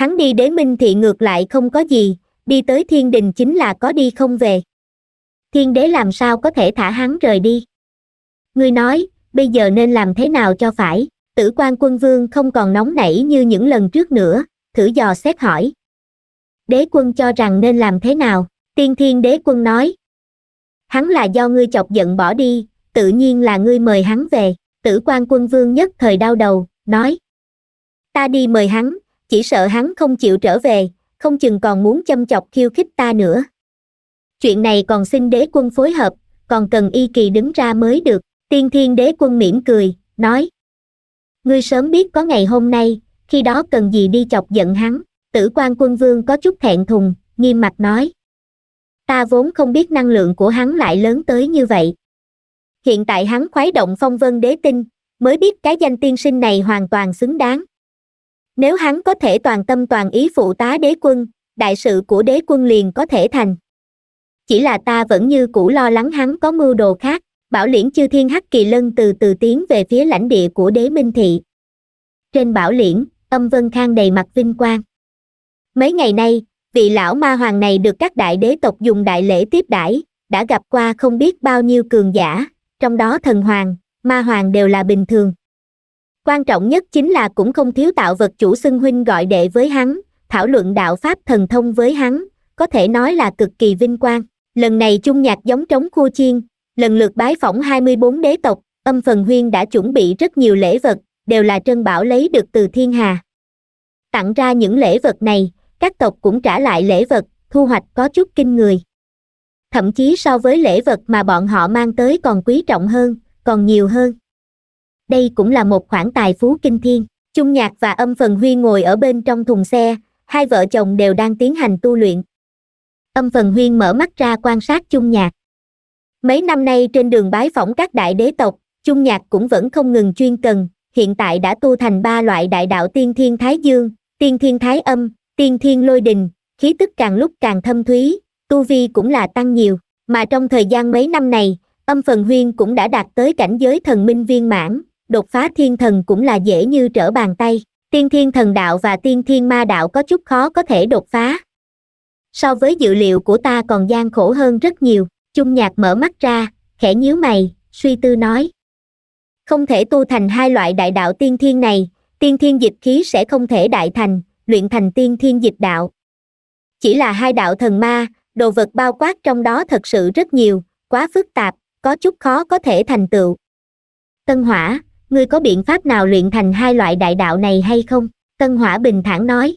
hắn đi đế minh thị ngược lại không có gì đi tới thiên đình chính là có đi không về thiên đế làm sao có thể thả hắn rời đi ngươi nói bây giờ nên làm thế nào cho phải tử quan quân vương không còn nóng nảy như những lần trước nữa thử dò xét hỏi đế quân cho rằng nên làm thế nào tiên thiên đế quân nói hắn là do ngươi chọc giận bỏ đi tự nhiên là ngươi mời hắn về tử quan quân vương nhất thời đau đầu nói ta đi mời hắn chỉ sợ hắn không chịu trở về không chừng còn muốn châm chọc khiêu khích ta nữa chuyện này còn xin đế quân phối hợp còn cần y kỳ đứng ra mới được tiên thiên đế quân mỉm cười nói ngươi sớm biết có ngày hôm nay khi đó cần gì đi chọc giận hắn tử quan quân vương có chút thẹn thùng nghiêm mặt nói ta vốn không biết năng lượng của hắn lại lớn tới như vậy hiện tại hắn khoái động phong vân đế tinh mới biết cái danh tiên sinh này hoàn toàn xứng đáng nếu hắn có thể toàn tâm toàn ý phụ tá đế quân đại sự của đế quân liền có thể thành chỉ là ta vẫn như cũ lo lắng hắn có mưu đồ khác bảo liễn chư thiên hắc kỳ lân từ từ tiến về phía lãnh địa của đế minh thị trên bảo liễn âm vân khang đầy mặt vinh quang mấy ngày nay vị lão ma hoàng này được các đại đế tộc dùng đại lễ tiếp đãi đã gặp qua không biết bao nhiêu cường giả trong đó thần hoàng ma hoàng đều là bình thường quan trọng nhất chính là cũng không thiếu tạo vật chủ xưng huynh gọi đệ với hắn thảo luận đạo pháp thần thông với hắn có thể nói là cực kỳ vinh quang lần này chung nhạc giống trống khu chiên lần lượt bái phỏng 24 đế tộc âm phần huyên đã chuẩn bị rất nhiều lễ vật đều là trân bảo lấy được từ thiên hà tặng ra những lễ vật này các tộc cũng trả lại lễ vật thu hoạch có chút kinh người thậm chí so với lễ vật mà bọn họ mang tới còn quý trọng hơn còn nhiều hơn đây cũng là một khoản tài phú kinh thiên trung nhạc và âm phần huy ngồi ở bên trong thùng xe hai vợ chồng đều đang tiến hành tu luyện âm phần huyên mở mắt ra quan sát trung nhạc mấy năm nay trên đường bái phỏng các đại đế tộc trung nhạc cũng vẫn không ngừng chuyên cần hiện tại đã tu thành ba loại đại đạo tiên thiên thái dương tiên thiên thái âm tiên thiên lôi đình khí tức càng lúc càng thâm thúy tu vi cũng là tăng nhiều mà trong thời gian mấy năm này âm phần huyên cũng đã đạt tới cảnh giới thần minh viên mãn đột phá thiên thần cũng là dễ như trở bàn tay tiên thiên thần đạo và tiên thiên ma đạo có chút khó có thể đột phá so với dự liệu của ta còn gian khổ hơn rất nhiều chung nhạc mở mắt ra khẽ nhíu mày suy tư nói không thể tu thành hai loại đại đạo tiên thiên này tiên thiên dịch khí sẽ không thể đại thành luyện thành tiên thiên dịch đạo chỉ là hai đạo thần ma đồ vật bao quát trong đó thật sự rất nhiều quá phức tạp có chút khó có thể thành tựu tân hỏa ngươi có biện pháp nào luyện thành hai loại đại đạo này hay không tân hỏa bình thản nói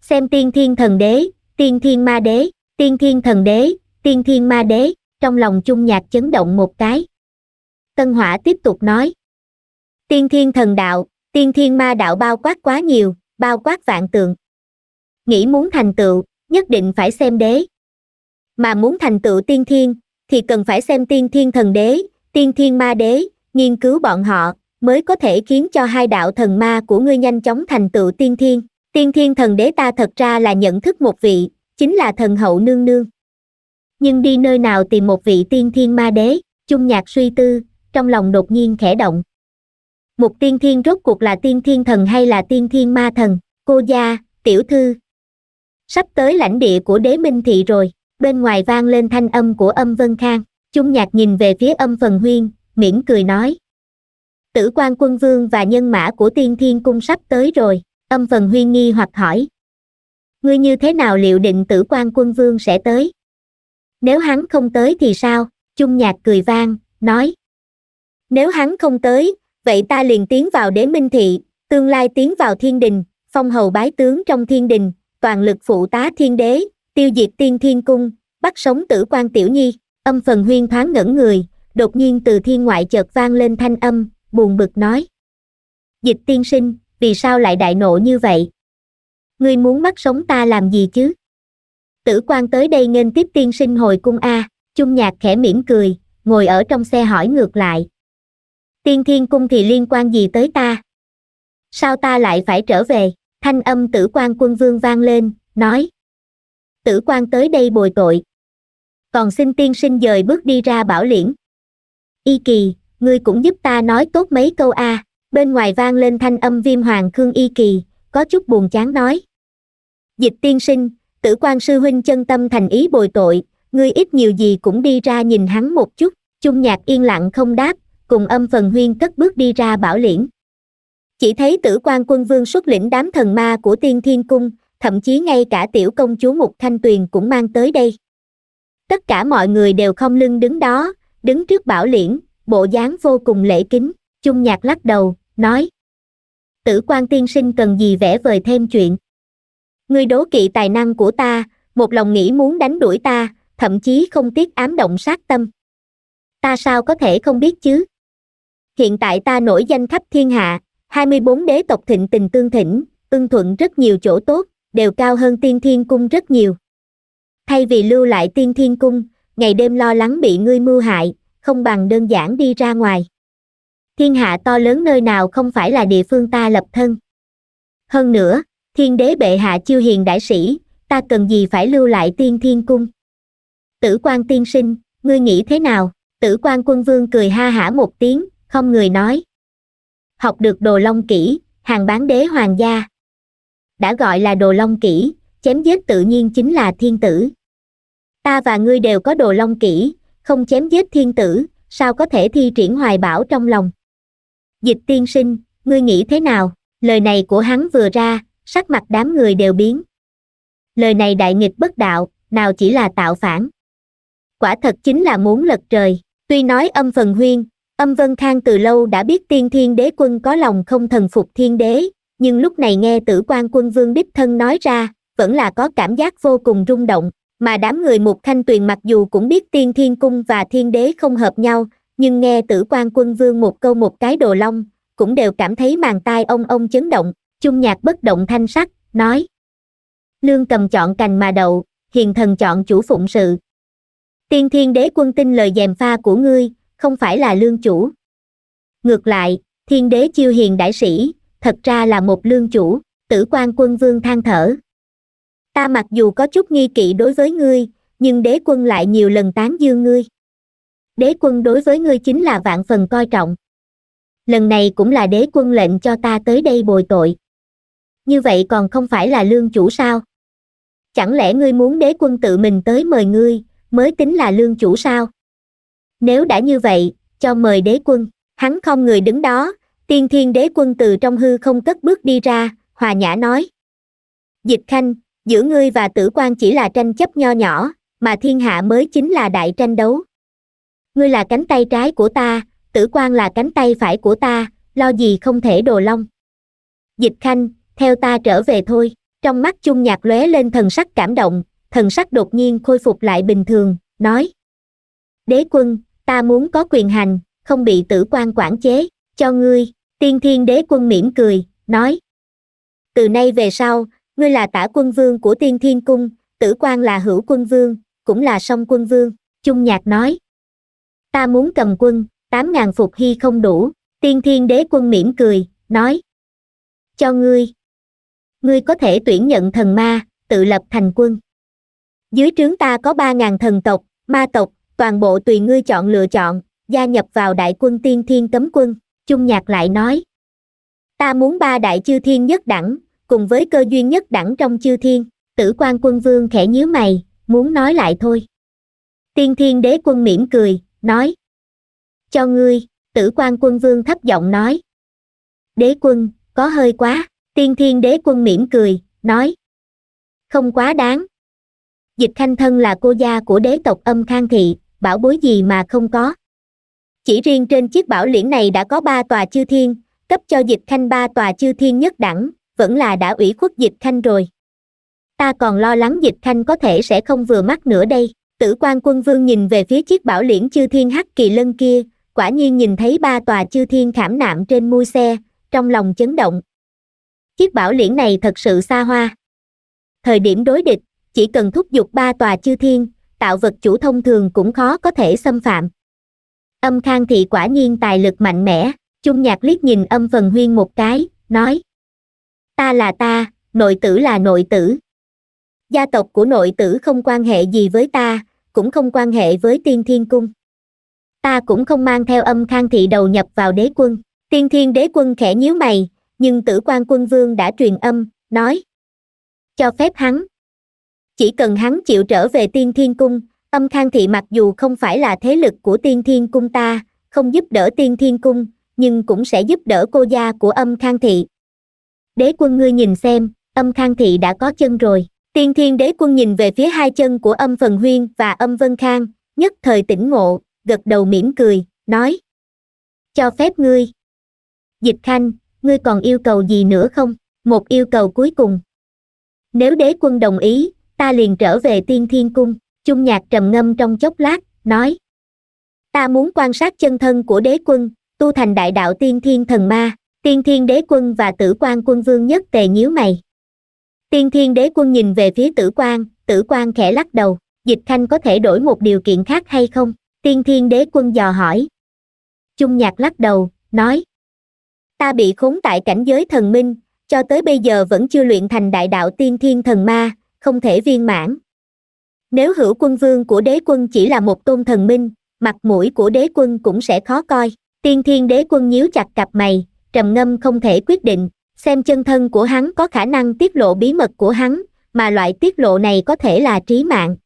xem tiên thiên thần đế tiên thiên ma đế tiên thiên thần đế tiên thiên ma đế trong lòng chung nhạc chấn động một cái tân hỏa tiếp tục nói tiên thiên thần đạo tiên thiên ma đạo bao quát quá nhiều bao quát vạn tượng nghĩ muốn thành tựu nhất định phải xem đế mà muốn thành tựu tiên thiên thì cần phải xem tiên thiên thần đế tiên thiên ma đế nghiên cứu bọn họ mới có thể khiến cho hai đạo thần ma của ngươi nhanh chóng thành tựu tiên thiên tiên thiên thần đế ta thật ra là nhận thức một vị chính là thần hậu nương nương nhưng đi nơi nào tìm một vị tiên thiên ma đế chung nhạc suy tư trong lòng đột nhiên khẽ động một tiên thiên rốt cuộc là tiên thiên thần hay là tiên thiên ma thần cô gia tiểu thư sắp tới lãnh địa của đế minh thị rồi bên ngoài vang lên thanh âm của âm vân khang chung nhạc nhìn về phía âm phần huyên mỉm cười nói tử quan quân vương và nhân mã của tiên thiên cung sắp tới rồi âm phần huyên nghi hoặc hỏi ngươi như thế nào liệu định tử quan quân vương sẽ tới nếu hắn không tới thì sao chung nhạc cười vang nói nếu hắn không tới vậy ta liền tiến vào đế minh thị tương lai tiến vào thiên đình phong hầu bái tướng trong thiên đình toàn lực phụ tá thiên đế tiêu diệt tiên thiên cung bắt sống tử quan tiểu nhi âm phần huyên thoáng ngẩn người đột nhiên từ thiên ngoại chợt vang lên thanh âm buồn bực nói dịch tiên sinh vì sao lại đại nộ như vậy ngươi muốn bắt sống ta làm gì chứ tử quan tới đây nghênh tiếp tiên sinh hồi cung a chung nhạc khẽ mỉm cười ngồi ở trong xe hỏi ngược lại tiên thiên cung thì liên quan gì tới ta sao ta lại phải trở về thanh âm tử quan quân vương vang lên nói tử quan tới đây bồi tội còn xin tiên sinh dời bước đi ra bảo liễn y kỳ ngươi cũng giúp ta nói tốt mấy câu a bên ngoài vang lên thanh âm viêm hoàng khương y kỳ có chút buồn chán nói dịch tiên sinh tử quan sư huynh chân tâm thành ý bồi tội ngươi ít nhiều gì cũng đi ra nhìn hắn một chút chung nhạc yên lặng không đáp cùng âm phần huyên cất bước đi ra bảo liễn chỉ thấy tử quan quân vương xuất lĩnh đám thần ma của tiên thiên cung thậm chí ngay cả tiểu công chúa mục thanh tuyền cũng mang tới đây tất cả mọi người đều không lưng đứng đó đứng trước bảo liễn, bộ dáng vô cùng lễ kính, chung nhạc lắc đầu, nói. Tử quan tiên sinh cần gì vẽ vời thêm chuyện. Ngươi đố kỵ tài năng của ta, một lòng nghĩ muốn đánh đuổi ta, thậm chí không tiếc ám động sát tâm. Ta sao có thể không biết chứ? Hiện tại ta nổi danh khắp thiên hạ, 24 đế tộc thịnh tình tương thỉnh, ưng thuận rất nhiều chỗ tốt, đều cao hơn tiên thiên cung rất nhiều. Thay vì lưu lại tiên thiên cung, ngày đêm lo lắng bị ngươi mưu hại không bằng đơn giản đi ra ngoài thiên hạ to lớn nơi nào không phải là địa phương ta lập thân hơn nữa thiên đế bệ hạ chiêu hiền đại sĩ ta cần gì phải lưu lại tiên thiên cung tử quan tiên sinh ngươi nghĩ thế nào tử quan quân vương cười ha hả một tiếng không người nói học được đồ long kỹ hàng bán đế hoàng gia đã gọi là đồ long kỹ chém giết tự nhiên chính là thiên tử ta và ngươi đều có đồ long kỹ không chém giết thiên tử sao có thể thi triển hoài bảo trong lòng dịch tiên sinh ngươi nghĩ thế nào lời này của hắn vừa ra sắc mặt đám người đều biến lời này đại nghịch bất đạo nào chỉ là tạo phản quả thật chính là muốn lật trời tuy nói âm phần huyên âm vân khang từ lâu đã biết tiên thiên đế quân có lòng không thần phục thiên đế nhưng lúc này nghe tử quan quân vương đích thân nói ra vẫn là có cảm giác vô cùng rung động mà đám người mục thanh tuyền mặc dù cũng biết tiên thiên cung và thiên đế không hợp nhau nhưng nghe tử quan quân vương một câu một cái đồ long cũng đều cảm thấy màn tai ông ông chấn động chung nhạc bất động thanh sắc nói lương cầm chọn cành mà đậu hiền thần chọn chủ phụng sự tiên thiên đế quân tin lời dèm pha của ngươi không phải là lương chủ ngược lại thiên đế chiêu hiền đại sĩ thật ra là một lương chủ tử quan quân vương than thở ta mặc dù có chút nghi kỵ đối với ngươi nhưng đế quân lại nhiều lần tán dương ngươi đế quân đối với ngươi chính là vạn phần coi trọng lần này cũng là đế quân lệnh cho ta tới đây bồi tội như vậy còn không phải là lương chủ sao chẳng lẽ ngươi muốn đế quân tự mình tới mời ngươi mới tính là lương chủ sao nếu đã như vậy cho mời đế quân hắn không người đứng đó tiên thiên đế quân từ trong hư không cất bước đi ra hòa nhã nói dịch khanh giữa ngươi và tử quan chỉ là tranh chấp nho nhỏ mà thiên hạ mới chính là đại tranh đấu ngươi là cánh tay trái của ta tử quan là cánh tay phải của ta lo gì không thể đồ long dịch khanh theo ta trở về thôi trong mắt chung nhạc lóe lên thần sắc cảm động thần sắc đột nhiên khôi phục lại bình thường nói đế quân ta muốn có quyền hành không bị tử quan quản chế cho ngươi tiên thiên đế quân mỉm cười nói từ nay về sau ngươi là tả quân vương của tiên thiên cung tử quan là hữu quân vương cũng là song quân vương chung nhạc nói ta muốn cầm quân tám ngàn phục hy không đủ tiên thiên đế quân mỉm cười nói cho ngươi ngươi có thể tuyển nhận thần ma tự lập thành quân dưới trướng ta có ba ngàn thần tộc ma tộc toàn bộ tùy ngươi chọn lựa chọn gia nhập vào đại quân tiên thiên cấm quân chung nhạc lại nói ta muốn ba đại chư thiên nhất đẳng cùng với cơ duyên nhất đẳng trong chư thiên tử quan quân vương khẽ nhíu mày muốn nói lại thôi tiên thiên đế quân mỉm cười nói cho ngươi tử quan quân vương thấp giọng nói đế quân có hơi quá tiên thiên đế quân mỉm cười nói không quá đáng dịch khanh thân là cô gia của đế tộc âm khang thị bảo bối gì mà không có chỉ riêng trên chiếc bảo liễn này đã có ba tòa chư thiên cấp cho dịch khanh ba tòa chư thiên nhất đẳng vẫn là đã ủy khuất dịch khanh rồi ta còn lo lắng dịch khanh có thể sẽ không vừa mắt nữa đây tử quan quân vương nhìn về phía chiếc bảo liễn chư thiên hắc kỳ lân kia quả nhiên nhìn thấy ba tòa chư thiên khảm nạm trên mui xe trong lòng chấn động chiếc bảo liễn này thật sự xa hoa thời điểm đối địch chỉ cần thúc giục ba tòa chư thiên tạo vật chủ thông thường cũng khó có thể xâm phạm âm khang thị quả nhiên tài lực mạnh mẽ chung nhạc liếc nhìn âm phần huyên một cái nói ta là ta nội tử là nội tử gia tộc của nội tử không quan hệ gì với ta cũng không quan hệ với tiên thiên cung ta cũng không mang theo âm khang thị đầu nhập vào đế quân tiên thiên đế quân khẽ nhíu mày nhưng tử quan quân vương đã truyền âm nói cho phép hắn chỉ cần hắn chịu trở về tiên thiên cung âm khang thị mặc dù không phải là thế lực của tiên thiên cung ta không giúp đỡ tiên thiên cung nhưng cũng sẽ giúp đỡ cô gia của âm khang thị đế quân ngươi nhìn xem âm khang thị đã có chân rồi tiên thiên đế quân nhìn về phía hai chân của âm phần huyên và âm vân khang nhất thời tỉnh ngộ gật đầu mỉm cười nói cho phép ngươi dịch khanh ngươi còn yêu cầu gì nữa không một yêu cầu cuối cùng nếu đế quân đồng ý ta liền trở về tiên thiên cung chung nhạc trầm ngâm trong chốc lát nói ta muốn quan sát chân thân của đế quân tu thành đại đạo tiên thiên thần ma tiên thiên đế quân và tử quan quân vương nhất tề nhíu mày tiên thiên đế quân nhìn về phía tử quan tử quan khẽ lắc đầu dịch khanh có thể đổi một điều kiện khác hay không tiên thiên đế quân dò hỏi chung nhạc lắc đầu nói ta bị khốn tại cảnh giới thần minh cho tới bây giờ vẫn chưa luyện thành đại đạo tiên thiên thần ma không thể viên mãn nếu hữu quân vương của đế quân chỉ là một tôn thần minh mặt mũi của đế quân cũng sẽ khó coi tiên thiên đế quân nhíu chặt cặp mày trầm ngâm không thể quyết định xem chân thân của hắn có khả năng tiết lộ bí mật của hắn mà loại tiết lộ này có thể là trí mạng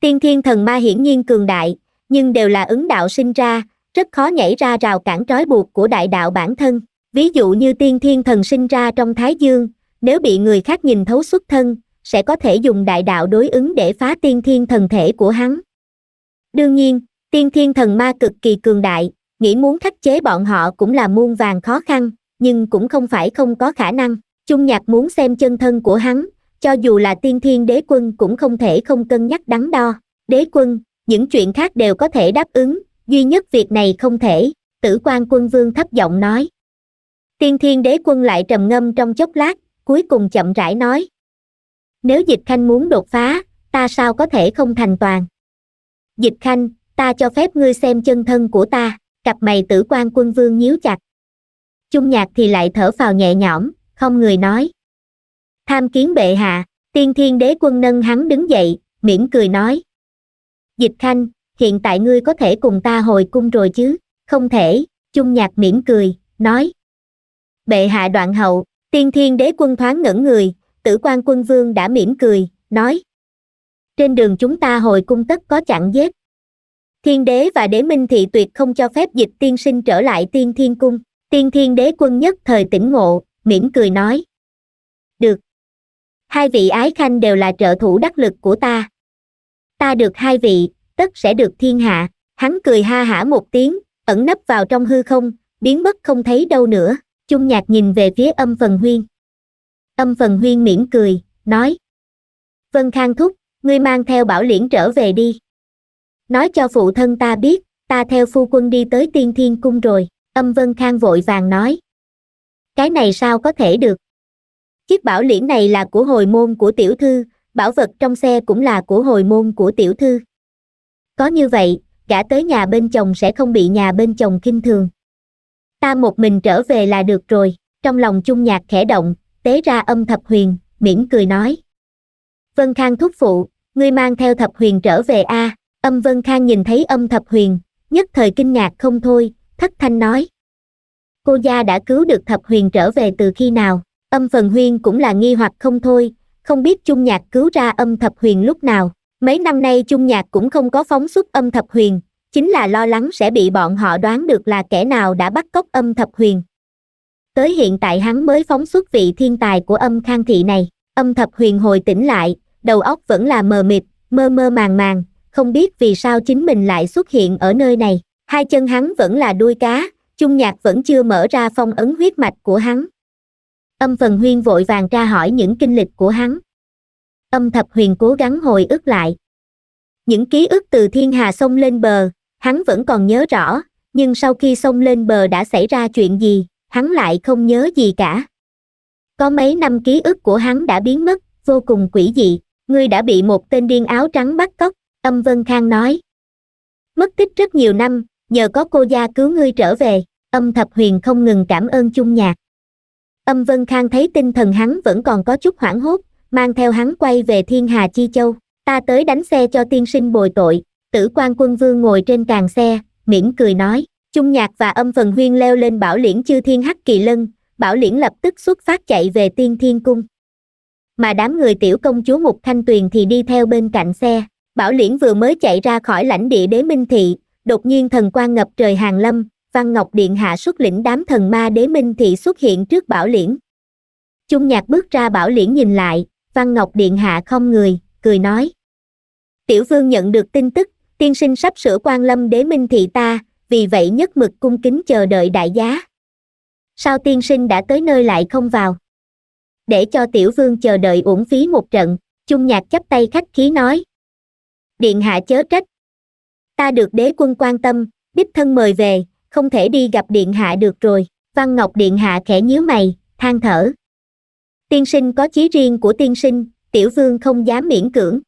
tiên thiên thần ma hiển nhiên cường đại nhưng đều là ứng đạo sinh ra rất khó nhảy ra rào cản trói buộc của đại đạo bản thân ví dụ như tiên thiên thần sinh ra trong thái dương nếu bị người khác nhìn thấu xuất thân sẽ có thể dùng đại đạo đối ứng để phá tiên thiên thần thể của hắn đương nhiên tiên thiên thần ma cực kỳ cường đại nghĩ muốn khắc chế bọn họ cũng là muôn vàng khó khăn nhưng cũng không phải không có khả năng chung nhạc muốn xem chân thân của hắn cho dù là tiên thiên đế quân cũng không thể không cân nhắc đắn đo đế quân những chuyện khác đều có thể đáp ứng duy nhất việc này không thể tử quan quân vương thấp giọng nói tiên thiên đế quân lại trầm ngâm trong chốc lát cuối cùng chậm rãi nói nếu dịch khanh muốn đột phá ta sao có thể không thành toàn dịch khanh ta cho phép ngươi xem chân thân của ta cặp mày tử quan quân vương nhíu chặt trung nhạc thì lại thở phào nhẹ nhõm không người nói tham kiến bệ hạ tiên thiên đế quân nâng hắn đứng dậy mỉm cười nói dịch khanh hiện tại ngươi có thể cùng ta hồi cung rồi chứ không thể trung nhạc mỉm cười nói bệ hạ đoạn hậu tiên thiên đế quân thoáng ngẩn người tử quan quân vương đã mỉm cười nói trên đường chúng ta hồi cung tất có chặn giết thiên đế và đế minh thị tuyệt không cho phép dịch tiên sinh trở lại tiên thiên cung tiên thiên đế quân nhất thời tỉnh ngộ mỉm cười nói được hai vị ái khanh đều là trợ thủ đắc lực của ta ta được hai vị tất sẽ được thiên hạ hắn cười ha hả một tiếng ẩn nấp vào trong hư không biến mất không thấy đâu nữa chung nhạc nhìn về phía âm phần huyên âm phần huyên mỉm cười nói vân khang thúc ngươi mang theo bảo liễn trở về đi nói cho phụ thân ta biết ta theo phu quân đi tới tiên thiên cung rồi âm vân khang vội vàng nói cái này sao có thể được chiếc bảo liễn này là của hồi môn của tiểu thư bảo vật trong xe cũng là của hồi môn của tiểu thư có như vậy gã tới nhà bên chồng sẽ không bị nhà bên chồng khinh thường ta một mình trở về là được rồi trong lòng chung nhạc khẽ động tế ra âm thập huyền mỉm cười nói vân khang thúc phụ ngươi mang theo thập huyền trở về a à âm vân khang nhìn thấy âm thập huyền nhất thời kinh ngạc không thôi thất thanh nói cô gia đã cứu được thập huyền trở về từ khi nào âm phần huyên cũng là nghi hoặc không thôi không biết chung nhạc cứu ra âm thập huyền lúc nào mấy năm nay chung nhạc cũng không có phóng xuất âm thập huyền chính là lo lắng sẽ bị bọn họ đoán được là kẻ nào đã bắt cóc âm thập huyền tới hiện tại hắn mới phóng xuất vị thiên tài của âm khang thị này âm thập huyền hồi tỉnh lại đầu óc vẫn là mờ mịt mơ mơ màng màng không biết vì sao chính mình lại xuất hiện ở nơi này hai chân hắn vẫn là đuôi cá chung nhạc vẫn chưa mở ra phong ấn huyết mạch của hắn âm phần huyên vội vàng ra hỏi những kinh lịch của hắn âm thập huyền cố gắng hồi ức lại những ký ức từ thiên hà sông lên bờ hắn vẫn còn nhớ rõ nhưng sau khi sông lên bờ đã xảy ra chuyện gì hắn lại không nhớ gì cả có mấy năm ký ức của hắn đã biến mất vô cùng quỷ dị ngươi đã bị một tên điên áo trắng bắt cóc âm vân khang nói mất tích rất nhiều năm nhờ có cô gia cứu ngươi trở về âm thập huyền không ngừng cảm ơn chung nhạc âm vân khang thấy tinh thần hắn vẫn còn có chút hoảng hốt mang theo hắn quay về thiên hà chi châu ta tới đánh xe cho tiên sinh bồi tội tử quan quân vương ngồi trên càng xe mỉm cười nói chung nhạc và âm phần huyên leo lên bảo liễn chư thiên hắc kỳ lân bảo liễn lập tức xuất phát chạy về tiên thiên cung mà đám người tiểu công chúa mục thanh tuyền thì đi theo bên cạnh xe Bảo Liễn vừa mới chạy ra khỏi lãnh địa đế minh thị, đột nhiên thần quan ngập trời hàng lâm, Văn Ngọc Điện Hạ xuất lĩnh đám thần ma đế minh thị xuất hiện trước Bảo Liễn. Trung nhạc bước ra Bảo Liễn nhìn lại, Văn Ngọc Điện Hạ không người, cười nói. Tiểu vương nhận được tin tức, tiên sinh sắp sửa quan lâm đế minh thị ta, vì vậy nhất mực cung kính chờ đợi đại giá. Sao tiên sinh đã tới nơi lại không vào? Để cho tiểu vương chờ đợi uổng phí một trận, Trung nhạc chắp tay khách khí nói, điện hạ chớ trách ta được đế quân quan tâm đích thân mời về không thể đi gặp điện hạ được rồi văn ngọc điện hạ khẽ nhíu mày than thở tiên sinh có chí riêng của tiên sinh tiểu vương không dám miễn cưỡng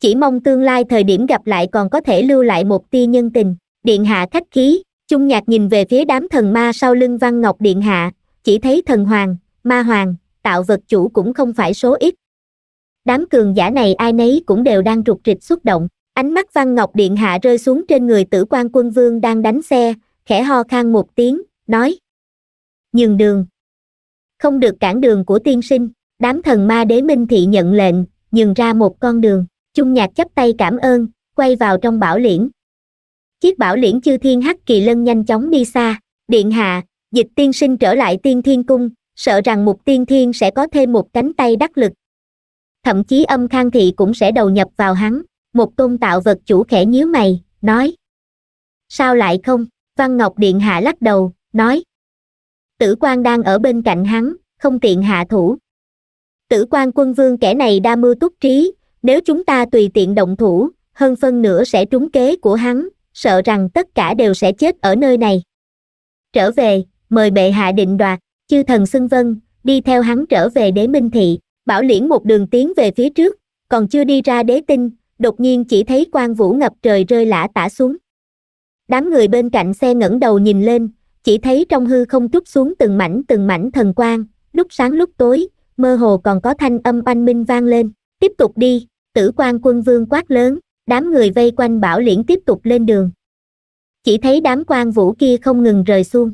chỉ mong tương lai thời điểm gặp lại còn có thể lưu lại một tia nhân tình điện hạ khách khí chung nhạc nhìn về phía đám thần ma sau lưng văn ngọc điện hạ chỉ thấy thần hoàng ma hoàng tạo vật chủ cũng không phải số ít đám cường giả này ai nấy cũng đều đang rụt rịch xúc động ánh mắt văn ngọc điện hạ rơi xuống trên người tử quan quân vương đang đánh xe khẽ ho khan một tiếng nói nhường đường không được cản đường của tiên sinh đám thần ma đế minh thị nhận lệnh nhường ra một con đường chung nhạc chắp tay cảm ơn quay vào trong bảo liễn chiếc bảo liễn chư thiên hắc kỳ lân nhanh chóng đi xa điện hạ dịch tiên sinh trở lại tiên thiên cung sợ rằng mục tiên thiên sẽ có thêm một cánh tay đắc lực thậm chí âm khang thị cũng sẽ đầu nhập vào hắn một tôn tạo vật chủ khẽ nhíu mày nói sao lại không văn ngọc điện hạ lắc đầu nói tử quan đang ở bên cạnh hắn không tiện hạ thủ tử quan quân vương kẻ này đa mưu túc trí nếu chúng ta tùy tiện động thủ hơn phân nửa sẽ trúng kế của hắn sợ rằng tất cả đều sẽ chết ở nơi này trở về mời bệ hạ định đoạt chư thần xưng vân đi theo hắn trở về đế minh thị bảo liễn một đường tiến về phía trước còn chưa đi ra đế tinh đột nhiên chỉ thấy quan vũ ngập trời rơi lả tả xuống đám người bên cạnh xe ngẩng đầu nhìn lên chỉ thấy trong hư không trút xuống từng mảnh từng mảnh thần quang lúc sáng lúc tối mơ hồ còn có thanh âm oanh minh vang lên tiếp tục đi tử quan quân vương quát lớn đám người vây quanh bảo liễn tiếp tục lên đường chỉ thấy đám quan vũ kia không ngừng rời xuống,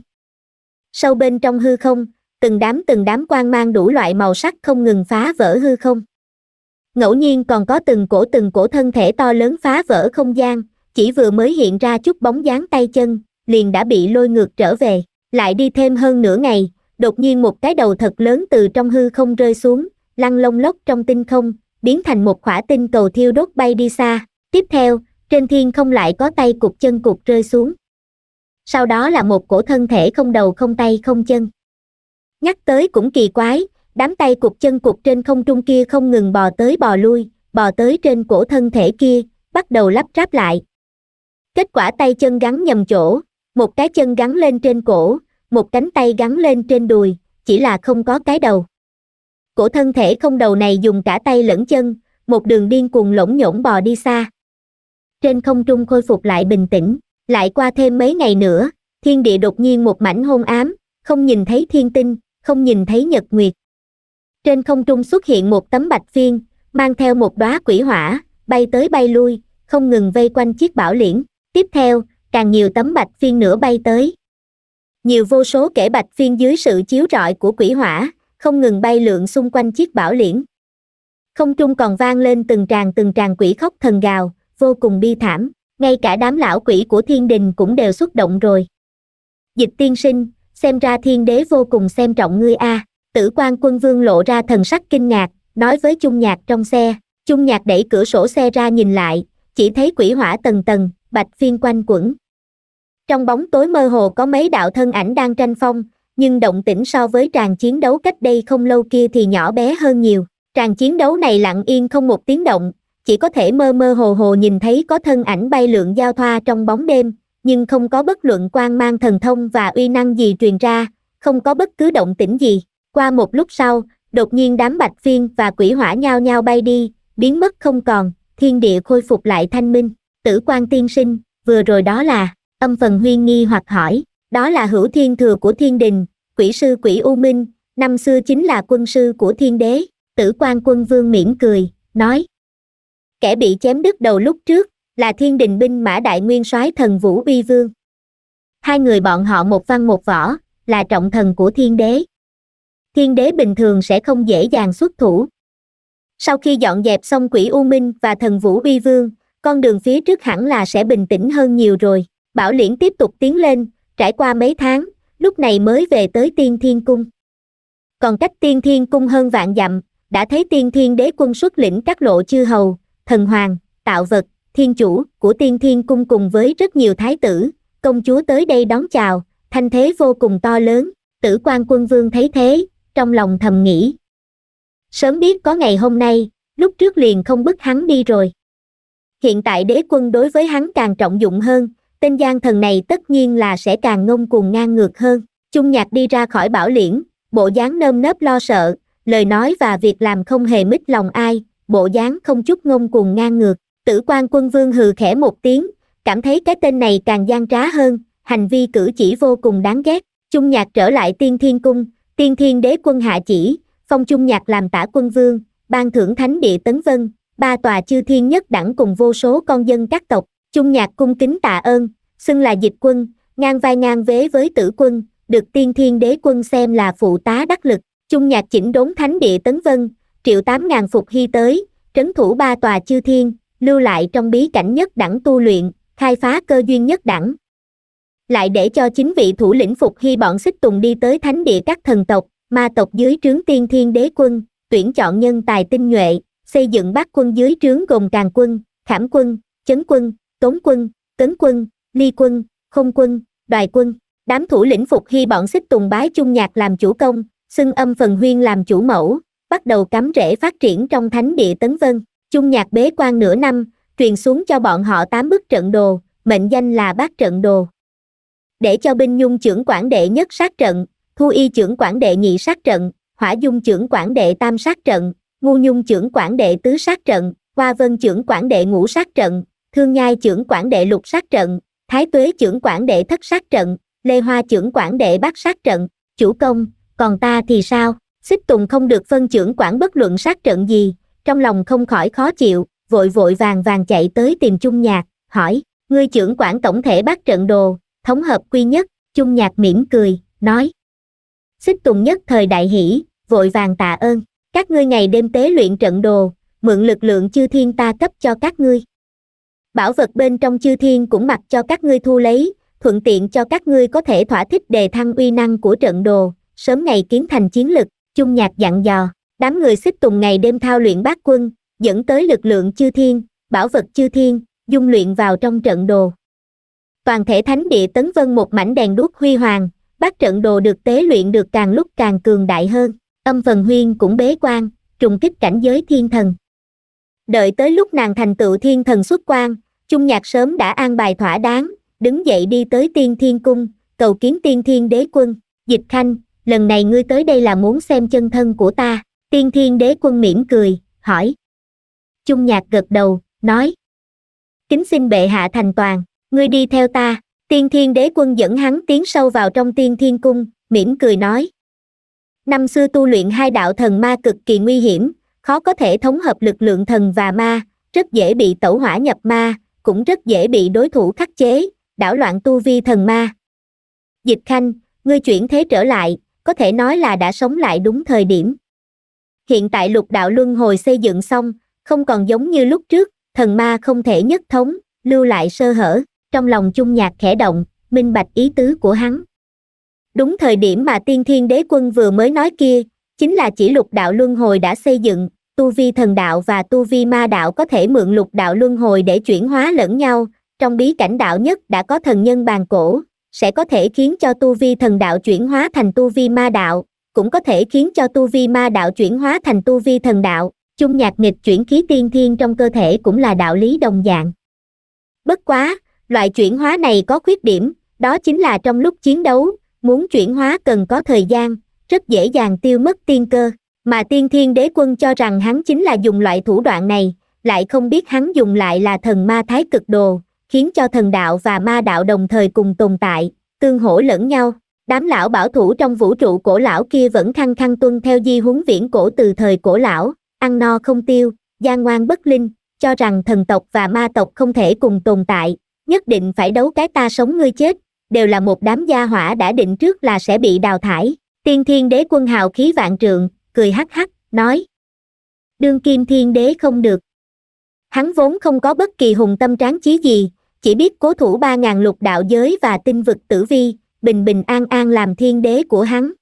sâu bên trong hư không từng đám từng đám quang mang đủ loại màu sắc không ngừng phá vỡ hư không ngẫu nhiên còn có từng cổ từng cổ thân thể to lớn phá vỡ không gian chỉ vừa mới hiện ra chút bóng dáng tay chân liền đã bị lôi ngược trở về lại đi thêm hơn nửa ngày đột nhiên một cái đầu thật lớn từ trong hư không rơi xuống lăn lông lốc trong tinh không biến thành một khỏa tinh cầu thiêu đốt bay đi xa tiếp theo trên thiên không lại có tay cục chân cục rơi xuống sau đó là một cổ thân thể không đầu không tay không chân nhắc tới cũng kỳ quái đám tay cục chân cục trên không trung kia không ngừng bò tới bò lui bò tới trên cổ thân thể kia bắt đầu lắp ráp lại kết quả tay chân gắn nhầm chỗ một cái chân gắn lên trên cổ một cánh tay gắn lên trên đùi chỉ là không có cái đầu cổ thân thể không đầu này dùng cả tay lẫn chân một đường điên cuồng lỗng nhổn bò đi xa trên không trung khôi phục lại bình tĩnh lại qua thêm mấy ngày nữa thiên địa đột nhiên một mảnh hôn ám không nhìn thấy thiên tinh không nhìn thấy nhật nguyệt trên không trung xuất hiện một tấm bạch phiên mang theo một đóa quỷ hỏa bay tới bay lui không ngừng vây quanh chiếc bảo liễn tiếp theo càng nhiều tấm bạch phiên nữa bay tới nhiều vô số kẻ bạch phiên dưới sự chiếu rọi của quỷ hỏa không ngừng bay lượn xung quanh chiếc bảo liễn không trung còn vang lên từng tràng từng tràng quỷ khóc thần gào vô cùng bi thảm ngay cả đám lão quỷ của thiên đình cũng đều xúc động rồi dịch tiên sinh xem ra thiên đế vô cùng xem trọng ngươi a à. tử quan quân vương lộ ra thần sắc kinh ngạc nói với chung nhạc trong xe chung nhạc đẩy cửa sổ xe ra nhìn lại chỉ thấy quỷ hỏa tầng tầng bạch phiên quanh quẩn trong bóng tối mơ hồ có mấy đạo thân ảnh đang tranh phong nhưng động tĩnh so với tràng chiến đấu cách đây không lâu kia thì nhỏ bé hơn nhiều tràng chiến đấu này lặng yên không một tiếng động chỉ có thể mơ mơ hồ hồ nhìn thấy có thân ảnh bay lượn giao thoa trong bóng đêm nhưng không có bất luận quan mang thần thông và uy năng gì truyền ra, không có bất cứ động tĩnh gì. Qua một lúc sau, đột nhiên đám bạch phiên và quỷ hỏa nhao nhao bay đi, biến mất không còn, thiên địa khôi phục lại thanh minh. Tử quan tiên sinh, vừa rồi đó là, âm phần huyên nghi hoặc hỏi, đó là hữu thiên thừa của thiên đình, quỷ sư quỷ U Minh, năm xưa chính là quân sư của thiên đế. Tử quan quân vương mỉm cười, nói. Kẻ bị chém đứt đầu lúc trước, là thiên đình binh mã đại nguyên soái thần vũ uy vương hai người bọn họ một văn một võ là trọng thần của thiên đế thiên đế bình thường sẽ không dễ dàng xuất thủ sau khi dọn dẹp xong quỷ u minh và thần vũ uy vương con đường phía trước hẳn là sẽ bình tĩnh hơn nhiều rồi bảo liễn tiếp tục tiến lên trải qua mấy tháng lúc này mới về tới tiên thiên cung còn cách tiên thiên cung hơn vạn dặm đã thấy tiên thiên đế quân xuất lĩnh các lộ chư hầu thần hoàng tạo vật thiên chủ của tiên thiên cung cùng với rất nhiều thái tử công chúa tới đây đón chào thanh thế vô cùng to lớn tử quan quân vương thấy thế trong lòng thầm nghĩ sớm biết có ngày hôm nay lúc trước liền không bức hắn đi rồi hiện tại đế quân đối với hắn càng trọng dụng hơn tên gian thần này tất nhiên là sẽ càng ngông cuồng ngang ngược hơn chung nhạc đi ra khỏi bảo liễn bộ dáng nơm nớp lo sợ lời nói và việc làm không hề mít lòng ai bộ dáng không chút ngông cuồng ngang ngược Tử quan quân vương hừ khẽ một tiếng, cảm thấy cái tên này càng gian trá hơn, hành vi cử chỉ vô cùng đáng ghét. Trung nhạc trở lại tiên thiên cung, tiên thiên đế quân hạ chỉ, phong trung nhạc làm tả quân vương, ban thưởng thánh địa tấn vân, ba tòa chư thiên nhất đẳng cùng vô số con dân các tộc. Trung nhạc cung kính tạ ơn, xưng là dịch quân, ngang vai ngang vế với tử quân, được tiên thiên đế quân xem là phụ tá đắc lực. Trung nhạc chỉnh đốn thánh địa tấn vân, triệu tám ngàn phục hy tới, trấn thủ ba tòa chư thiên, lưu lại trong bí cảnh nhất đẳng tu luyện khai phá cơ duyên nhất đẳng lại để cho chính vị thủ lĩnh phục hy bọn xích tùng đi tới thánh địa các thần tộc ma tộc dưới trướng tiên thiên đế quân tuyển chọn nhân tài tinh nhuệ xây dựng bát quân dưới trướng gồm càng quân khảm quân chấn quân tốn quân tấn quân ly quân không quân đoài quân đám thủ lĩnh phục hy bọn xích tùng bái chung nhạc làm chủ công xưng âm phần huyên làm chủ mẫu bắt đầu cắm rễ phát triển trong thánh địa tấn vân chung nhạc bế quan nửa năm truyền xuống cho bọn họ tám bức trận đồ mệnh danh là bát trận đồ để cho binh nhung trưởng quản đệ nhất sát trận thu y trưởng quản đệ nhị sát trận hỏa dung trưởng quản đệ tam sát trận ngu nhung trưởng quản đệ tứ sát trận hoa vân trưởng quản đệ ngũ sát trận thương nhai trưởng quản đệ lục sát trận thái tuế trưởng quản đệ thất sát trận lê hoa trưởng quản đệ bát sát trận chủ công còn ta thì sao xích tùng không được phân trưởng quản bất luận sát trận gì trong lòng không khỏi khó chịu vội vội vàng vàng chạy tới tìm chung nhạc hỏi ngươi trưởng quản tổng thể bác trận đồ thống hợp quy nhất chung nhạc mỉm cười nói xích tùng nhất thời đại hỷ vội vàng tạ ơn các ngươi ngày đêm tế luyện trận đồ mượn lực lượng chư thiên ta cấp cho các ngươi bảo vật bên trong chư thiên cũng mặc cho các ngươi thu lấy thuận tiện cho các ngươi có thể thỏa thích đề thăng uy năng của trận đồ sớm ngày kiến thành chiến lực chung nhạc dặn dò đám người xích tùng ngày đêm thao luyện bát quân dẫn tới lực lượng chư thiên bảo vật chư thiên dung luyện vào trong trận đồ toàn thể thánh địa tấn vân một mảnh đèn đuốc huy hoàng bát trận đồ được tế luyện được càng lúc càng cường đại hơn âm phần huyên cũng bế quan trùng kích cảnh giới thiên thần đợi tới lúc nàng thành tựu thiên thần xuất quan chung nhạc sớm đã an bài thỏa đáng đứng dậy đi tới tiên thiên cung cầu kiến tiên thiên đế quân dịch khanh lần này ngươi tới đây là muốn xem chân thân của ta Tiên thiên đế quân mỉm cười, hỏi. Trung nhạc gật đầu, nói. Kính xin bệ hạ thành toàn, ngươi đi theo ta. Tiên thiên đế quân dẫn hắn tiến sâu vào trong tiên thiên cung, mỉm cười nói. Năm xưa tu luyện hai đạo thần ma cực kỳ nguy hiểm, khó có thể thống hợp lực lượng thần và ma, rất dễ bị tẩu hỏa nhập ma, cũng rất dễ bị đối thủ khắc chế, đảo loạn tu vi thần ma. Dịch Khanh, ngươi chuyển thế trở lại, có thể nói là đã sống lại đúng thời điểm hiện tại lục đạo luân hồi xây dựng xong, không còn giống như lúc trước, thần ma không thể nhất thống, lưu lại sơ hở, trong lòng chung nhạc khẽ động, minh bạch ý tứ của hắn. Đúng thời điểm mà tiên thiên đế quân vừa mới nói kia, chính là chỉ lục đạo luân hồi đã xây dựng, tu vi thần đạo và tu vi ma đạo có thể mượn lục đạo luân hồi để chuyển hóa lẫn nhau, trong bí cảnh đạo nhất đã có thần nhân bàn cổ, sẽ có thể khiến cho tu vi thần đạo chuyển hóa thành tu vi ma đạo, cũng có thể khiến cho tu vi ma đạo chuyển hóa thành tu vi thần đạo, chung nhạc nghịch chuyển khí tiên thiên trong cơ thể cũng là đạo lý đồng dạng. Bất quá, loại chuyển hóa này có khuyết điểm, đó chính là trong lúc chiến đấu, muốn chuyển hóa cần có thời gian, rất dễ dàng tiêu mất tiên cơ, mà tiên thiên đế quân cho rằng hắn chính là dùng loại thủ đoạn này, lại không biết hắn dùng lại là thần ma thái cực đồ, khiến cho thần đạo và ma đạo đồng thời cùng tồn tại, tương hỗ lẫn nhau đám lão bảo thủ trong vũ trụ cổ lão kia vẫn khăng khăng tuân theo di huấn viễn cổ từ thời cổ lão, ăn no không tiêu, gian ngoan bất linh, cho rằng thần tộc và ma tộc không thể cùng tồn tại, nhất định phải đấu cái ta sống ngươi chết, đều là một đám gia hỏa đã định trước là sẽ bị đào thải. Tiên thiên đế quân hào khí vạn trường cười hắc hắc, nói. Đương kim thiên đế không được. Hắn vốn không có bất kỳ hùng tâm tráng chí gì, chỉ biết cố thủ ba ngàn lục đạo giới và tinh vực tử vi, bình bình an an làm thiên đế của hắn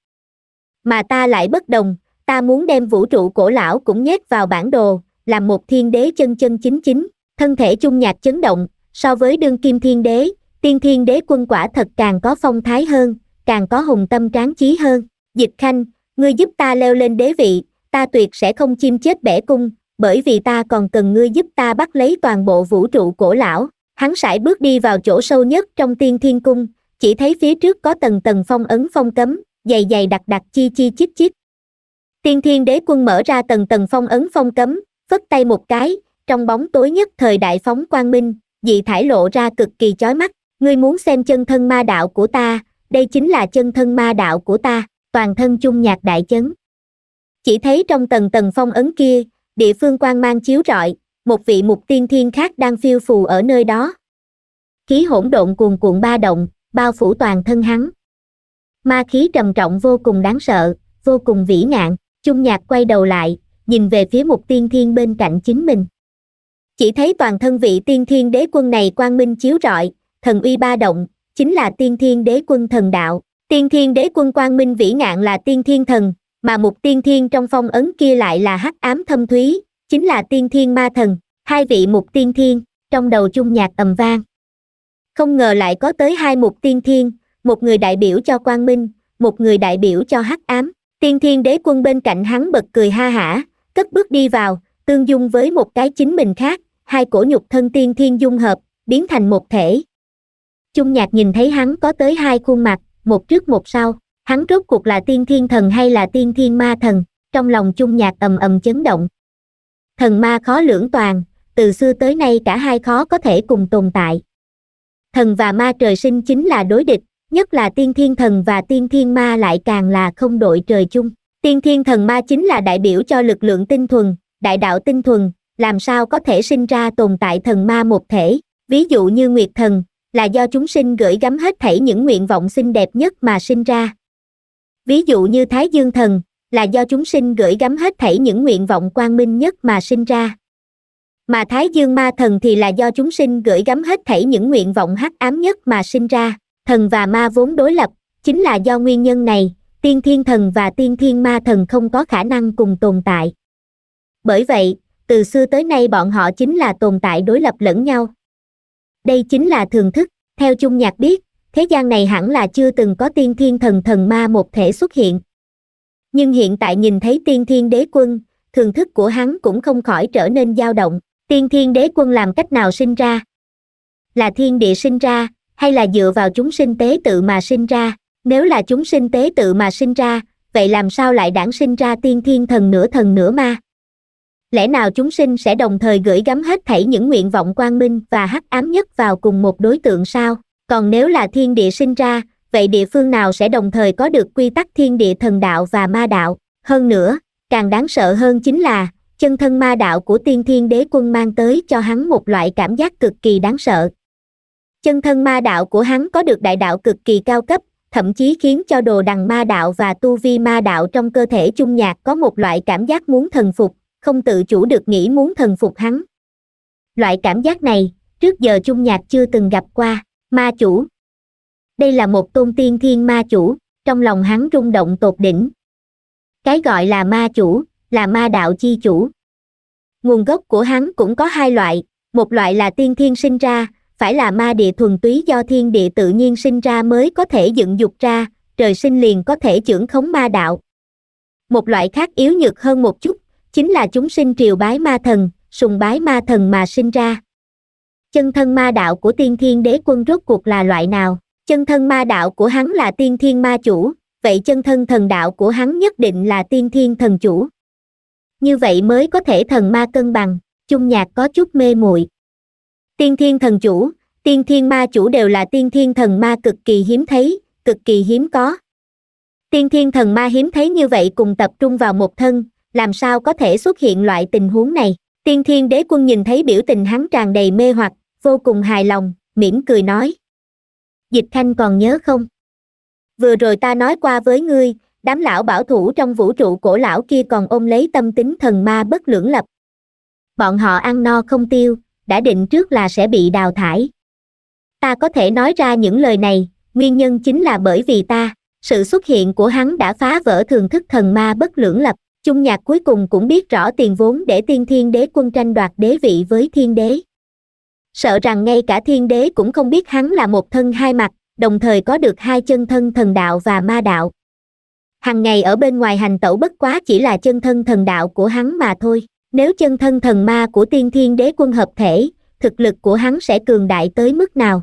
mà ta lại bất đồng ta muốn đem vũ trụ cổ lão cũng nhét vào bản đồ làm một thiên đế chân chân chính chính thân thể chung nhạc chấn động so với đương kim thiên đế tiên thiên đế quân quả thật càng có phong thái hơn càng có hùng tâm tráng trí hơn dịch khanh ngươi giúp ta leo lên đế vị ta tuyệt sẽ không chim chết bẻ cung bởi vì ta còn cần ngươi giúp ta bắt lấy toàn bộ vũ trụ cổ lão hắn sải bước đi vào chỗ sâu nhất trong tiên thiên cung chỉ thấy phía trước có tầng tầng phong ấn phong cấm dày dày đặc đặc chi chi chít chít tiên thiên đế quân mở ra tầng tầng phong ấn phong cấm phất tay một cái trong bóng tối nhất thời đại phóng quang minh dị thải lộ ra cực kỳ chói mắt ngươi muốn xem chân thân ma đạo của ta đây chính là chân thân ma đạo của ta toàn thân chung nhạc đại chấn chỉ thấy trong tầng tầng phong ấn kia địa phương quang mang chiếu rọi một vị mục tiên thiên khác đang phiêu phù ở nơi đó khí hỗn độn cuồn cuộn ba động bao phủ toàn thân hắn ma khí trầm trọng vô cùng đáng sợ vô cùng vĩ ngạn. chung nhạc quay đầu lại nhìn về phía một tiên thiên bên cạnh chính mình chỉ thấy toàn thân vị tiên thiên đế quân này quang minh chiếu rọi thần uy ba động chính là tiên thiên đế quân thần đạo tiên thiên đế quân quang minh vĩ ngạn là tiên thiên thần mà một tiên thiên trong phong ấn kia lại là hắc ám thâm thúy chính là tiên thiên ma thần hai vị mục tiên thiên trong đầu chung nhạc ầm vang không ngờ lại có tới hai mục tiên thiên một người đại biểu cho quang minh một người đại biểu cho hắc ám tiên thiên đế quân bên cạnh hắn bật cười ha hả cất bước đi vào tương dung với một cái chính mình khác hai cổ nhục thân tiên thiên dung hợp biến thành một thể chung nhạc nhìn thấy hắn có tới hai khuôn mặt một trước một sau hắn rốt cuộc là tiên thiên thần hay là tiên thiên ma thần trong lòng chung nhạc ầm ầm chấn động thần ma khó lưỡng toàn từ xưa tới nay cả hai khó có thể cùng tồn tại thần và ma trời sinh chính là đối địch nhất là tiên thiên thần và tiên thiên ma lại càng là không đội trời chung tiên thiên thần ma chính là đại biểu cho lực lượng tinh thuần đại đạo tinh thuần làm sao có thể sinh ra tồn tại thần ma một thể ví dụ như nguyệt thần là do chúng sinh gửi gắm hết thảy những nguyện vọng xinh đẹp nhất mà sinh ra ví dụ như thái dương thần là do chúng sinh gửi gắm hết thảy những nguyện vọng quang minh nhất mà sinh ra mà thái dương ma thần thì là do chúng sinh gửi gắm hết thảy những nguyện vọng hắc ám nhất mà sinh ra thần và ma vốn đối lập chính là do nguyên nhân này tiên thiên thần và tiên thiên ma thần không có khả năng cùng tồn tại bởi vậy từ xưa tới nay bọn họ chính là tồn tại đối lập lẫn nhau đây chính là thường thức theo chung nhạc biết thế gian này hẳn là chưa từng có tiên thiên thần thần ma một thể xuất hiện nhưng hiện tại nhìn thấy tiên thiên đế quân thường thức của hắn cũng không khỏi trở nên dao động tiên thiên đế quân làm cách nào sinh ra là thiên địa sinh ra hay là dựa vào chúng sinh tế tự mà sinh ra nếu là chúng sinh tế tự mà sinh ra vậy làm sao lại đản sinh ra tiên thiên thần nửa thần nửa ma lẽ nào chúng sinh sẽ đồng thời gửi gắm hết thảy những nguyện vọng quang minh và hắc ám nhất vào cùng một đối tượng sao còn nếu là thiên địa sinh ra vậy địa phương nào sẽ đồng thời có được quy tắc thiên địa thần đạo và ma đạo hơn nữa càng đáng sợ hơn chính là chân thân ma đạo của tiên thiên đế quân mang tới cho hắn một loại cảm giác cực kỳ đáng sợ chân thân ma đạo của hắn có được đại đạo cực kỳ cao cấp thậm chí khiến cho đồ đằng ma đạo và tu vi ma đạo trong cơ thể chung nhạc có một loại cảm giác muốn thần phục không tự chủ được nghĩ muốn thần phục hắn loại cảm giác này trước giờ chung nhạc chưa từng gặp qua ma chủ đây là một tôn tiên thiên ma chủ trong lòng hắn rung động tột đỉnh cái gọi là ma chủ là ma đạo chi chủ nguồn gốc của hắn cũng có hai loại một loại là tiên thiên sinh ra phải là ma địa thuần túy do thiên địa tự nhiên sinh ra mới có thể dựng dục ra trời sinh liền có thể trưởng khống ma đạo một loại khác yếu nhược hơn một chút chính là chúng sinh triều bái ma thần sùng bái ma thần mà sinh ra chân thân ma đạo của tiên thiên đế quân rốt cuộc là loại nào chân thân ma đạo của hắn là tiên thiên ma chủ vậy chân thân thần đạo của hắn nhất định là tiên thiên thần chủ như vậy mới có thể thần ma cân bằng chung nhạc có chút mê muội tiên thiên thần chủ tiên thiên ma chủ đều là tiên thiên thần ma cực kỳ hiếm thấy cực kỳ hiếm có tiên thiên thần ma hiếm thấy như vậy cùng tập trung vào một thân làm sao có thể xuất hiện loại tình huống này tiên thiên đế quân nhìn thấy biểu tình hắn tràn đầy mê hoặc vô cùng hài lòng mỉm cười nói dịch thanh còn nhớ không vừa rồi ta nói qua với ngươi đám lão bảo thủ trong vũ trụ cổ lão kia còn ôm lấy tâm tính thần ma bất lưỡng lập. Bọn họ ăn no không tiêu, đã định trước là sẽ bị đào thải. Ta có thể nói ra những lời này, nguyên nhân chính là bởi vì ta, sự xuất hiện của hắn đã phá vỡ thường thức thần ma bất lưỡng lập. Chung nhạc cuối cùng cũng biết rõ tiền vốn để tiên thiên đế quân tranh đoạt đế vị với thiên đế. Sợ rằng ngay cả thiên đế cũng không biết hắn là một thân hai mặt, đồng thời có được hai chân thân thần đạo và ma đạo, hằng ngày ở bên ngoài hành tẩu bất quá chỉ là chân thân thần đạo của hắn mà thôi nếu chân thân thần ma của tiên thiên đế quân hợp thể thực lực của hắn sẽ cường đại tới mức nào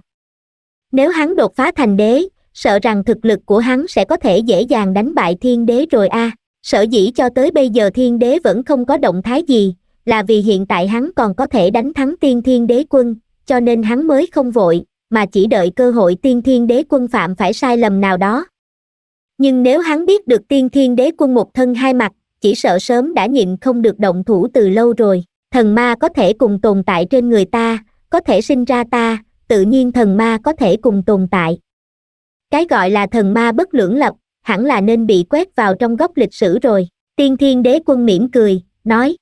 nếu hắn đột phá thành đế sợ rằng thực lực của hắn sẽ có thể dễ dàng đánh bại thiên đế rồi a à. sở dĩ cho tới bây giờ thiên đế vẫn không có động thái gì là vì hiện tại hắn còn có thể đánh thắng tiên thiên đế quân cho nên hắn mới không vội mà chỉ đợi cơ hội tiên thiên đế quân phạm phải sai lầm nào đó nhưng nếu hắn biết được tiên thiên đế quân một thân hai mặt chỉ sợ sớm đã nhịn không được động thủ từ lâu rồi thần ma có thể cùng tồn tại trên người ta có thể sinh ra ta tự nhiên thần ma có thể cùng tồn tại cái gọi là thần ma bất lưỡng lập hẳn là nên bị quét vào trong góc lịch sử rồi tiên thiên đế quân mỉm cười nói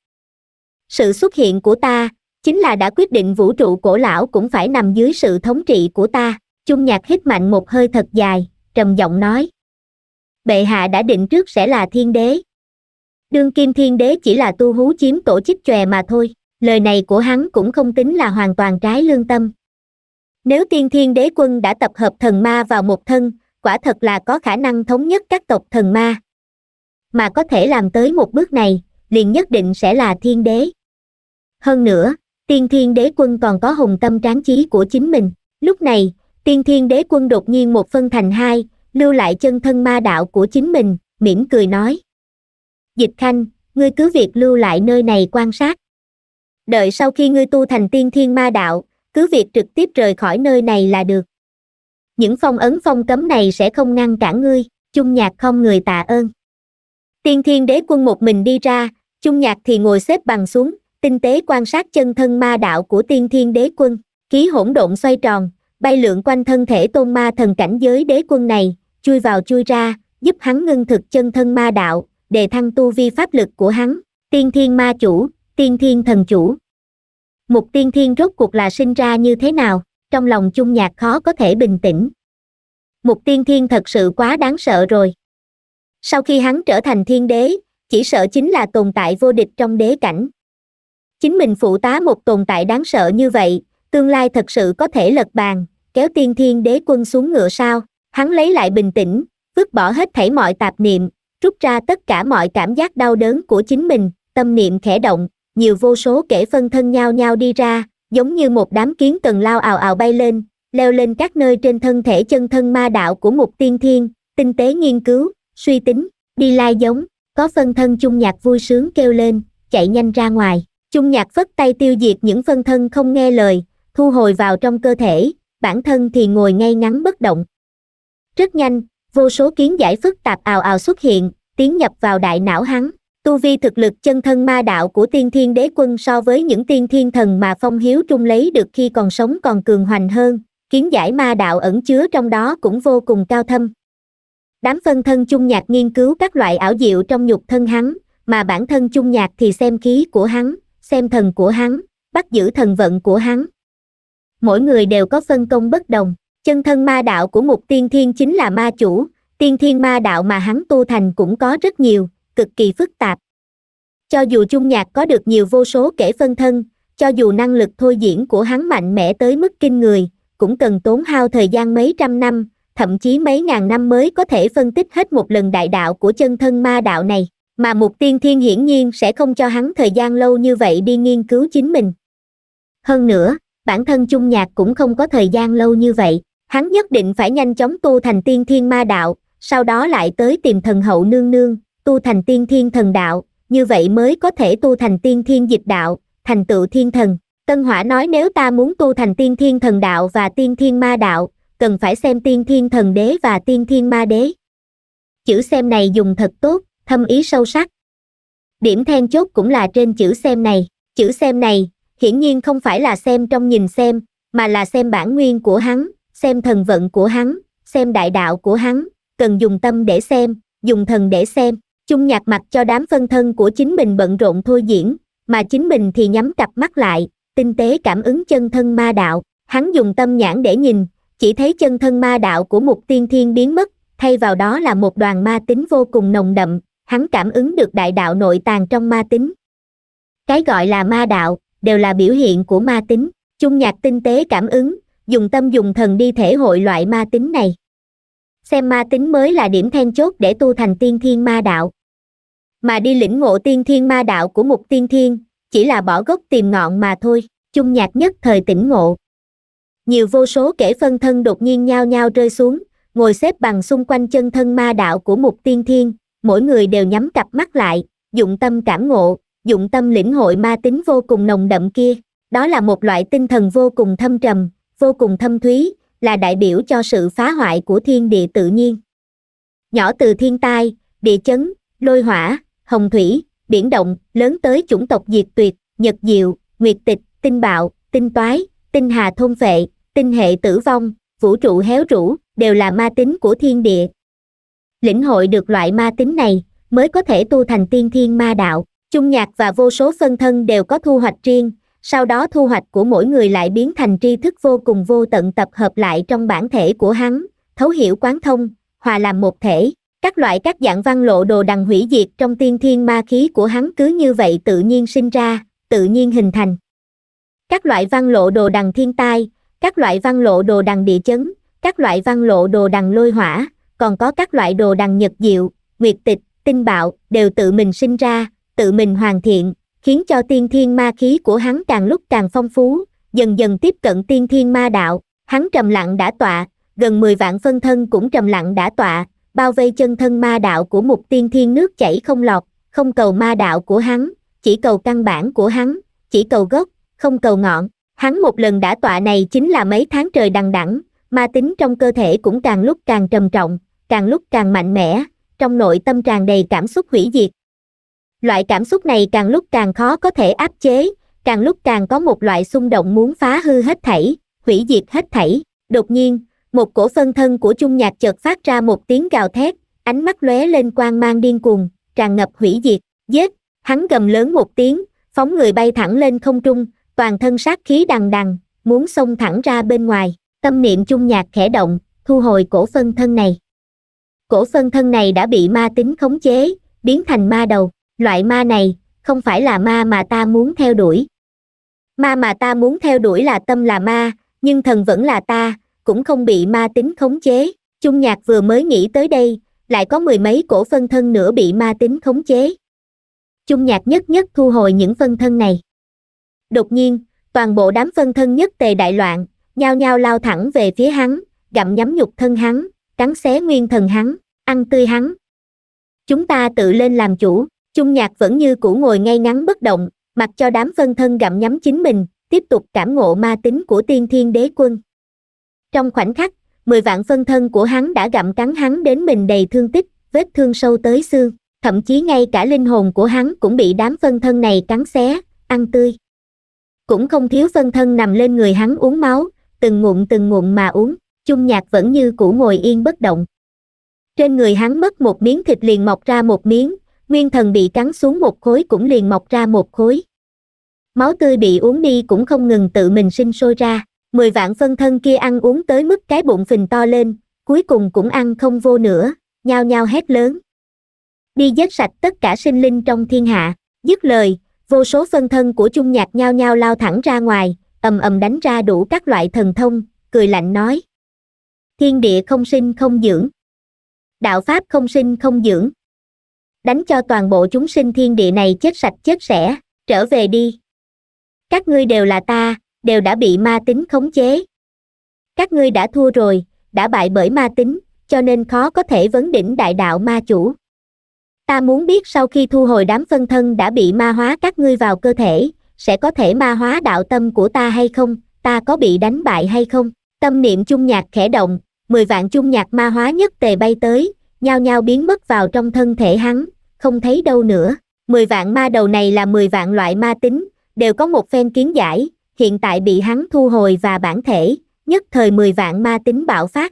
sự xuất hiện của ta chính là đã quyết định vũ trụ cổ lão cũng phải nằm dưới sự thống trị của ta chung nhạc hít mạnh một hơi thật dài trầm giọng nói bệ hạ đã định trước sẽ là thiên đế đương kim thiên đế chỉ là tu hú chiếm tổ chức chòe mà thôi lời này của hắn cũng không tính là hoàn toàn trái lương tâm nếu tiên thiên đế quân đã tập hợp thần ma vào một thân quả thật là có khả năng thống nhất các tộc thần ma mà có thể làm tới một bước này liền nhất định sẽ là thiên đế hơn nữa tiên thiên đế quân còn có hùng tâm tráng trí của chính mình lúc này tiên thiên đế quân đột nhiên một phân thành hai lưu lại chân thân ma đạo của chính mình mỉm cười nói dịch khanh ngươi cứ việc lưu lại nơi này quan sát đợi sau khi ngươi tu thành tiên thiên ma đạo cứ việc trực tiếp rời khỏi nơi này là được những phong ấn phong cấm này sẽ không ngăn cản ngươi chung nhạc không người tạ ơn tiên thiên đế quân một mình đi ra chung nhạc thì ngồi xếp bằng xuống tinh tế quan sát chân thân ma đạo của tiên thiên đế quân khí hỗn độn xoay tròn bay lượn quanh thân thể tôn ma thần cảnh giới đế quân này chui vào chui ra giúp hắn ngưng thực chân thân ma đạo đề thăng tu vi pháp lực của hắn tiên thiên ma chủ tiên thiên thần chủ mục tiên thiên rốt cuộc là sinh ra như thế nào trong lòng chung nhạc khó có thể bình tĩnh mục tiên thiên thật sự quá đáng sợ rồi sau khi hắn trở thành thiên đế chỉ sợ chính là tồn tại vô địch trong đế cảnh chính mình phụ tá một tồn tại đáng sợ như vậy tương lai thật sự có thể lật bàn kéo tiên thiên đế quân xuống ngựa sao hắn lấy lại bình tĩnh vứt bỏ hết thảy mọi tạp niệm rút ra tất cả mọi cảm giác đau đớn của chính mình tâm niệm khẽ động nhiều vô số kẻ phân thân nhau nhau đi ra giống như một đám kiến cần lao ào ào bay lên leo lên các nơi trên thân thể chân thân ma đạo của một tiên thiên tinh tế nghiên cứu suy tính đi lai giống có phân thân chung nhạc vui sướng kêu lên chạy nhanh ra ngoài chung nhạc phất tay tiêu diệt những phân thân không nghe lời thu hồi vào trong cơ thể bản thân thì ngồi ngay ngắn bất động rất nhanh vô số kiến giải phức tạp ào ào xuất hiện tiến nhập vào đại não hắn tu vi thực lực chân thân ma đạo của tiên thiên đế quân so với những tiên thiên thần mà phong hiếu trung lấy được khi còn sống còn cường hoành hơn kiến giải ma đạo ẩn chứa trong đó cũng vô cùng cao thâm đám phân thân chung nhạc nghiên cứu các loại ảo diệu trong nhục thân hắn mà bản thân chung nhạc thì xem khí của hắn xem thần của hắn bắt giữ thần vận của hắn mỗi người đều có phân công bất đồng Chân thân ma đạo của mục Tiên Thiên chính là ma chủ, tiên thiên ma đạo mà hắn tu thành cũng có rất nhiều, cực kỳ phức tạp. Cho dù chung nhạc có được nhiều vô số kể phân thân, cho dù năng lực thôi diễn của hắn mạnh mẽ tới mức kinh người, cũng cần tốn hao thời gian mấy trăm năm, thậm chí mấy ngàn năm mới có thể phân tích hết một lần đại đạo của chân thân ma đạo này, mà mục tiên thiên hiển nhiên sẽ không cho hắn thời gian lâu như vậy đi nghiên cứu chính mình. Hơn nữa, bản thân chung nhạc cũng không có thời gian lâu như vậy hắn nhất định phải nhanh chóng tu thành tiên thiên ma đạo sau đó lại tới tìm thần hậu nương nương tu thành tiên thiên thần đạo như vậy mới có thể tu thành tiên thiên dịch đạo thành tựu thiên thần tân hỏa nói nếu ta muốn tu thành tiên thiên thần đạo và tiên thiên ma đạo cần phải xem tiên thiên thần đế và tiên thiên ma đế chữ xem này dùng thật tốt thâm ý sâu sắc điểm then chốt cũng là trên chữ xem này chữ xem này hiển nhiên không phải là xem trong nhìn xem mà là xem bản nguyên của hắn xem thần vận của hắn, xem đại đạo của hắn, cần dùng tâm để xem, dùng thần để xem. Chung nhạc mặt cho đám phân thân của chính mình bận rộn thôi diễn, mà chính mình thì nhắm cặp mắt lại, tinh tế cảm ứng chân thân ma đạo. Hắn dùng tâm nhãn để nhìn, chỉ thấy chân thân ma đạo của một tiên thiên biến mất, thay vào đó là một đoàn ma tính vô cùng nồng đậm, hắn cảm ứng được đại đạo nội tàng trong ma tính. Cái gọi là ma đạo, đều là biểu hiện của ma tính, chung nhạc tinh tế cảm ứng, dùng tâm dùng thần đi thể hội loại ma tính này xem ma tính mới là điểm then chốt để tu thành tiên thiên ma đạo mà đi lĩnh ngộ tiên thiên ma đạo của một tiên thiên chỉ là bỏ gốc tìm ngọn mà thôi chung nhạc nhất thời tỉnh ngộ nhiều vô số kẻ phân thân đột nhiên nhao nhao rơi xuống ngồi xếp bằng xung quanh chân thân ma đạo của một tiên thiên mỗi người đều nhắm cặp mắt lại dụng tâm cảm ngộ dụng tâm lĩnh hội ma tính vô cùng nồng đậm kia đó là một loại tinh thần vô cùng thâm trầm vô cùng thâm thúy là đại biểu cho sự phá hoại của thiên địa tự nhiên nhỏ từ thiên tai địa chấn lôi hỏa hồng thủy biển động lớn tới chủng tộc diệt tuyệt nhật diệu nguyệt tịch tinh bạo tinh toái tinh hà thôn vệ, tinh hệ tử vong vũ trụ héo rũ đều là ma tính của thiên địa lĩnh hội được loại ma tính này mới có thể tu thành tiên thiên ma đạo chung nhạc và vô số phân thân đều có thu hoạch riêng sau đó thu hoạch của mỗi người lại biến thành tri thức vô cùng vô tận tập hợp lại trong bản thể của hắn, thấu hiểu quán thông, hòa làm một thể. Các loại các dạng văn lộ đồ đằng hủy diệt trong tiên thiên ma khí của hắn cứ như vậy tự nhiên sinh ra, tự nhiên hình thành. Các loại văn lộ đồ đằng thiên tai, các loại văn lộ đồ đằng địa chấn, các loại văn lộ đồ đằng lôi hỏa, còn có các loại đồ đằng nhật diệu, nguyệt tịch, tinh bạo, đều tự mình sinh ra, tự mình hoàn thiện, khiến cho tiên thiên ma khí của hắn càng lúc càng phong phú dần dần tiếp cận tiên thiên ma đạo hắn trầm lặng đã tọa gần mười vạn phân thân cũng trầm lặng đã tọa bao vây chân thân ma đạo của một tiên thiên nước chảy không lọt không cầu ma đạo của hắn chỉ cầu căn bản của hắn chỉ cầu gốc không cầu ngọn hắn một lần đã tọa này chính là mấy tháng trời đằng đẵng ma tính trong cơ thể cũng càng lúc càng trầm trọng càng lúc càng mạnh mẽ trong nội tâm tràn đầy cảm xúc hủy diệt loại cảm xúc này càng lúc càng khó có thể áp chế càng lúc càng có một loại xung động muốn phá hư hết thảy hủy diệt hết thảy đột nhiên một cổ phân thân của chung nhạc chợt phát ra một tiếng gào thét ánh mắt lóe lên quang mang điên cuồng tràn ngập hủy diệt giết hắn gầm lớn một tiếng phóng người bay thẳng lên không trung toàn thân sát khí đằng đằng muốn xông thẳng ra bên ngoài tâm niệm chung nhạc khẽ động thu hồi cổ phân thân này cổ phân thân này đã bị ma tính khống chế biến thành ma đầu loại ma này không phải là ma mà ta muốn theo đuổi ma mà ta muốn theo đuổi là tâm là ma nhưng thần vẫn là ta cũng không bị ma tính khống chế chung nhạc vừa mới nghĩ tới đây lại có mười mấy cổ phân thân nữa bị ma tính khống chế chung nhạc nhất nhất thu hồi những phân thân này đột nhiên toàn bộ đám phân thân nhất tề đại loạn nhao nhao lao thẳng về phía hắn gặm nhắm nhục thân hắn cắn xé nguyên thần hắn ăn tươi hắn chúng ta tự lên làm chủ Trung nhạc vẫn như cũ ngồi ngay ngắn bất động mặc cho đám phân thân gặm nhắm chính mình tiếp tục cảm ngộ ma tính của tiên thiên đế quân trong khoảnh khắc mười vạn phân thân của hắn đã gặm cắn hắn đến mình đầy thương tích vết thương sâu tới xương thậm chí ngay cả linh hồn của hắn cũng bị đám phân thân này cắn xé ăn tươi cũng không thiếu phân thân nằm lên người hắn uống máu từng ngụm từng ngụm mà uống chung nhạc vẫn như cũ ngồi yên bất động trên người hắn mất một miếng thịt liền mọc ra một miếng nguyên thần bị cắn xuống một khối cũng liền mọc ra một khối. Máu tươi bị uống đi cũng không ngừng tự mình sinh sôi ra, mười vạn phân thân kia ăn uống tới mức cái bụng phình to lên, cuối cùng cũng ăn không vô nữa, nhao nhao hét lớn. Đi giết sạch tất cả sinh linh trong thiên hạ, dứt lời, vô số phân thân của chung nhạc nhao nhao lao thẳng ra ngoài, ầm ầm đánh ra đủ các loại thần thông, cười lạnh nói. Thiên địa không sinh không dưỡng. Đạo Pháp không sinh không dưỡng đánh cho toàn bộ chúng sinh thiên địa này chết sạch chết sẽ trở về đi các ngươi đều là ta đều đã bị ma tính khống chế các ngươi đã thua rồi đã bại bởi ma tính cho nên khó có thể vấn đỉnh đại đạo ma chủ ta muốn biết sau khi thu hồi đám phân thân đã bị ma hóa các ngươi vào cơ thể sẽ có thể ma hóa đạo tâm của ta hay không ta có bị đánh bại hay không tâm niệm chung nhạc khẽ động mười vạn chung nhạc ma hóa nhất tề bay tới nhao nhao biến mất vào trong thân thể hắn, không thấy đâu nữa. Mười vạn ma đầu này là mười vạn loại ma tính, đều có một phen kiến giải, hiện tại bị hắn thu hồi và bản thể, nhất thời mười vạn ma tính bạo phát.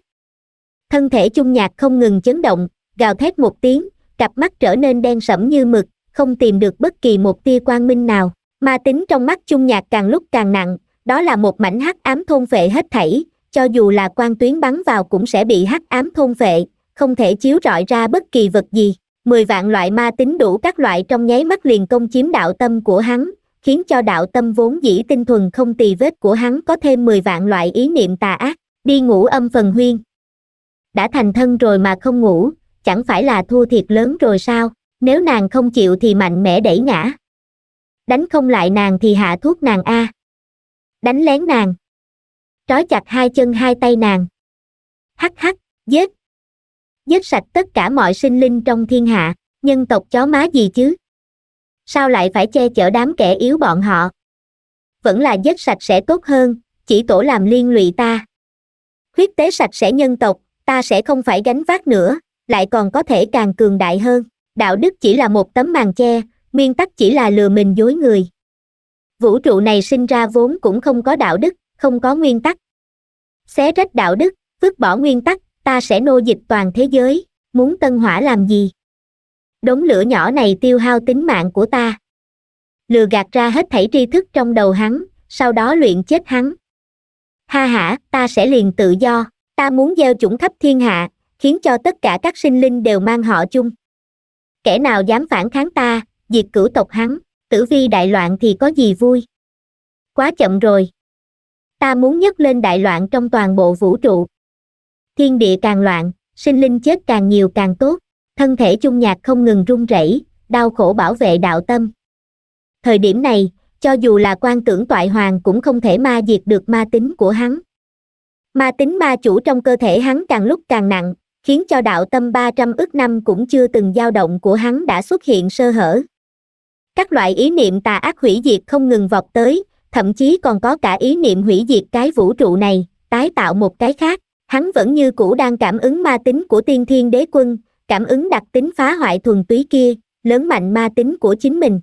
Thân thể chung nhạc không ngừng chấn động, gào thét một tiếng, cặp mắt trở nên đen sẫm như mực, không tìm được bất kỳ một tia quang minh nào. Ma tính trong mắt chung nhạc càng lúc càng nặng, đó là một mảnh hắc ám thôn phệ hết thảy, cho dù là quan tuyến bắn vào cũng sẽ bị hắc ám thôn phệ không thể chiếu rọi ra bất kỳ vật gì mười vạn loại ma tính đủ các loại trong nháy mắt liền công chiếm đạo tâm của hắn khiến cho đạo tâm vốn dĩ tinh thuần không tì vết của hắn có thêm mười vạn loại ý niệm tà ác đi ngủ âm phần huyên đã thành thân rồi mà không ngủ chẳng phải là thua thiệt lớn rồi sao nếu nàng không chịu thì mạnh mẽ đẩy ngã đánh không lại nàng thì hạ thuốc nàng a đánh lén nàng trói chặt hai chân hai tay nàng hắc hắc giết giết sạch tất cả mọi sinh linh trong thiên hạ nhân tộc chó má gì chứ sao lại phải che chở đám kẻ yếu bọn họ vẫn là giết sạch sẽ tốt hơn chỉ tổ làm liên lụy ta Khuyết tế sạch sẽ nhân tộc ta sẽ không phải gánh vác nữa lại còn có thể càng cường đại hơn đạo đức chỉ là một tấm màn che nguyên tắc chỉ là lừa mình dối người vũ trụ này sinh ra vốn cũng không có đạo đức không có nguyên tắc xé rách đạo đức vứt bỏ nguyên tắc ta sẽ nô dịch toàn thế giới muốn tân hỏa làm gì đống lửa nhỏ này tiêu hao tính mạng của ta lừa gạt ra hết thảy tri thức trong đầu hắn sau đó luyện chết hắn ha ha, ta sẽ liền tự do ta muốn gieo chủng khắp thiên hạ khiến cho tất cả các sinh linh đều mang họ chung kẻ nào dám phản kháng ta diệt cửu tộc hắn tử vi đại loạn thì có gì vui quá chậm rồi ta muốn nhấc lên đại loạn trong toàn bộ vũ trụ thiên địa càng loạn sinh linh chết càng nhiều càng tốt thân thể chung nhạc không ngừng run rẩy đau khổ bảo vệ đạo tâm thời điểm này cho dù là quan tưởng toại hoàng cũng không thể ma diệt được ma tính của hắn ma tính ma chủ trong cơ thể hắn càng lúc càng nặng khiến cho đạo tâm 300 ức năm cũng chưa từng dao động của hắn đã xuất hiện sơ hở. Các loại ý niệm tà ác hủy diệt không ngừng vọt tới, thậm chí còn có cả ý niệm hủy diệt cái vũ trụ này, tái tạo một cái khác hắn vẫn như cũ đang cảm ứng ma tính của tiên thiên đế quân cảm ứng đặc tính phá hoại thuần túy kia lớn mạnh ma tính của chính mình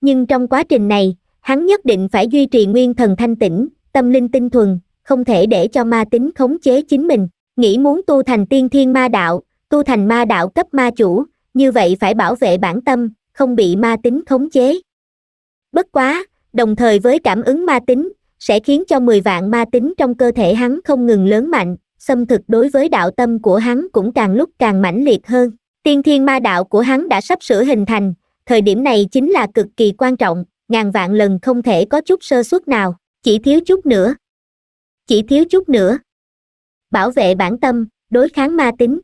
nhưng trong quá trình này hắn nhất định phải duy trì nguyên thần thanh tĩnh tâm linh tinh thuần không thể để cho ma tính khống chế chính mình nghĩ muốn tu thành tiên thiên ma đạo tu thành ma đạo cấp ma chủ như vậy phải bảo vệ bản tâm không bị ma tính khống chế bất quá đồng thời với cảm ứng ma tính sẽ khiến cho 10 vạn ma tính trong cơ thể hắn không ngừng lớn mạnh, xâm thực đối với đạo tâm của hắn cũng càng lúc càng mãnh liệt hơn. Tiên thiên ma đạo của hắn đã sắp sửa hình thành, thời điểm này chính là cực kỳ quan trọng, ngàn vạn lần không thể có chút sơ suất nào, chỉ thiếu chút nữa. Chỉ thiếu chút nữa. Bảo vệ bản tâm, đối kháng ma tính.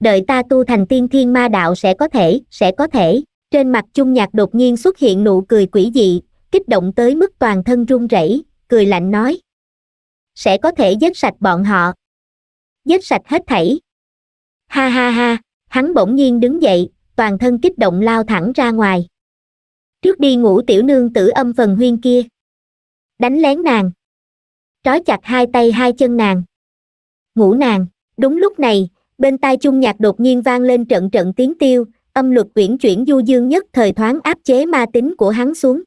Đợi ta tu thành tiên thiên ma đạo sẽ có thể, sẽ có thể. Trên mặt chung nhạc đột nhiên xuất hiện nụ cười quỷ dị, kích động tới mức toàn thân run rẩy cười lạnh nói sẽ có thể giết sạch bọn họ giết sạch hết thảy ha ha ha hắn bỗng nhiên đứng dậy toàn thân kích động lao thẳng ra ngoài trước đi ngủ tiểu nương tử âm phần huyên kia đánh lén nàng trói chặt hai tay hai chân nàng ngủ nàng đúng lúc này bên tai chung nhạc đột nhiên vang lên trận trận tiếng tiêu âm luật uyển chuyển du dương nhất thời thoáng áp chế ma tính của hắn xuống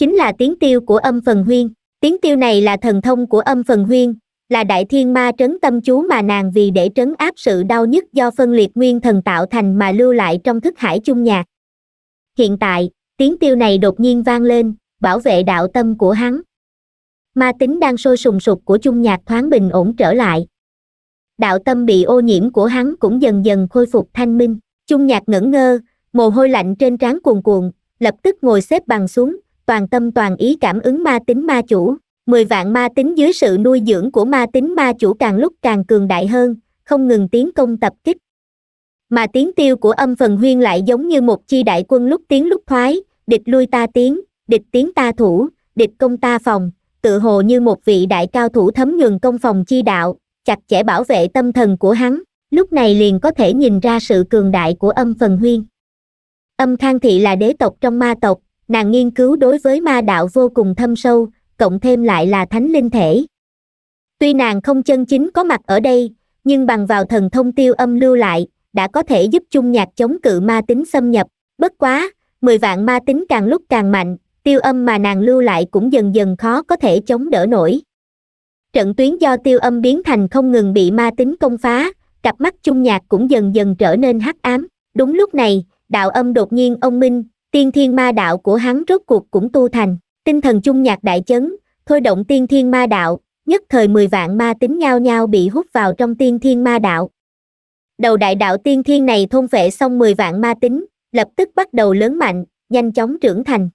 chính là tiếng tiêu của âm phần huyên tiếng tiêu này là thần thông của âm phần huyên là đại thiên ma trấn tâm chú mà nàng vì để trấn áp sự đau nhức do phân liệt nguyên thần tạo thành mà lưu lại trong thức hải chung nhạc hiện tại tiếng tiêu này đột nhiên vang lên bảo vệ đạo tâm của hắn ma tính đang sôi sùng sục của chung nhạc thoáng bình ổn trở lại đạo tâm bị ô nhiễm của hắn cũng dần dần khôi phục thanh minh chung nhạc ngẩn ngơ mồ hôi lạnh trên trán cuồn cuộn lập tức ngồi xếp bằng xuống toàn tâm toàn ý cảm ứng ma tính ma chủ mười vạn ma tính dưới sự nuôi dưỡng của ma tính ma chủ càng lúc càng cường đại hơn không ngừng tiến công tập kích mà tiếng tiêu của âm phần huyên lại giống như một chi đại quân lúc tiến lúc thoái địch lui ta tiến địch tiến ta thủ địch công ta phòng tự hồ như một vị đại cao thủ thấm nhuần công phòng chi đạo chặt chẽ bảo vệ tâm thần của hắn lúc này liền có thể nhìn ra sự cường đại của âm phần huyên âm khang thị là đế tộc trong ma tộc nàng nghiên cứu đối với ma đạo vô cùng thâm sâu cộng thêm lại là thánh linh thể tuy nàng không chân chính có mặt ở đây nhưng bằng vào thần thông tiêu âm lưu lại đã có thể giúp chung nhạc chống cự ma tính xâm nhập bất quá mười vạn ma tính càng lúc càng mạnh tiêu âm mà nàng lưu lại cũng dần dần khó có thể chống đỡ nổi trận tuyến do tiêu âm biến thành không ngừng bị ma tính công phá cặp mắt chung nhạc cũng dần dần trở nên hắc ám đúng lúc này đạo âm đột nhiên ông minh tiên thiên ma đạo của hắn rốt cuộc cũng tu thành, tinh thần chung nhạc đại chấn, thôi động tiên thiên ma đạo, nhất thời mười vạn ma tính nhao nhau bị hút vào trong tiên thiên ma đạo. Đầu đại đạo tiên thiên này thôn vệ xong mười vạn ma tính, lập tức bắt đầu lớn mạnh, nhanh chóng trưởng thành.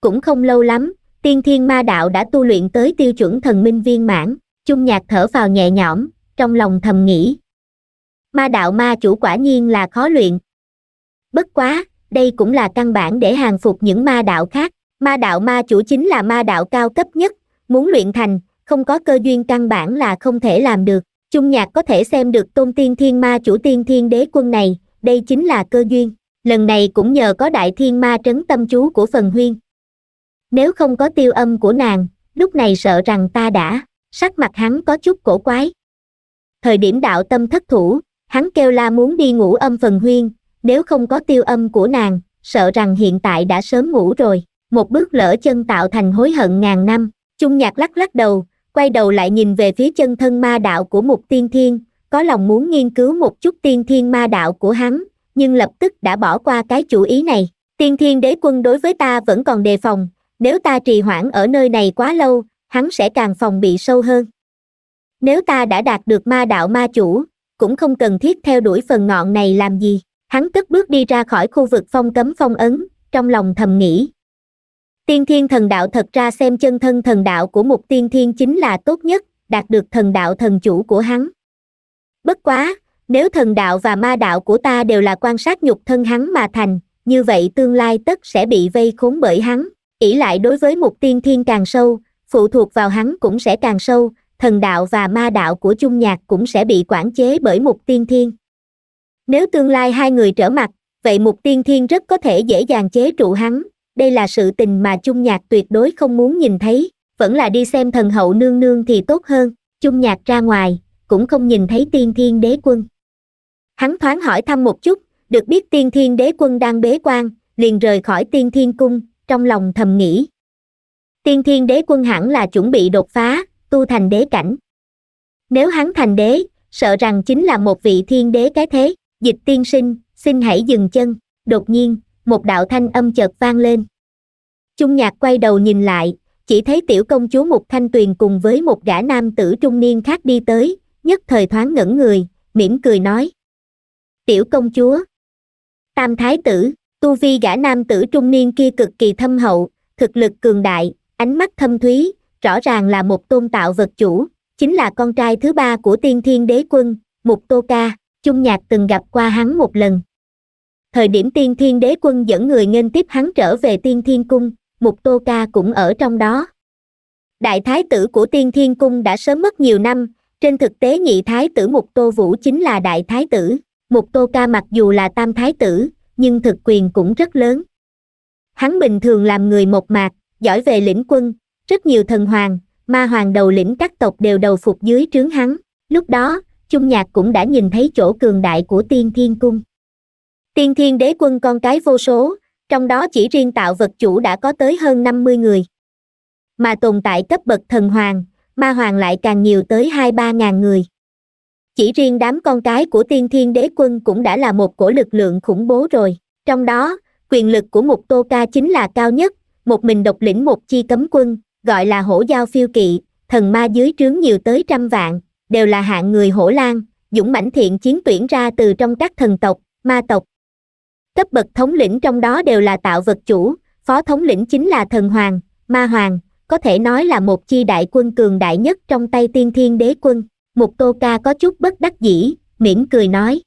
Cũng không lâu lắm, tiên thiên ma đạo đã tu luyện tới tiêu chuẩn thần minh viên mãn, chung nhạc thở vào nhẹ nhõm, trong lòng thầm nghĩ. Ma đạo ma chủ quả nhiên là khó luyện. Bất quá, đây cũng là căn bản để hàng phục những ma đạo khác ma đạo ma chủ chính là ma đạo cao cấp nhất muốn luyện thành không có cơ duyên căn bản là không thể làm được Trung nhạc có thể xem được tôn tiên thiên ma chủ tiên thiên đế quân này đây chính là cơ duyên lần này cũng nhờ có đại thiên ma trấn tâm chú của phần huyên nếu không có tiêu âm của nàng lúc này sợ rằng ta đã sắc mặt hắn có chút cổ quái thời điểm đạo tâm thất thủ hắn kêu la muốn đi ngủ âm phần huyên nếu không có tiêu âm của nàng, sợ rằng hiện tại đã sớm ngủ rồi, một bước lỡ chân tạo thành hối hận ngàn năm, chung nhạc lắc lắc đầu, quay đầu lại nhìn về phía chân thân ma đạo của một tiên thiên, có lòng muốn nghiên cứu một chút tiên thiên ma đạo của hắn, nhưng lập tức đã bỏ qua cái chủ ý này, tiên thiên đế quân đối với ta vẫn còn đề phòng, nếu ta trì hoãn ở nơi này quá lâu, hắn sẽ càng phòng bị sâu hơn. Nếu ta đã đạt được ma đạo ma chủ, cũng không cần thiết theo đuổi phần ngọn này làm gì hắn tức bước đi ra khỏi khu vực phong cấm phong ấn trong lòng thầm nghĩ tiên thiên thần đạo thật ra xem chân thân thần đạo của một tiên thiên chính là tốt nhất đạt được thần đạo thần chủ của hắn bất quá nếu thần đạo và ma đạo của ta đều là quan sát nhục thân hắn mà thành như vậy tương lai tất sẽ bị vây khốn bởi hắn ỷ lại đối với một tiên thiên càng sâu phụ thuộc vào hắn cũng sẽ càng sâu thần đạo và ma đạo của chung nhạc cũng sẽ bị quản chế bởi một tiên thiên nếu tương lai hai người trở mặt vậy mục tiên thiên rất có thể dễ dàng chế trụ hắn đây là sự tình mà chung nhạc tuyệt đối không muốn nhìn thấy vẫn là đi xem thần hậu nương nương thì tốt hơn chung nhạc ra ngoài cũng không nhìn thấy tiên thiên đế quân hắn thoáng hỏi thăm một chút được biết tiên thiên đế quân đang bế quan liền rời khỏi tiên thiên cung trong lòng thầm nghĩ tiên thiên đế quân hẳn là chuẩn bị đột phá tu thành đế cảnh nếu hắn thành đế sợ rằng chính là một vị thiên đế cái thế dịch tiên sinh xin hãy dừng chân đột nhiên một đạo thanh âm chợt vang lên Trung nhạc quay đầu nhìn lại chỉ thấy tiểu công chúa mục thanh tuyền cùng với một gã nam tử trung niên khác đi tới nhất thời thoáng ngẩn người mỉm cười nói tiểu công chúa tam thái tử tu vi gã nam tử trung niên kia cực kỳ thâm hậu thực lực cường đại ánh mắt thâm thúy rõ ràng là một tôn tạo vật chủ chính là con trai thứ ba của tiên thiên đế quân mục tô ca chung nhạc từng gặp qua hắn một lần thời điểm tiên thiên đế quân dẫn người nghênh tiếp hắn trở về tiên thiên cung mục tô ca cũng ở trong đó đại thái tử của tiên thiên cung đã sớm mất nhiều năm trên thực tế nhị thái tử mục tô vũ chính là đại thái tử mục tô ca mặc dù là tam thái tử nhưng thực quyền cũng rất lớn hắn bình thường làm người một mạc giỏi về lĩnh quân rất nhiều thần hoàng ma hoàng đầu lĩnh các tộc đều đầu phục dưới trướng hắn lúc đó chung nhạc cũng đã nhìn thấy chỗ cường đại của tiên thiên cung tiên thiên đế quân con cái vô số trong đó chỉ riêng tạo vật chủ đã có tới hơn năm mươi người mà tồn tại cấp bậc thần hoàng ma hoàng lại càng nhiều tới hai ba ngàn người chỉ riêng đám con cái của tiên thiên đế quân cũng đã là một cổ lực lượng khủng bố rồi trong đó quyền lực của một tô ca chính là cao nhất một mình độc lĩnh một chi cấm quân gọi là hổ giao phiêu kỵ thần ma dưới trướng nhiều tới trăm vạn đều là hạng người hổ lang dũng mãnh thiện chiến tuyển ra từ trong các thần tộc ma tộc cấp bậc thống lĩnh trong đó đều là tạo vật chủ phó thống lĩnh chính là thần hoàng ma hoàng có thể nói là một chi đại quân cường đại nhất trong tay tiên thiên đế quân mục tô ca có chút bất đắc dĩ mỉm cười nói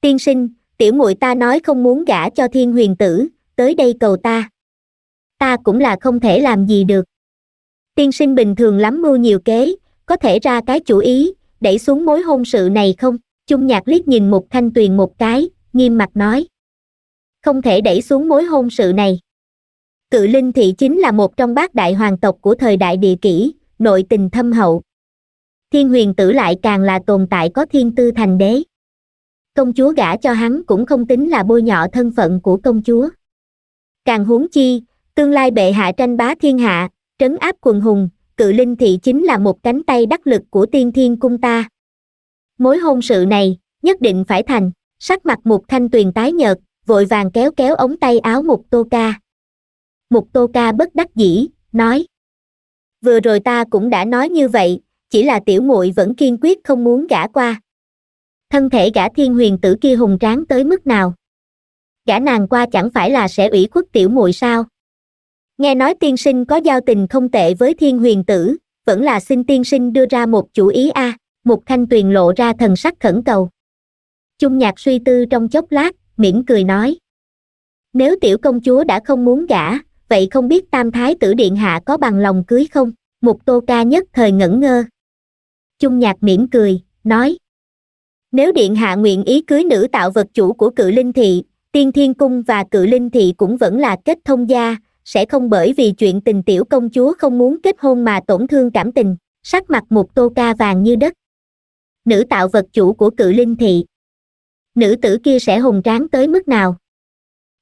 tiên sinh tiểu muội ta nói không muốn gả cho thiên huyền tử tới đây cầu ta ta cũng là không thể làm gì được tiên sinh bình thường lắm mưu nhiều kế có thể ra cái chủ ý, đẩy xuống mối hôn sự này không? Chung nhạc liếc nhìn Mục Thanh Tuyền một cái, nghiêm mặt nói. Không thể đẩy xuống mối hôn sự này. Cự Linh Thị chính là một trong bát đại hoàng tộc của thời đại địa kỷ, nội tình thâm hậu. Thiên huyền tử lại càng là tồn tại có thiên tư thành đế. Công chúa gả cho hắn cũng không tính là bôi nhọ thân phận của công chúa. Càng huống chi, tương lai bệ hạ tranh bá thiên hạ, trấn áp quần hùng, cự linh thị chính là một cánh tay đắc lực của tiên thiên cung ta mối hôn sự này nhất định phải thành sắc mặt mục thanh tuyền tái nhợt vội vàng kéo kéo ống tay áo mục tô ca mục tô ca bất đắc dĩ nói vừa rồi ta cũng đã nói như vậy chỉ là tiểu muội vẫn kiên quyết không muốn gả qua thân thể gã thiên huyền tử kia hùng tráng tới mức nào gã nàng qua chẳng phải là sẽ ủy khuất tiểu muội sao nghe nói tiên sinh có giao tình không tệ với thiên huyền tử vẫn là xin tiên sinh đưa ra một chủ ý a à, một thanh tuyền lộ ra thần sắc khẩn cầu chung nhạc suy tư trong chốc lát mỉm cười nói nếu tiểu công chúa đã không muốn gả vậy không biết tam thái tử điện hạ có bằng lòng cưới không mục tô ca nhất thời ngẩn ngơ chung nhạc mỉm cười nói nếu điện hạ nguyện ý cưới nữ tạo vật chủ của cự linh thị tiên thiên cung và cự linh thị cũng vẫn là kết thông gia sẽ không bởi vì chuyện tình tiểu công chúa không muốn kết hôn mà tổn thương cảm tình sắc mặt một tô ca vàng như đất nữ tạo vật chủ của cự linh thị nữ tử kia sẽ hùng tráng tới mức nào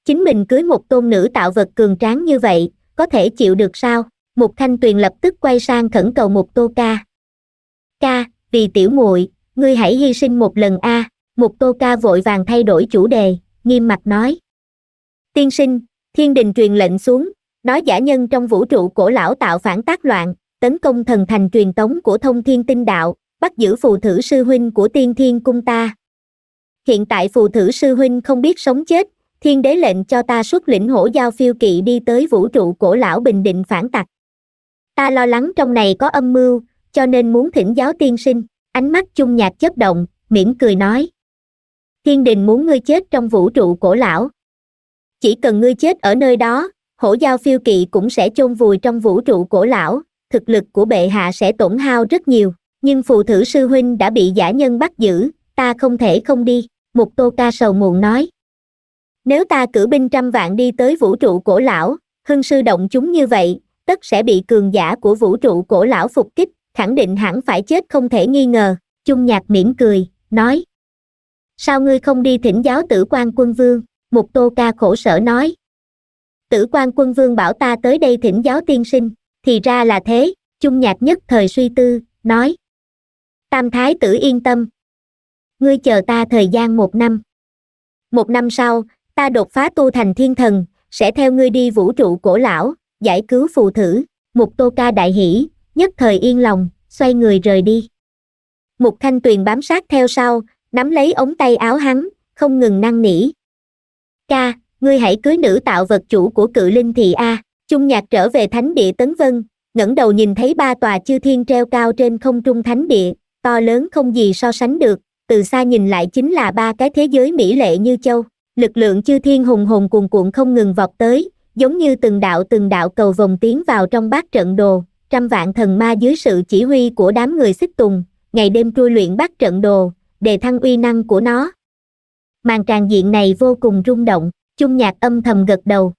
chính mình cưới một tôn nữ tạo vật cường tráng như vậy có thể chịu được sao một thanh tuyền lập tức quay sang khẩn cầu một tô ca ca vì tiểu muội ngươi hãy hy sinh một lần a à. một tô ca vội vàng thay đổi chủ đề nghiêm mặt nói tiên sinh thiên đình truyền lệnh xuống nói giả nhân trong vũ trụ cổ lão tạo phản tác loạn tấn công thần thành truyền tống của thông thiên tinh đạo bắt giữ phù thử sư huynh của tiên thiên cung ta hiện tại phù thử sư huynh không biết sống chết thiên đế lệnh cho ta xuất lĩnh hổ giao phiêu kỵ đi tới vũ trụ cổ lão bình định phản tặc ta lo lắng trong này có âm mưu cho nên muốn thỉnh giáo tiên sinh ánh mắt chung nhạt chớp động mỉm cười nói thiên đình muốn ngươi chết trong vũ trụ cổ lão chỉ cần ngươi chết ở nơi đó hổ giao phiêu kỵ cũng sẽ chôn vùi trong vũ trụ cổ lão thực lực của bệ hạ sẽ tổn hao rất nhiều nhưng phù thử sư huynh đã bị giả nhân bắt giữ ta không thể không đi một tô ca sầu muộn nói nếu ta cử binh trăm vạn đi tới vũ trụ cổ lão hưng sư động chúng như vậy tất sẽ bị cường giả của vũ trụ cổ lão phục kích khẳng định hẳn phải chết không thể nghi ngờ chung nhạc mỉm cười nói sao ngươi không đi thỉnh giáo tử quan quân vương một tô ca khổ sở nói tử quan quân vương bảo ta tới đây thỉnh giáo tiên sinh thì ra là thế chung nhạc nhất thời suy tư nói tam thái tử yên tâm ngươi chờ ta thời gian một năm một năm sau ta đột phá tu thành thiên thần sẽ theo ngươi đi vũ trụ cổ lão giải cứu phù thử mục tô ca đại hỷ nhất thời yên lòng xoay người rời đi mục thanh tuyền bám sát theo sau nắm lấy ống tay áo hắn không ngừng năn nỉ ca ngươi hãy cưới nữ tạo vật chủ của cự linh thị a à. chung nhạc trở về thánh địa tấn vân ngẩng đầu nhìn thấy ba tòa chư thiên treo cao trên không trung thánh địa to lớn không gì so sánh được từ xa nhìn lại chính là ba cái thế giới mỹ lệ như châu lực lượng chư thiên hùng hồn cuồn cuộn không ngừng vọt tới giống như từng đạo từng đạo cầu vòng tiến vào trong bát trận đồ trăm vạn thần ma dưới sự chỉ huy của đám người xích tùng ngày đêm trui luyện bát trận đồ đề thăng uy năng của nó màn tràn diện này vô cùng rung động chung nhạc âm thầm gật đầu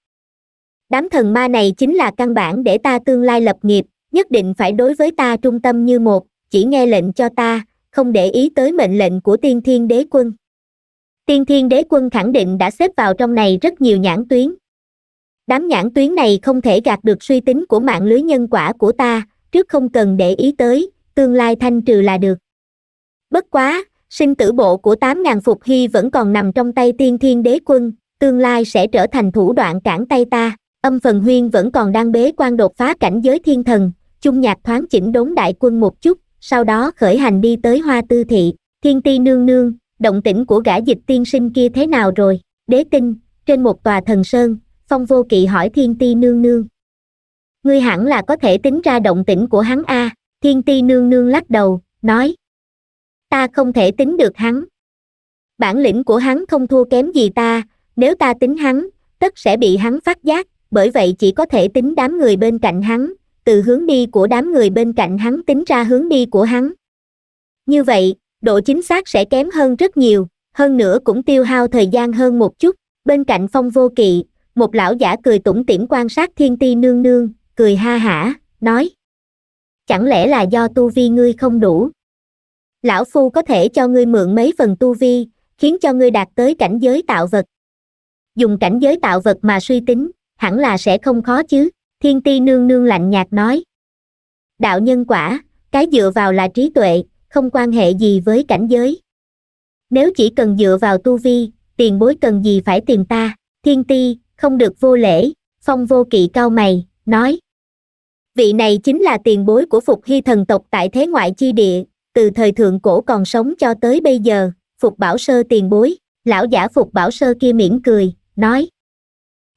đám thần ma này chính là căn bản để ta tương lai lập nghiệp nhất định phải đối với ta trung tâm như một chỉ nghe lệnh cho ta không để ý tới mệnh lệnh của tiên thiên đế quân tiên thiên đế quân khẳng định đã xếp vào trong này rất nhiều nhãn tuyến đám nhãn tuyến này không thể gạt được suy tính của mạng lưới nhân quả của ta trước không cần để ý tới tương lai thanh trừ là được bất quá sinh tử bộ của 8.000 phục hy vẫn còn nằm trong tay tiên thiên đế quân, tương lai sẽ trở thành thủ đoạn cản tay ta, âm phần huyên vẫn còn đang bế quan đột phá cảnh giới thiên thần, chung nhạc thoáng chỉnh đốn đại quân một chút, sau đó khởi hành đi tới hoa tư thị, thiên ti nương nương, động tĩnh của gã dịch tiên sinh kia thế nào rồi, đế tinh, trên một tòa thần sơn, phong vô kỵ hỏi thiên ti nương nương. Ngươi hẳn là có thể tính ra động tĩnh của hắn a thiên ti nương nương lắc đầu, nói, ta không thể tính được hắn bản lĩnh của hắn không thua kém gì ta nếu ta tính hắn tất sẽ bị hắn phát giác bởi vậy chỉ có thể tính đám người bên cạnh hắn từ hướng đi của đám người bên cạnh hắn tính ra hướng đi của hắn như vậy độ chính xác sẽ kém hơn rất nhiều hơn nữa cũng tiêu hao thời gian hơn một chút bên cạnh phong vô kỵ một lão giả cười tủm tỉm quan sát thiên ti nương nương cười ha hả nói chẳng lẽ là do tu vi ngươi không đủ lão phu có thể cho ngươi mượn mấy phần tu vi, khiến cho ngươi đạt tới cảnh giới tạo vật. Dùng cảnh giới tạo vật mà suy tính, hẳn là sẽ không khó chứ, thiên ti nương nương lạnh nhạt nói. Đạo nhân quả, cái dựa vào là trí tuệ, không quan hệ gì với cảnh giới. Nếu chỉ cần dựa vào tu vi, tiền bối cần gì phải tìm ta, thiên ti, không được vô lễ, phong vô kỵ cao mày, nói. Vị này chính là tiền bối của phục hy thần tộc tại thế ngoại chi địa, từ thời thượng cổ còn sống cho tới bây giờ, Phục Bảo Sơ tiền bối, lão giả Phục Bảo Sơ kia mỉm cười, nói.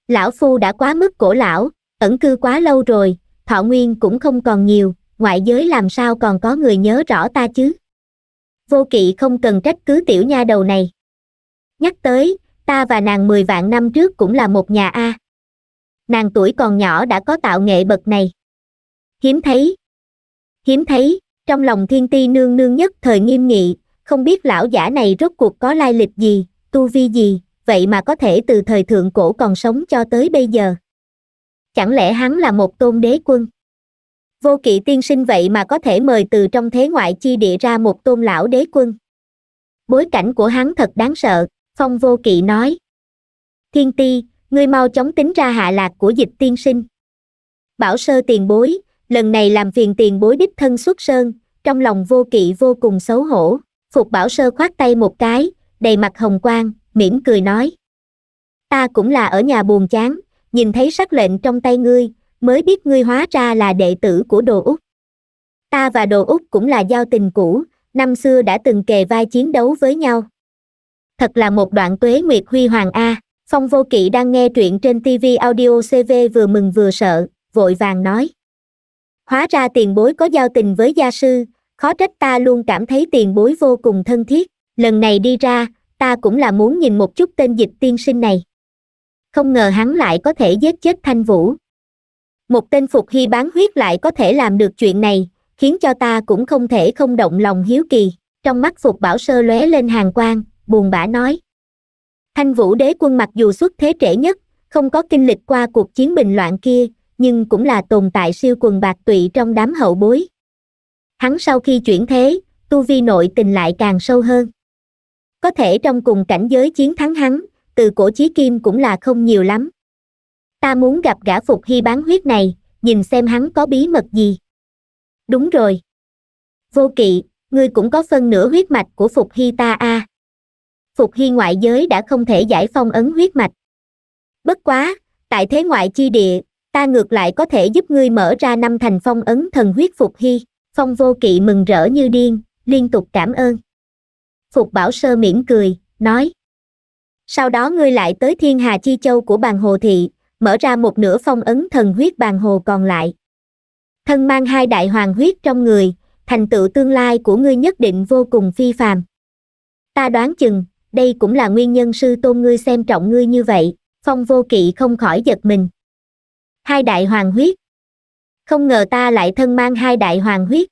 Lão Phu đã quá mức cổ lão, ẩn cư quá lâu rồi, thọ nguyên cũng không còn nhiều, ngoại giới làm sao còn có người nhớ rõ ta chứ. Vô kỵ không cần trách cứ tiểu nha đầu này. Nhắc tới, ta và nàng 10 vạn năm trước cũng là một nhà A. Nàng tuổi còn nhỏ đã có tạo nghệ bậc này. Hiếm thấy. Hiếm thấy trong lòng thiên ti nương nương nhất thời nghiêm nghị, không biết lão giả này rốt cuộc có lai lịch gì, tu vi gì, vậy mà có thể từ thời thượng cổ còn sống cho tới bây giờ. Chẳng lẽ hắn là một tôn đế quân? Vô kỵ tiên sinh vậy mà có thể mời từ trong thế ngoại chi địa ra một tôn lão đế quân. Bối cảnh của hắn thật đáng sợ, Phong vô kỵ nói. Thiên ti, ngươi mau chóng tính ra hạ lạc của dịch tiên sinh. Bảo sơ tiền bối, lần này làm phiền tiền bối đích thân xuất sơn trong lòng vô kỵ vô cùng xấu hổ phục bảo sơ khoát tay một cái đầy mặt hồng quang mỉm cười nói ta cũng là ở nhà buồn chán nhìn thấy sắc lệnh trong tay ngươi mới biết ngươi hóa ra là đệ tử của đồ úc ta và đồ úc cũng là giao tình cũ năm xưa đã từng kề vai chiến đấu với nhau thật là một đoạn tuế nguyệt huy hoàng a phong vô kỵ đang nghe truyện trên tv audio cv vừa mừng vừa sợ vội vàng nói hóa ra tiền bối có giao tình với gia sư khó trách ta luôn cảm thấy tiền bối vô cùng thân thiết lần này đi ra ta cũng là muốn nhìn một chút tên dịch tiên sinh này không ngờ hắn lại có thể giết chết thanh vũ một tên phục hy bán huyết lại có thể làm được chuyện này khiến cho ta cũng không thể không động lòng hiếu kỳ trong mắt phục bảo sơ lóe lên hàng quang buồn bã nói thanh vũ đế quân mặc dù xuất thế trễ nhất không có kinh lịch qua cuộc chiến bình loạn kia nhưng cũng là tồn tại siêu quần bạc tụy trong đám hậu bối hắn sau khi chuyển thế tu vi nội tình lại càng sâu hơn có thể trong cùng cảnh giới chiến thắng hắn từ cổ chí kim cũng là không nhiều lắm ta muốn gặp gã phục hy bán huyết này nhìn xem hắn có bí mật gì đúng rồi vô kỵ ngươi cũng có phân nửa huyết mạch của phục hy ta a à. phục hy ngoại giới đã không thể giải phong ấn huyết mạch bất quá tại thế ngoại chi địa ta ngược lại có thể giúp ngươi mở ra năm thành phong ấn thần huyết phục hy phong vô kỵ mừng rỡ như điên liên tục cảm ơn phục bảo sơ mỉm cười nói sau đó ngươi lại tới thiên hà chi châu của bàn hồ thị mở ra một nửa phong ấn thần huyết bàn hồ còn lại thân mang hai đại hoàng huyết trong người thành tựu tương lai của ngươi nhất định vô cùng phi phàm ta đoán chừng đây cũng là nguyên nhân sư tôn ngươi xem trọng ngươi như vậy phong vô kỵ không khỏi giật mình hai đại hoàng huyết không ngờ ta lại thân mang hai đại hoàng huyết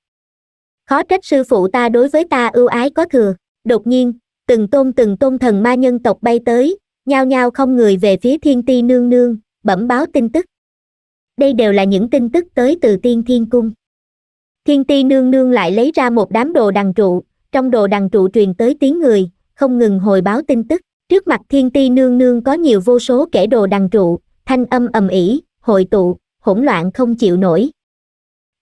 khó trách sư phụ ta đối với ta ưu ái có thừa đột nhiên từng tôn từng tôn thần ma nhân tộc bay tới nhao nhao không người về phía thiên ti nương nương bẩm báo tin tức đây đều là những tin tức tới từ tiên thiên cung thiên ti nương nương lại lấy ra một đám đồ đằng trụ trong đồ đằng trụ truyền tới tiếng người không ngừng hồi báo tin tức trước mặt thiên ti nương nương có nhiều vô số kẻ đồ đằng trụ thanh âm ầm ỉ hội tụ, hỗn loạn không chịu nổi.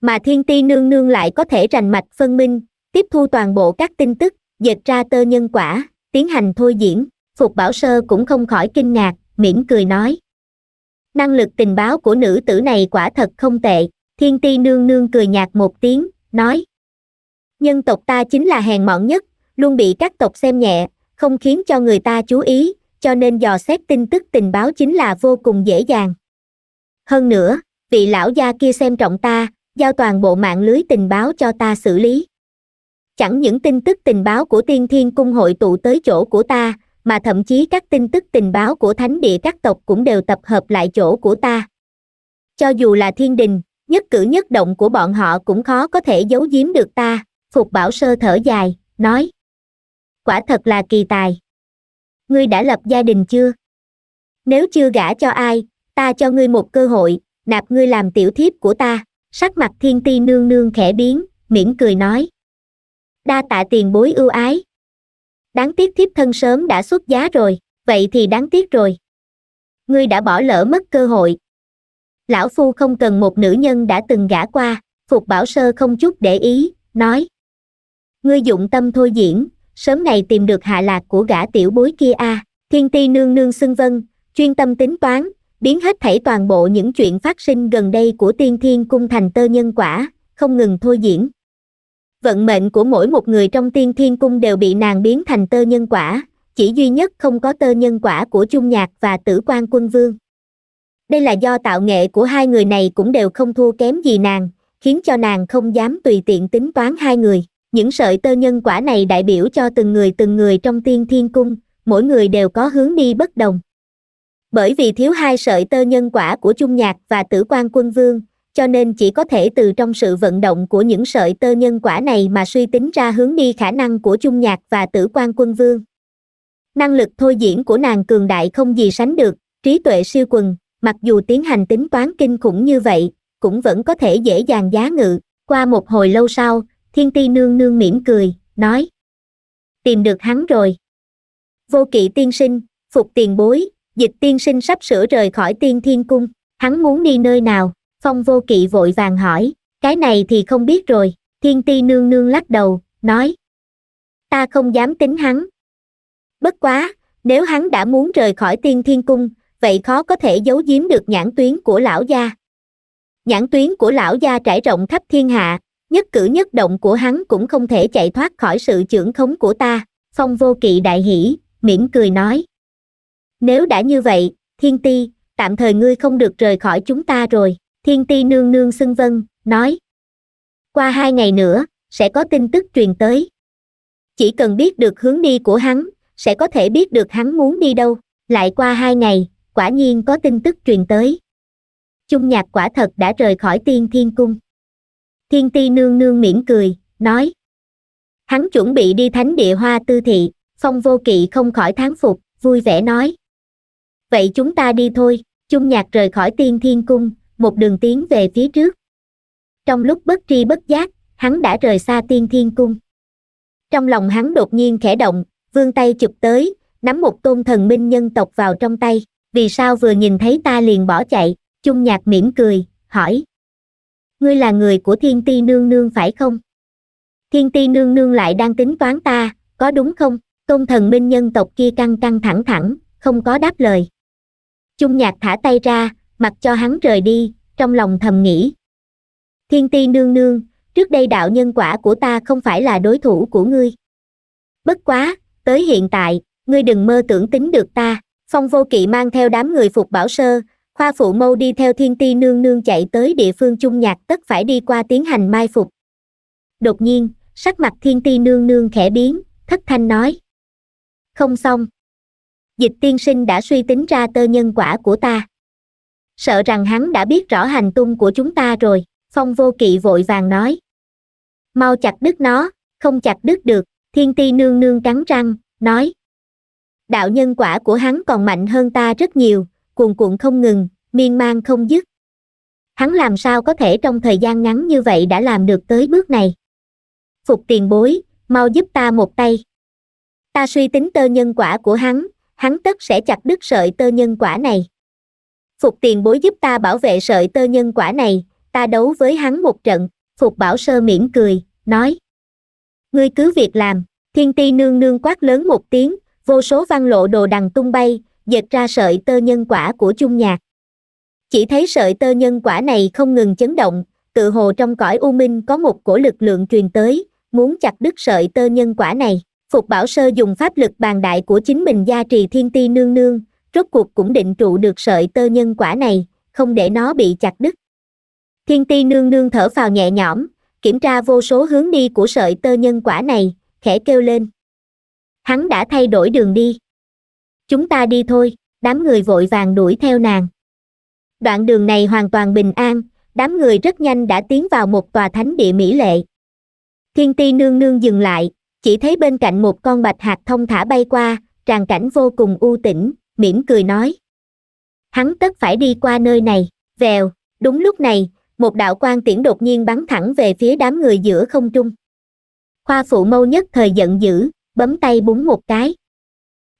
Mà thiên ti nương nương lại có thể rành mạch phân minh, tiếp thu toàn bộ các tin tức, dệt ra tơ nhân quả, tiến hành thôi diễn, Phục Bảo Sơ cũng không khỏi kinh ngạc, mỉm cười nói. Năng lực tình báo của nữ tử này quả thật không tệ, thiên ti nương nương cười nhạt một tiếng, nói. Nhân tộc ta chính là hèn mọn nhất, luôn bị các tộc xem nhẹ, không khiến cho người ta chú ý, cho nên dò xét tin tức tình báo chính là vô cùng dễ dàng hơn nữa vị lão gia kia xem trọng ta giao toàn bộ mạng lưới tình báo cho ta xử lý chẳng những tin tức tình báo của tiên thiên cung hội tụ tới chỗ của ta mà thậm chí các tin tức tình báo của thánh địa các tộc cũng đều tập hợp lại chỗ của ta cho dù là thiên đình nhất cử nhất động của bọn họ cũng khó có thể giấu giếm được ta phục bảo sơ thở dài nói quả thật là kỳ tài ngươi đã lập gia đình chưa nếu chưa gả cho ai ta cho ngươi một cơ hội nạp ngươi làm tiểu thiếp của ta sắc mặt thiên ti nương nương khẽ biến mỉm cười nói đa tạ tiền bối ưu ái đáng tiếc thiếp thân sớm đã xuất giá rồi vậy thì đáng tiếc rồi ngươi đã bỏ lỡ mất cơ hội lão phu không cần một nữ nhân đã từng gả qua phục bảo sơ không chút để ý nói ngươi dụng tâm thôi diễn sớm ngày tìm được hạ lạc của gã tiểu bối kia a à. thiên ti nương nương xưng vân chuyên tâm tính toán biến hết thảy toàn bộ những chuyện phát sinh gần đây của tiên thiên cung thành tơ nhân quả, không ngừng thôi diễn. Vận mệnh của mỗi một người trong tiên thiên cung đều bị nàng biến thành tơ nhân quả, chỉ duy nhất không có tơ nhân quả của Trung Nhạc và tử quan quân vương. Đây là do tạo nghệ của hai người này cũng đều không thua kém gì nàng, khiến cho nàng không dám tùy tiện tính toán hai người. Những sợi tơ nhân quả này đại biểu cho từng người từng người trong tiên thiên cung, mỗi người đều có hướng đi bất đồng bởi vì thiếu hai sợi tơ nhân quả của trung nhạc và tử quan quân vương cho nên chỉ có thể từ trong sự vận động của những sợi tơ nhân quả này mà suy tính ra hướng đi khả năng của trung nhạc và tử quan quân vương năng lực thôi diễn của nàng cường đại không gì sánh được trí tuệ siêu quần mặc dù tiến hành tính toán kinh khủng như vậy cũng vẫn có thể dễ dàng giá ngự qua một hồi lâu sau thiên ti nương nương mỉm cười nói tìm được hắn rồi vô kỵ tiên sinh phục tiền bối dịch tiên sinh sắp sửa rời khỏi tiên thiên cung hắn muốn đi nơi nào phong vô kỵ vội vàng hỏi cái này thì không biết rồi thiên ti nương nương lắc đầu nói ta không dám tính hắn bất quá nếu hắn đã muốn rời khỏi tiên thiên cung vậy khó có thể giấu giếm được nhãn tuyến của lão gia nhãn tuyến của lão gia trải rộng khắp thiên hạ nhất cử nhất động của hắn cũng không thể chạy thoát khỏi sự trưởng khống của ta phong vô kỵ đại hỷ mỉm cười nói nếu đã như vậy thiên ti tạm thời ngươi không được rời khỏi chúng ta rồi thiên ti nương nương xưng vân nói qua hai ngày nữa sẽ có tin tức truyền tới chỉ cần biết được hướng đi của hắn sẽ có thể biết được hắn muốn đi đâu lại qua hai ngày quả nhiên có tin tức truyền tới trung nhạc quả thật đã rời khỏi tiên thiên cung thiên ti nương nương mỉm cười nói hắn chuẩn bị đi thánh địa hoa tư thị phong vô kỵ không khỏi thán phục vui vẻ nói vậy chúng ta đi thôi chung nhạc rời khỏi tiên thiên cung một đường tiến về phía trước trong lúc bất tri bất giác hắn đã rời xa tiên thiên cung trong lòng hắn đột nhiên khẽ động vươn tay chụp tới nắm một tôn thần minh nhân tộc vào trong tay vì sao vừa nhìn thấy ta liền bỏ chạy chung nhạc mỉm cười hỏi ngươi là người của thiên ti nương nương phải không thiên ti nương nương lại đang tính toán ta có đúng không tôn thần minh nhân tộc kia căng căng thẳng thẳng không có đáp lời chung nhạc thả tay ra mặc cho hắn rời đi trong lòng thầm nghĩ thiên ti nương nương trước đây đạo nhân quả của ta không phải là đối thủ của ngươi bất quá tới hiện tại ngươi đừng mơ tưởng tính được ta phong vô kỵ mang theo đám người phục bảo sơ khoa phụ mâu đi theo thiên ti nương nương chạy tới địa phương chung nhạc tất phải đi qua tiến hành mai phục đột nhiên sắc mặt thiên ti nương nương khẽ biến thất thanh nói không xong dịch tiên sinh đã suy tính ra tơ nhân quả của ta sợ rằng hắn đã biết rõ hành tung của chúng ta rồi phong vô kỵ vội vàng nói mau chặt đứt nó không chặt đứt được thiên ti nương nương cắn răng nói đạo nhân quả của hắn còn mạnh hơn ta rất nhiều cuồn cuộn không ngừng miên man không dứt hắn làm sao có thể trong thời gian ngắn như vậy đã làm được tới bước này phục tiền bối mau giúp ta một tay ta suy tính tơ nhân quả của hắn hắn tất sẽ chặt đứt sợi tơ nhân quả này phục tiền bối giúp ta bảo vệ sợi tơ nhân quả này ta đấu với hắn một trận phục bảo sơ mỉm cười nói ngươi cứ việc làm thiên ti nương nương quát lớn một tiếng vô số văn lộ đồ đằng tung bay dệt ra sợi tơ nhân quả của chung nhạc chỉ thấy sợi tơ nhân quả này không ngừng chấn động tự hồ trong cõi u minh có một cổ lực lượng truyền tới muốn chặt đứt sợi tơ nhân quả này Phục Bảo Sơ dùng pháp lực bàn đại của chính mình gia trì thiên ti nương nương, rốt cuộc cũng định trụ được sợi tơ nhân quả này, không để nó bị chặt đứt. Thiên ti nương nương thở vào nhẹ nhõm, kiểm tra vô số hướng đi của sợi tơ nhân quả này, khẽ kêu lên. Hắn đã thay đổi đường đi. Chúng ta đi thôi, đám người vội vàng đuổi theo nàng. Đoạn đường này hoàn toàn bình an, đám người rất nhanh đã tiến vào một tòa thánh địa mỹ lệ. Thiên ti nương nương dừng lại, chỉ thấy bên cạnh một con bạch hạt thông thả bay qua tràng cảnh vô cùng u tĩnh mỉm cười nói hắn tất phải đi qua nơi này vèo đúng lúc này một đạo quan tiễn đột nhiên bắn thẳng về phía đám người giữa không trung khoa phụ mâu nhất thời giận dữ bấm tay búng một cái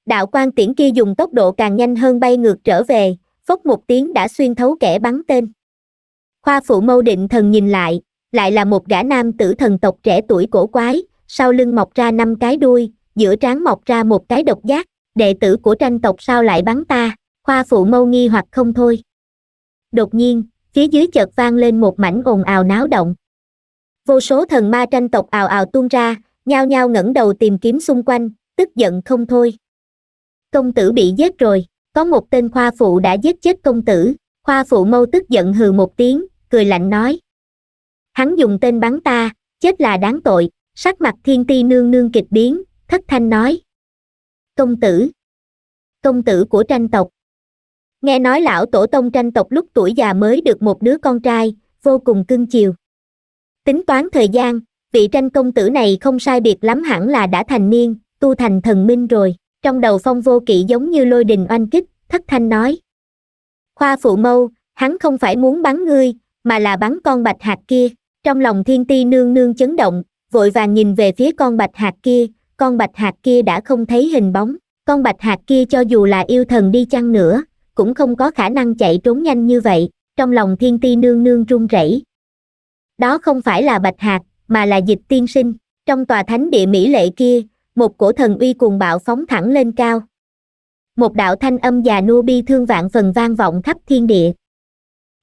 đạo quan tiễn kia dùng tốc độ càng nhanh hơn bay ngược trở về phốc một tiếng đã xuyên thấu kẻ bắn tên khoa phụ mâu định thần nhìn lại lại là một gã nam tử thần tộc trẻ tuổi cổ quái sau lưng mọc ra năm cái đuôi giữa trán mọc ra một cái độc giác đệ tử của tranh tộc sao lại bắn ta khoa phụ mâu nghi hoặc không thôi đột nhiên phía dưới chợt vang lên một mảnh ồn ào náo động vô số thần ma tranh tộc ào ào tuôn ra nhao nhao ngẩng đầu tìm kiếm xung quanh tức giận không thôi công tử bị giết rồi có một tên khoa phụ đã giết chết công tử khoa phụ mâu tức giận hừ một tiếng cười lạnh nói hắn dùng tên bắn ta chết là đáng tội sắc mặt thiên ti nương nương kịch biến thất thanh nói công tử công tử của tranh tộc nghe nói lão tổ tông tranh tộc lúc tuổi già mới được một đứa con trai vô cùng cưng chiều tính toán thời gian vị tranh công tử này không sai biệt lắm hẳn là đã thành niên tu thành thần minh rồi trong đầu phong vô kỵ giống như lôi đình oanh kích thất thanh nói khoa phụ mâu hắn không phải muốn bắn ngươi mà là bắn con bạch hạt kia trong lòng thiên ti nương nương chấn động vội vàng nhìn về phía con bạch hạt kia con bạch hạt kia đã không thấy hình bóng con bạch hạt kia cho dù là yêu thần đi chăng nữa cũng không có khả năng chạy trốn nhanh như vậy trong lòng thiên ti nương nương run rẩy đó không phải là bạch hạt mà là dịch tiên sinh trong tòa thánh địa mỹ lệ kia một cổ thần uy cuồng bạo phóng thẳng lên cao một đạo thanh âm già nua bi thương vạn phần vang vọng khắp thiên địa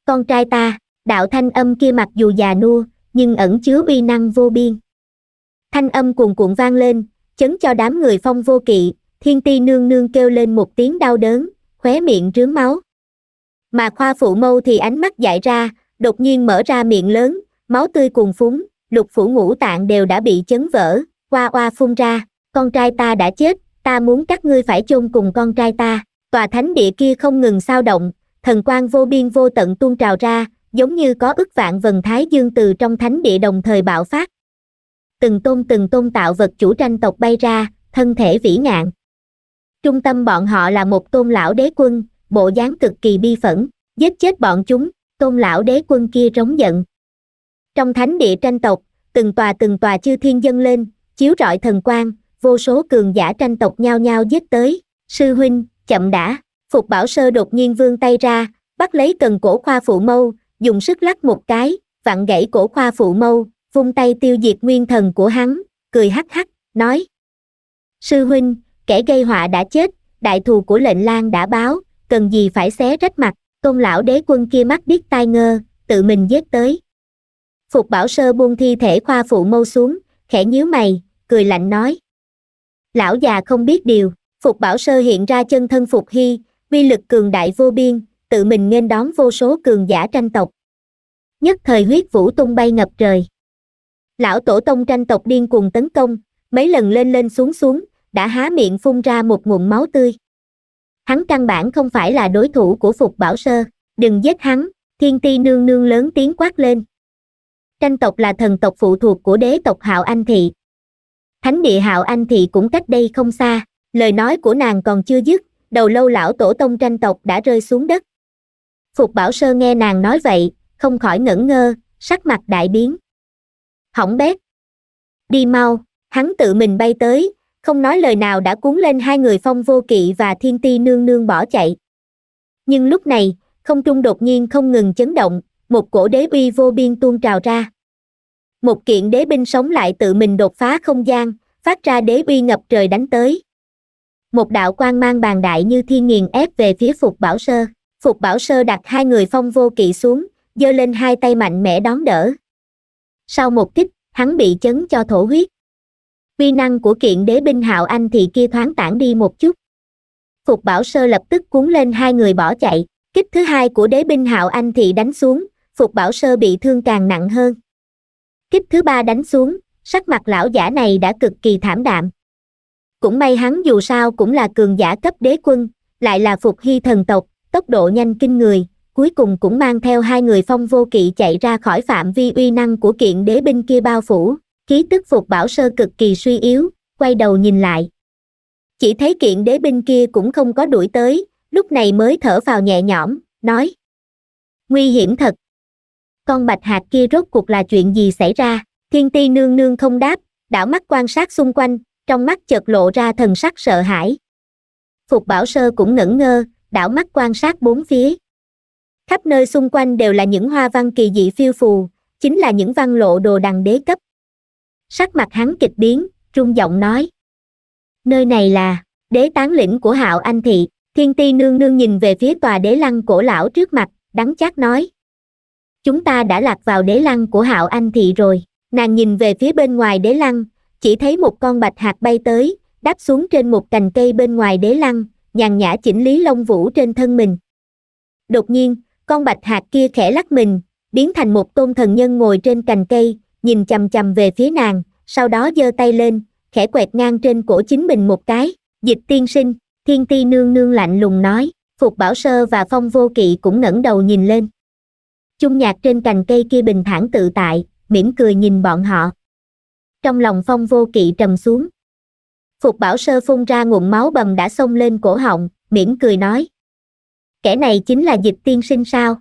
con trai ta đạo thanh âm kia mặc dù già nua nhưng ẩn chứa uy năng vô biên thanh âm cuồn cuộn vang lên chấn cho đám người phong vô kỵ thiên ti nương nương kêu lên một tiếng đau đớn khóe miệng rướm máu mà khoa phụ mâu thì ánh mắt dại ra đột nhiên mở ra miệng lớn máu tươi cuồn phúng lục phủ ngũ tạng đều đã bị chấn vỡ qua oa phun ra con trai ta đã chết ta muốn các ngươi phải chôn cùng con trai ta tòa thánh địa kia không ngừng sao động thần quang vô biên vô tận tuôn trào ra giống như có ức vạn vần thái dương từ trong thánh địa đồng thời bạo phát từng tôn từng tôn tạo vật chủ tranh tộc bay ra, thân thể vĩ ngạn. Trung tâm bọn họ là một tôn lão đế quân, bộ dáng cực kỳ bi phẫn, giết chết bọn chúng, tôn lão đế quân kia rống giận. Trong thánh địa tranh tộc, từng tòa từng tòa chư thiên dân lên, chiếu rọi thần quang, vô số cường giả tranh tộc nhao nhao giết tới, sư huynh, chậm đã, phục bảo sơ đột nhiên vươn tay ra, bắt lấy cần cổ khoa phụ mâu, dùng sức lắc một cái, vặn gãy cổ khoa phụ mâu, vung tay tiêu diệt nguyên thần của hắn cười hắc hắc nói sư huynh kẻ gây họa đã chết đại thù của lệnh lang đã báo cần gì phải xé rách mặt tôn lão đế quân kia mắt biết tai ngơ tự mình giết tới phục bảo sơ buông thi thể khoa phụ mâu xuống khẽ nhíu mày cười lạnh nói lão già không biết điều phục bảo sơ hiện ra chân thân phục hy uy lực cường đại vô biên tự mình nên đón vô số cường giả tranh tộc nhất thời huyết vũ tung bay ngập trời lão tổ tông tranh tộc điên cuồng tấn công mấy lần lên lên xuống xuống đã há miệng phun ra một nguồn máu tươi hắn căn bản không phải là đối thủ của phục bảo sơ đừng giết hắn thiên ti nương nương lớn tiếng quát lên tranh tộc là thần tộc phụ thuộc của đế tộc hạo anh thị thánh địa hạo anh thị cũng cách đây không xa lời nói của nàng còn chưa dứt đầu lâu lão tổ tông tranh tộc đã rơi xuống đất phục bảo sơ nghe nàng nói vậy không khỏi ngẩn ngơ sắc mặt đại biến hỏng bét đi mau hắn tự mình bay tới không nói lời nào đã cuốn lên hai người phong vô kỵ và thiên ti nương nương bỏ chạy nhưng lúc này không trung đột nhiên không ngừng chấn động một cổ đế uy vô biên tuôn trào ra một kiện đế binh sống lại tự mình đột phá không gian phát ra đế uy ngập trời đánh tới một đạo quan mang bàn đại như thiên nghiền ép về phía phục bảo sơ phục bảo sơ đặt hai người phong vô kỵ xuống giơ lên hai tay mạnh mẽ đón đỡ sau một kích hắn bị chấn cho thổ huyết quy năng của kiện đế binh hạo anh thì kia thoáng tản đi một chút phục bảo sơ lập tức cuốn lên hai người bỏ chạy kích thứ hai của đế binh hạo anh thì đánh xuống phục bảo sơ bị thương càng nặng hơn kích thứ ba đánh xuống sắc mặt lão giả này đã cực kỳ thảm đạm cũng may hắn dù sao cũng là cường giả cấp đế quân lại là phục hy thần tộc tốc độ nhanh kinh người cuối cùng cũng mang theo hai người phong vô kỵ chạy ra khỏi phạm vi uy năng của kiện đế binh kia bao phủ, khí tức phục bảo sơ cực kỳ suy yếu, quay đầu nhìn lại. Chỉ thấy kiện đế binh kia cũng không có đuổi tới, lúc này mới thở vào nhẹ nhõm, nói. Nguy hiểm thật. Con bạch hạt kia rốt cuộc là chuyện gì xảy ra, thiên ti nương nương không đáp, đảo mắt quan sát xung quanh, trong mắt chợt lộ ra thần sắc sợ hãi. Phục bảo sơ cũng ngẩn ngơ, đảo mắt quan sát bốn phía khắp nơi xung quanh đều là những hoa văn kỳ dị phiêu phù chính là những văn lộ đồ đằng đế cấp sắc mặt hắn kịch biến trung giọng nói nơi này là đế tán lĩnh của hạo anh thị thiên ti nương nương nhìn về phía tòa đế lăng cổ lão trước mặt đắng chát nói chúng ta đã lạc vào đế lăng của hạo anh thị rồi nàng nhìn về phía bên ngoài đế lăng chỉ thấy một con bạch hạt bay tới đáp xuống trên một cành cây bên ngoài đế lăng nhàn nhã chỉnh lý lông vũ trên thân mình đột nhiên con bạch hạt kia khẽ lắc mình biến thành một tôn thần nhân ngồi trên cành cây nhìn chằm chằm về phía nàng sau đó giơ tay lên khẽ quẹt ngang trên cổ chính mình một cái dịch tiên sinh thiên ti nương nương lạnh lùng nói phục bảo sơ và phong vô kỵ cũng ngẩng đầu nhìn lên chung nhạc trên cành cây kia bình thản tự tại mỉm cười nhìn bọn họ trong lòng phong vô kỵ trầm xuống phục bảo sơ phun ra nguồn máu bầm đã xông lên cổ họng mỉm cười nói kẻ này chính là dịch tiên sinh sao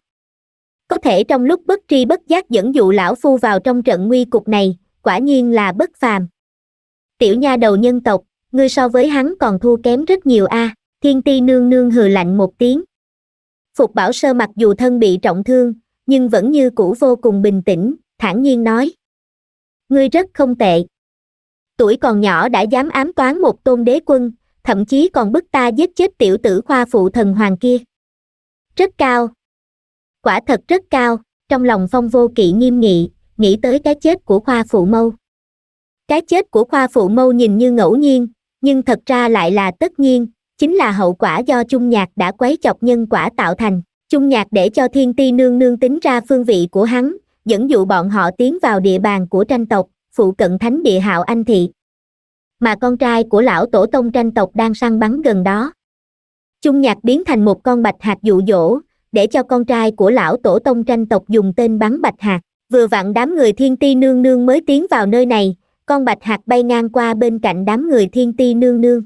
có thể trong lúc bất tri bất giác dẫn dụ lão phu vào trong trận nguy cục này quả nhiên là bất phàm tiểu nha đầu nhân tộc ngươi so với hắn còn thua kém rất nhiều a à, thiên ti nương nương hừ lạnh một tiếng phục bảo sơ mặc dù thân bị trọng thương nhưng vẫn như cũ vô cùng bình tĩnh thản nhiên nói ngươi rất không tệ tuổi còn nhỏ đã dám ám toán một tôn đế quân thậm chí còn bức ta giết chết tiểu tử khoa phụ thần hoàng kia rất cao quả thật rất cao trong lòng phong vô kỵ nghiêm nghị nghĩ tới cái chết của khoa phụ mâu cái chết của khoa phụ mâu nhìn như ngẫu nhiên nhưng thật ra lại là tất nhiên chính là hậu quả do trung nhạc đã quấy chọc nhân quả tạo thành trung nhạc để cho thiên ti nương nương tính ra phương vị của hắn dẫn dụ bọn họ tiến vào địa bàn của tranh tộc phụ cận thánh địa hạo anh thị mà con trai của lão tổ tông tranh tộc đang săn bắn gần đó chung nhạc biến thành một con bạch hạt dụ dỗ để cho con trai của lão tổ tông tranh tộc dùng tên bắn bạch hạt vừa vặn đám người thiên ti nương nương mới tiến vào nơi này con bạch hạt bay ngang qua bên cạnh đám người thiên ti nương nương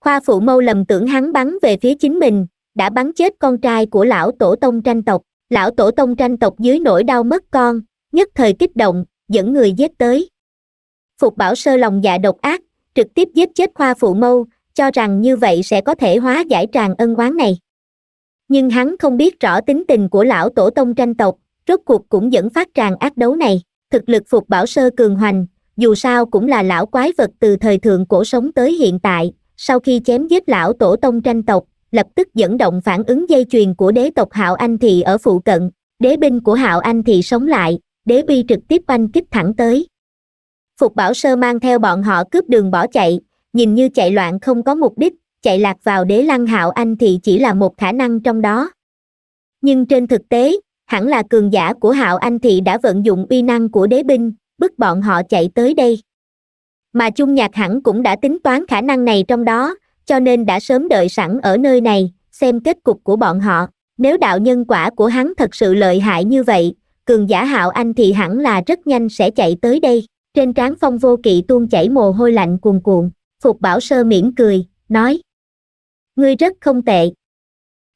khoa phụ mâu lầm tưởng hắn bắn về phía chính mình đã bắn chết con trai của lão tổ tông tranh tộc lão tổ tông tranh tộc dưới nỗi đau mất con nhất thời kích động dẫn người giết tới phục bảo sơ lòng dạ độc ác trực tiếp giết chết khoa phụ mâu cho rằng như vậy sẽ có thể hóa giải tràn ân oán này nhưng hắn không biết rõ tính tình của lão tổ tông tranh tộc rốt cuộc cũng dẫn phát tràn ác đấu này thực lực phục bảo sơ cường hoành dù sao cũng là lão quái vật từ thời thượng cổ sống tới hiện tại sau khi chém giết lão tổ tông tranh tộc lập tức dẫn động phản ứng dây chuyền của đế tộc hạo anh thị ở phụ cận đế binh của hạo anh thị sống lại đế bi trực tiếp oanh kích thẳng tới phục bảo sơ mang theo bọn họ cướp đường bỏ chạy nhìn như chạy loạn không có mục đích chạy lạc vào đế lăng hạo anh thì chỉ là một khả năng trong đó nhưng trên thực tế hẳn là cường giả của hạo anh thị đã vận dụng uy năng của đế binh bức bọn họ chạy tới đây mà chung nhạc hẳn cũng đã tính toán khả năng này trong đó cho nên đã sớm đợi sẵn ở nơi này xem kết cục của bọn họ nếu đạo nhân quả của hắn thật sự lợi hại như vậy cường giả hạo anh thì hẳn là rất nhanh sẽ chạy tới đây trên trán phong vô kỵ tuôn chảy mồ hôi lạnh cuồn cuộn Phục Bảo Sơ mỉm cười, nói. Ngươi rất không tệ.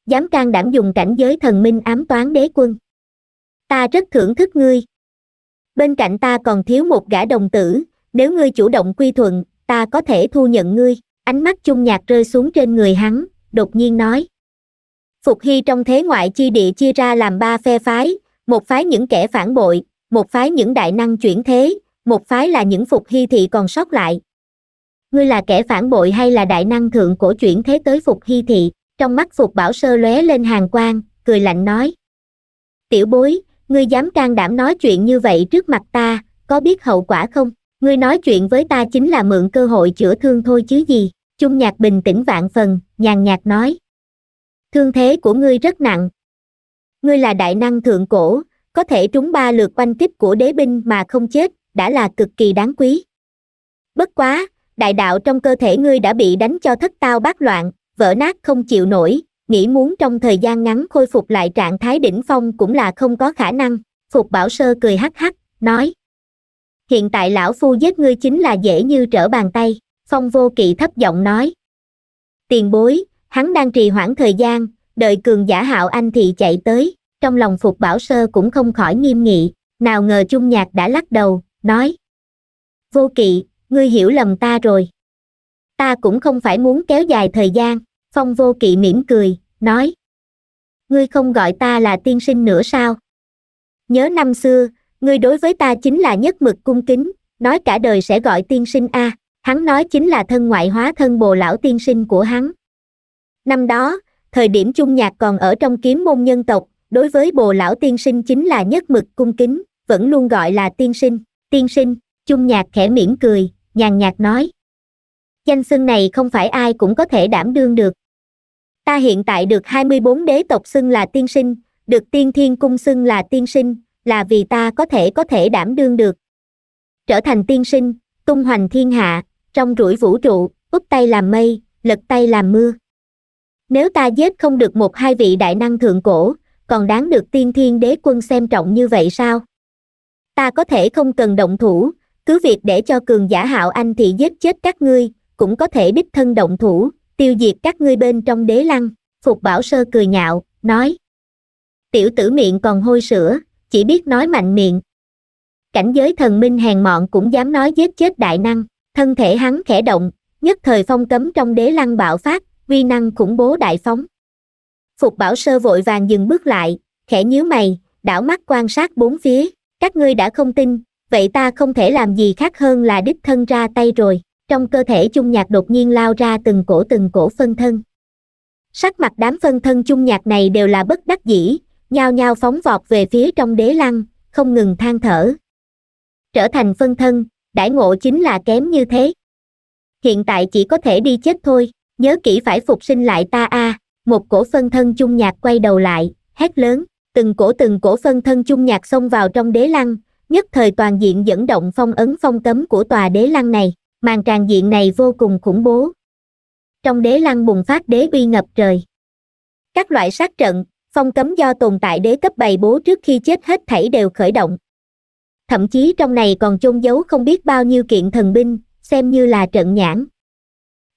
Dám can đảm dùng cảnh giới thần minh ám toán đế quân. Ta rất thưởng thức ngươi. Bên cạnh ta còn thiếu một gã đồng tử, nếu ngươi chủ động quy thuận, ta có thể thu nhận ngươi. Ánh mắt chung nhạc rơi xuống trên người hắn, đột nhiên nói. Phục Hy trong thế ngoại chi địa chia ra làm ba phe phái, một phái những kẻ phản bội, một phái những đại năng chuyển thế, một phái là những Phục Hy thị còn sót lại, ngươi là kẻ phản bội hay là đại năng thượng cổ chuyển thế tới phục hy thị trong mắt phục bảo sơ lóe lên hàng quang cười lạnh nói tiểu bối ngươi dám can đảm nói chuyện như vậy trước mặt ta có biết hậu quả không ngươi nói chuyện với ta chính là mượn cơ hội chữa thương thôi chứ gì chung nhạc bình tĩnh vạn phần nhàn nhạt nói thương thế của ngươi rất nặng ngươi là đại năng thượng cổ có thể trúng ba lượt quanh kích của đế binh mà không chết đã là cực kỳ đáng quý bất quá đại đạo trong cơ thể ngươi đã bị đánh cho thất tao bát loạn, vỡ nát không chịu nổi, nghĩ muốn trong thời gian ngắn khôi phục lại trạng thái đỉnh phong cũng là không có khả năng. Phục Bảo Sơ cười hắc hắc, nói. Hiện tại lão phu giết ngươi chính là dễ như trở bàn tay, Phong Vô Kỵ thấp giọng nói. Tiền bối, hắn đang trì hoãn thời gian, đợi cường giả hạo anh thì chạy tới, trong lòng Phục Bảo Sơ cũng không khỏi nghiêm nghị, nào ngờ Chung Nhạc đã lắc đầu, nói. Vô Kỵ, ngươi hiểu lầm ta rồi ta cũng không phải muốn kéo dài thời gian phong vô kỵ mỉm cười nói ngươi không gọi ta là tiên sinh nữa sao nhớ năm xưa ngươi đối với ta chính là nhất mực cung kính nói cả đời sẽ gọi tiên sinh a hắn nói chính là thân ngoại hóa thân bồ lão tiên sinh của hắn năm đó thời điểm chung nhạc còn ở trong kiếm môn nhân tộc đối với bồ lão tiên sinh chính là nhất mực cung kính vẫn luôn gọi là tiên sinh tiên sinh chung nhạc khẽ mỉm cười nhàn nhạt nói danh xưng này không phải ai cũng có thể đảm đương được ta hiện tại được 24 đế tộc xưng là tiên sinh được tiên thiên cung xưng là tiên sinh là vì ta có thể có thể đảm đương được trở thành tiên sinh tung hoành thiên hạ trong rủi vũ trụ úp tay làm mây lật tay làm mưa nếu ta giết không được một hai vị đại năng thượng cổ còn đáng được tiên thiên đế quân xem trọng như vậy sao ta có thể không cần động thủ cứ việc để cho cường giả hạo anh thì giết chết các ngươi cũng có thể đích thân động thủ tiêu diệt các ngươi bên trong đế lăng phục bảo sơ cười nhạo nói tiểu tử miệng còn hôi sữa chỉ biết nói mạnh miệng cảnh giới thần minh hèn mọn cũng dám nói giết chết đại năng thân thể hắn khẽ động nhất thời phong cấm trong đế lăng bạo phát vi năng khủng bố đại phóng phục bảo sơ vội vàng dừng bước lại khẽ nhíu mày đảo mắt quan sát bốn phía các ngươi đã không tin vậy ta không thể làm gì khác hơn là đích thân ra tay rồi trong cơ thể chung nhạc đột nhiên lao ra từng cổ từng cổ phân thân sắc mặt đám phân thân chung nhạc này đều là bất đắc dĩ nhao nhao phóng vọt về phía trong đế lăng không ngừng than thở trở thành phân thân đãi ngộ chính là kém như thế hiện tại chỉ có thể đi chết thôi nhớ kỹ phải phục sinh lại ta a à. một cổ phân thân chung nhạc quay đầu lại hét lớn từng cổ từng cổ phân thân chung nhạc xông vào trong đế lăng nhất thời toàn diện dẫn động phong ấn phong cấm của tòa đế lăng này màn tràn diện này vô cùng khủng bố trong đế lăng bùng phát đế uy ngập trời các loại sát trận phong cấm do tồn tại đế cấp bày bố trước khi chết hết thảy đều khởi động thậm chí trong này còn chôn giấu không biết bao nhiêu kiện thần binh xem như là trận nhãn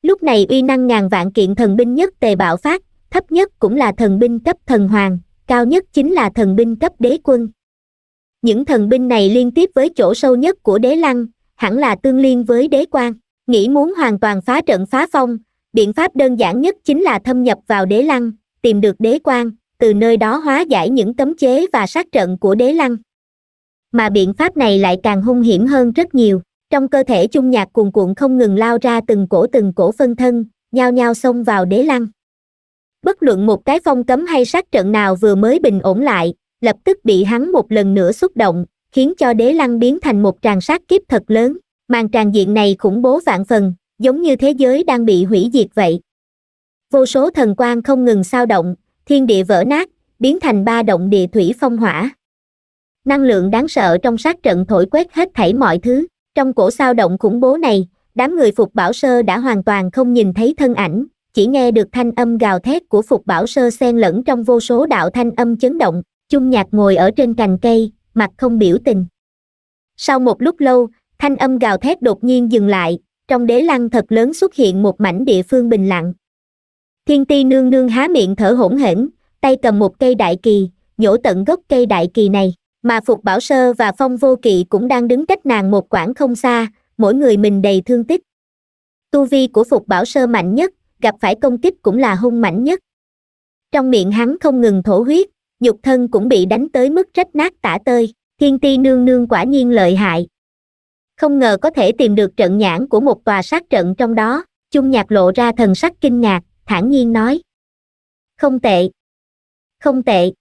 lúc này uy năng ngàn vạn kiện thần binh nhất tề bạo phát thấp nhất cũng là thần binh cấp thần hoàng cao nhất chính là thần binh cấp đế quân những thần binh này liên tiếp với chỗ sâu nhất của đế lăng hẳn là tương liên với đế quan nghĩ muốn hoàn toàn phá trận phá phong biện pháp đơn giản nhất chính là thâm nhập vào đế lăng tìm được đế quan từ nơi đó hóa giải những cấm chế và sát trận của đế lăng mà biện pháp này lại càng hung hiểm hơn rất nhiều trong cơ thể chung nhạc cuồn cuộn không ngừng lao ra từng cổ từng cổ phân thân nhao nhao xông vào đế lăng bất luận một cái phong cấm hay sát trận nào vừa mới bình ổn lại lập tức bị hắn một lần nữa xúc động khiến cho đế lăng biến thành một tràng sát kiếp thật lớn màn tràng diện này khủng bố vạn phần giống như thế giới đang bị hủy diệt vậy vô số thần quan không ngừng sao động thiên địa vỡ nát biến thành ba động địa thủy phong hỏa năng lượng đáng sợ trong sát trận thổi quét hết thảy mọi thứ trong cổ sao động khủng bố này đám người phục bảo sơ đã hoàn toàn không nhìn thấy thân ảnh chỉ nghe được thanh âm gào thét của phục bảo sơ xen lẫn trong vô số đạo thanh âm chấn động chung nhạc ngồi ở trên cành cây mặt không biểu tình sau một lúc lâu thanh âm gào thét đột nhiên dừng lại trong đế lăng thật lớn xuất hiện một mảnh địa phương bình lặng thiên ti nương nương há miệng thở hổn hển tay cầm một cây đại kỳ nhổ tận gốc cây đại kỳ này mà phục bảo sơ và phong vô kỵ cũng đang đứng cách nàng một quãng không xa mỗi người mình đầy thương tích tu vi của phục bảo sơ mạnh nhất gặp phải công kích cũng là hung mạnh nhất trong miệng hắn không ngừng thổ huyết nhục thân cũng bị đánh tới mức rách nát tả tơi thiên ti nương nương quả nhiên lợi hại không ngờ có thể tìm được trận nhãn của một tòa sát trận trong đó chung nhạc lộ ra thần sắc kinh ngạc thản nhiên nói không tệ không tệ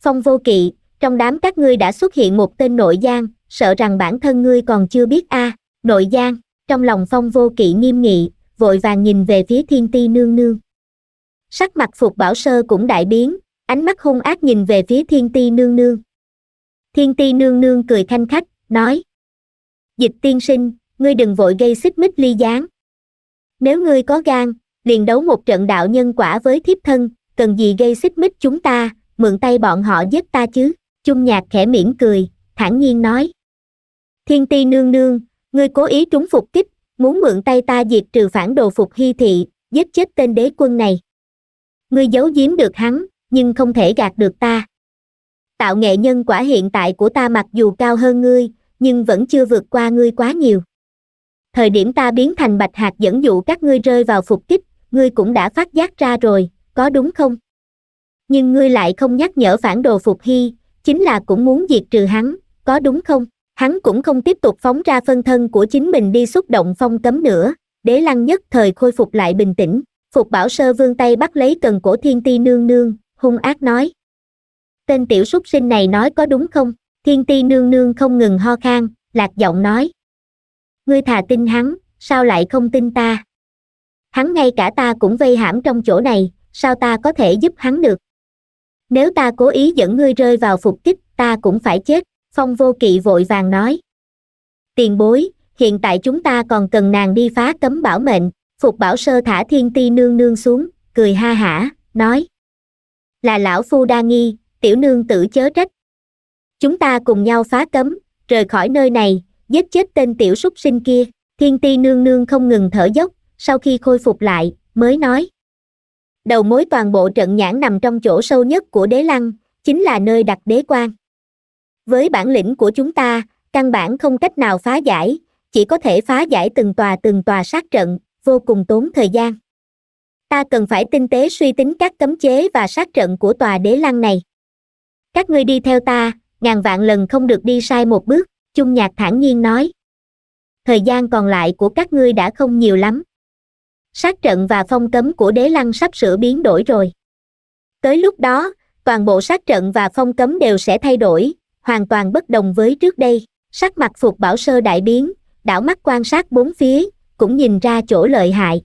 phong vô kỵ trong đám các ngươi đã xuất hiện một tên nội gian sợ rằng bản thân ngươi còn chưa biết a à, nội gian trong lòng phong vô kỵ nghiêm nghị vội vàng nhìn về phía thiên ti nương nương sắc mặt phục bảo sơ cũng đại biến ánh mắt hung ác nhìn về phía thiên ti nương nương thiên ti nương nương cười thanh khách nói dịch tiên sinh ngươi đừng vội gây xích mích ly gián nếu ngươi có gan liền đấu một trận đạo nhân quả với thiếp thân cần gì gây xích mích chúng ta mượn tay bọn họ giết ta chứ chung nhạc khẽ mỉm cười thản nhiên nói thiên ti nương nương ngươi cố ý trúng phục kích muốn mượn tay ta diệt trừ phản đồ phục hy thị giết chết tên đế quân này ngươi giấu giếm được hắn nhưng không thể gạt được ta tạo nghệ nhân quả hiện tại của ta mặc dù cao hơn ngươi nhưng vẫn chưa vượt qua ngươi quá nhiều thời điểm ta biến thành bạch hạt dẫn dụ các ngươi rơi vào phục kích ngươi cũng đã phát giác ra rồi có đúng không nhưng ngươi lại không nhắc nhở phản đồ phục hy chính là cũng muốn diệt trừ hắn có đúng không hắn cũng không tiếp tục phóng ra phân thân của chính mình đi xúc động phong cấm nữa đế lăng nhất thời khôi phục lại bình tĩnh phục bảo sơ vương tay bắt lấy cần cổ thiên ti nương nương hung ác nói. Tên tiểu súc sinh này nói có đúng không? Thiên ti nương nương không ngừng ho khan, lạc giọng nói. Ngươi thà tin hắn, sao lại không tin ta? Hắn ngay cả ta cũng vây hãm trong chỗ này, sao ta có thể giúp hắn được? Nếu ta cố ý dẫn ngươi rơi vào phục kích, ta cũng phải chết, Phong Vô Kỵ vội vàng nói. Tiền bối, hiện tại chúng ta còn cần nàng đi phá cấm bảo mệnh, Phục Bảo Sơ thả Thiên Ti nương nương xuống, cười ha hả, nói là lão phu đa nghi tiểu nương tử chớ trách chúng ta cùng nhau phá cấm rời khỏi nơi này giết chết tên tiểu súc sinh kia thiên ti nương nương không ngừng thở dốc sau khi khôi phục lại mới nói đầu mối toàn bộ trận nhãn nằm trong chỗ sâu nhất của đế lăng chính là nơi đặt đế quan với bản lĩnh của chúng ta căn bản không cách nào phá giải chỉ có thể phá giải từng tòa từng tòa sát trận vô cùng tốn thời gian ta cần phải tinh tế suy tính các cấm chế và sát trận của tòa đế lăng này các ngươi đi theo ta ngàn vạn lần không được đi sai một bước chung nhạc thản nhiên nói thời gian còn lại của các ngươi đã không nhiều lắm sát trận và phong cấm của đế lăng sắp sửa biến đổi rồi tới lúc đó toàn bộ sát trận và phong cấm đều sẽ thay đổi hoàn toàn bất đồng với trước đây sắc mặt phục bảo sơ đại biến đảo mắt quan sát bốn phía cũng nhìn ra chỗ lợi hại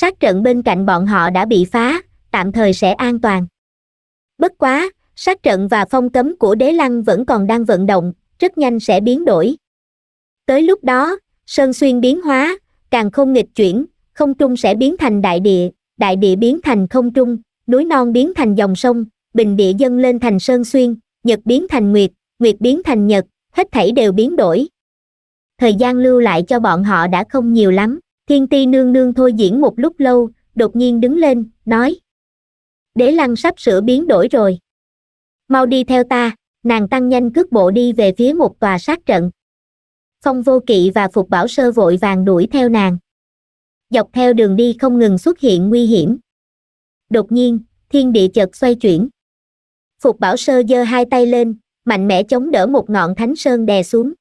sát trận bên cạnh bọn họ đã bị phá tạm thời sẽ an toàn bất quá sát trận và phong cấm của đế lăng vẫn còn đang vận động rất nhanh sẽ biến đổi tới lúc đó sơn xuyên biến hóa càng không nghịch chuyển không trung sẽ biến thành đại địa đại địa biến thành không trung núi non biến thành dòng sông bình địa dâng lên thành sơn xuyên nhật biến thành nguyệt nguyệt biến thành nhật hết thảy đều biến đổi thời gian lưu lại cho bọn họ đã không nhiều lắm Thiên ti nương nương thôi diễn một lúc lâu, đột nhiên đứng lên, nói. Đế lăng sắp sửa biến đổi rồi. Mau đi theo ta, nàng tăng nhanh cước bộ đi về phía một tòa sát trận. Phong vô kỵ và Phục Bảo Sơ vội vàng đuổi theo nàng. Dọc theo đường đi không ngừng xuất hiện nguy hiểm. Đột nhiên, thiên địa chợt xoay chuyển. Phục Bảo Sơ giơ hai tay lên, mạnh mẽ chống đỡ một ngọn thánh sơn đè xuống.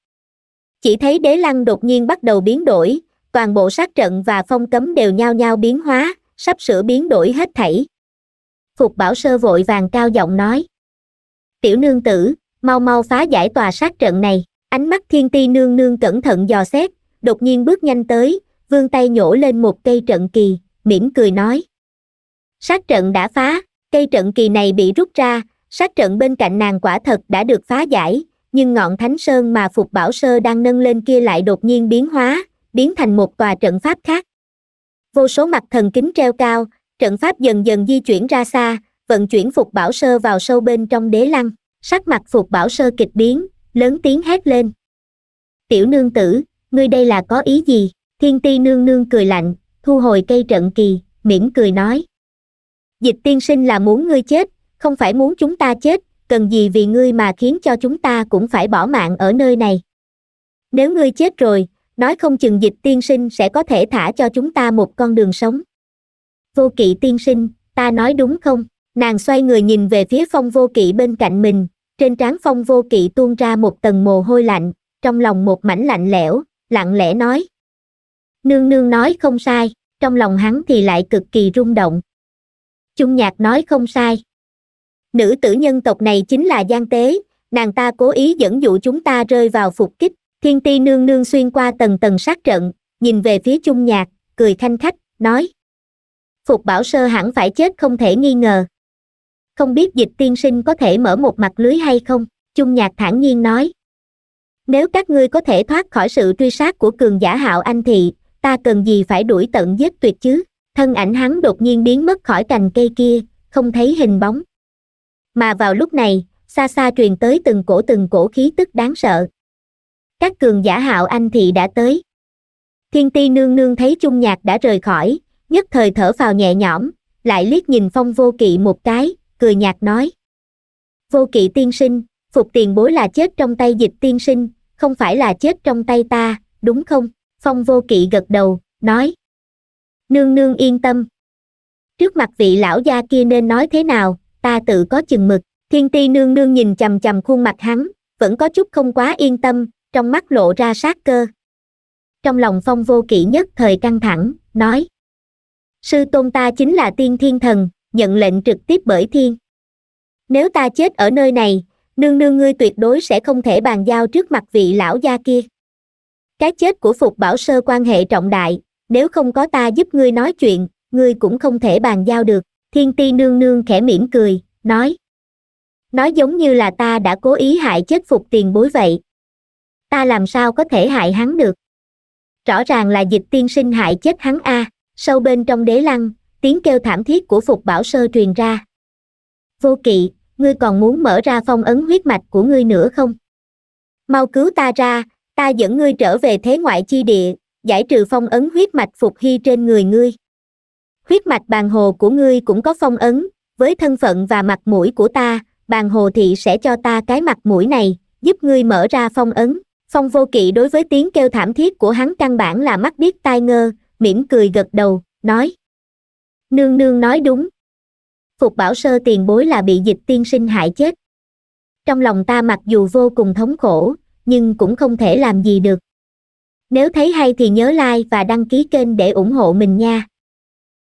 Chỉ thấy đế lăng đột nhiên bắt đầu biến đổi, toàn bộ sát trận và phong cấm đều nhao nhao biến hóa sắp sửa biến đổi hết thảy phục bảo sơ vội vàng cao giọng nói tiểu nương tử mau mau phá giải tòa sát trận này ánh mắt thiên ti nương nương cẩn thận dò xét đột nhiên bước nhanh tới vươn tay nhổ lên một cây trận kỳ mỉm cười nói sát trận đã phá cây trận kỳ này bị rút ra sát trận bên cạnh nàng quả thật đã được phá giải nhưng ngọn thánh sơn mà phục bảo sơ đang nâng lên kia lại đột nhiên biến hóa biến thành một tòa trận pháp khác vô số mặt thần kính treo cao trận pháp dần dần di chuyển ra xa vận chuyển phục bảo sơ vào sâu bên trong đế lăng sắc mặt phục bảo sơ kịch biến lớn tiếng hét lên tiểu nương tử ngươi đây là có ý gì thiên ti nương nương cười lạnh thu hồi cây trận kỳ mỉm cười nói dịch tiên sinh là muốn ngươi chết không phải muốn chúng ta chết cần gì vì ngươi mà khiến cho chúng ta cũng phải bỏ mạng ở nơi này nếu ngươi chết rồi nói không chừng dịch tiên sinh sẽ có thể thả cho chúng ta một con đường sống vô kỵ tiên sinh ta nói đúng không nàng xoay người nhìn về phía phong vô kỵ bên cạnh mình trên trán phong vô kỵ tuôn ra một tầng mồ hôi lạnh trong lòng một mảnh lạnh lẽo lặng lẽ nói nương nương nói không sai trong lòng hắn thì lại cực kỳ rung động trung nhạc nói không sai nữ tử nhân tộc này chính là gian tế nàng ta cố ý dẫn dụ chúng ta rơi vào phục kích thiên ti nương nương xuyên qua tầng tầng sát trận nhìn về phía chung nhạc cười thanh khách nói phục bảo sơ hẳn phải chết không thể nghi ngờ không biết dịch tiên sinh có thể mở một mặt lưới hay không chung nhạc thản nhiên nói nếu các ngươi có thể thoát khỏi sự truy sát của cường giả hạo anh thì ta cần gì phải đuổi tận giết tuyệt chứ thân ảnh hắn đột nhiên biến mất khỏi cành cây kia không thấy hình bóng mà vào lúc này xa xa truyền tới từng cổ từng cổ khí tức đáng sợ các cường giả hạo anh thị đã tới thiên ti nương nương thấy chung nhạc đã rời khỏi nhất thời thở vào nhẹ nhõm lại liếc nhìn phong vô kỵ một cái cười nhạt nói vô kỵ tiên sinh phục tiền bối là chết trong tay dịch tiên sinh không phải là chết trong tay ta đúng không phong vô kỵ gật đầu nói nương nương yên tâm trước mặt vị lão gia kia nên nói thế nào ta tự có chừng mực thiên ti nương nương nhìn chằm chằm khuôn mặt hắn vẫn có chút không quá yên tâm trong mắt lộ ra sát cơ trong lòng phong vô kỵ nhất thời căng thẳng nói sư tôn ta chính là tiên thiên thần nhận lệnh trực tiếp bởi thiên nếu ta chết ở nơi này nương nương ngươi tuyệt đối sẽ không thể bàn giao trước mặt vị lão gia kia cái chết của phục bảo sơ quan hệ trọng đại nếu không có ta giúp ngươi nói chuyện ngươi cũng không thể bàn giao được thiên ti nương nương khẽ mỉm cười nói nói giống như là ta đã cố ý hại chết phục tiền bối vậy ta làm sao có thể hại hắn được rõ ràng là dịch tiên sinh hại chết hắn a sâu bên trong đế lăng tiếng kêu thảm thiết của phục bảo sơ truyền ra vô kỵ ngươi còn muốn mở ra phong ấn huyết mạch của ngươi nữa không mau cứu ta ra ta dẫn ngươi trở về thế ngoại chi địa giải trừ phong ấn huyết mạch phục hy trên người ngươi huyết mạch bàn hồ của ngươi cũng có phong ấn với thân phận và mặt mũi của ta bàn hồ thị sẽ cho ta cái mặt mũi này giúp ngươi mở ra phong ấn phong vô kỵ đối với tiếng kêu thảm thiết của hắn căn bản là mắt biết tai ngơ mỉm cười gật đầu nói nương nương nói đúng phục bảo sơ tiền bối là bị dịch tiên sinh hại chết trong lòng ta mặc dù vô cùng thống khổ nhưng cũng không thể làm gì được nếu thấy hay thì nhớ like và đăng ký kênh để ủng hộ mình nha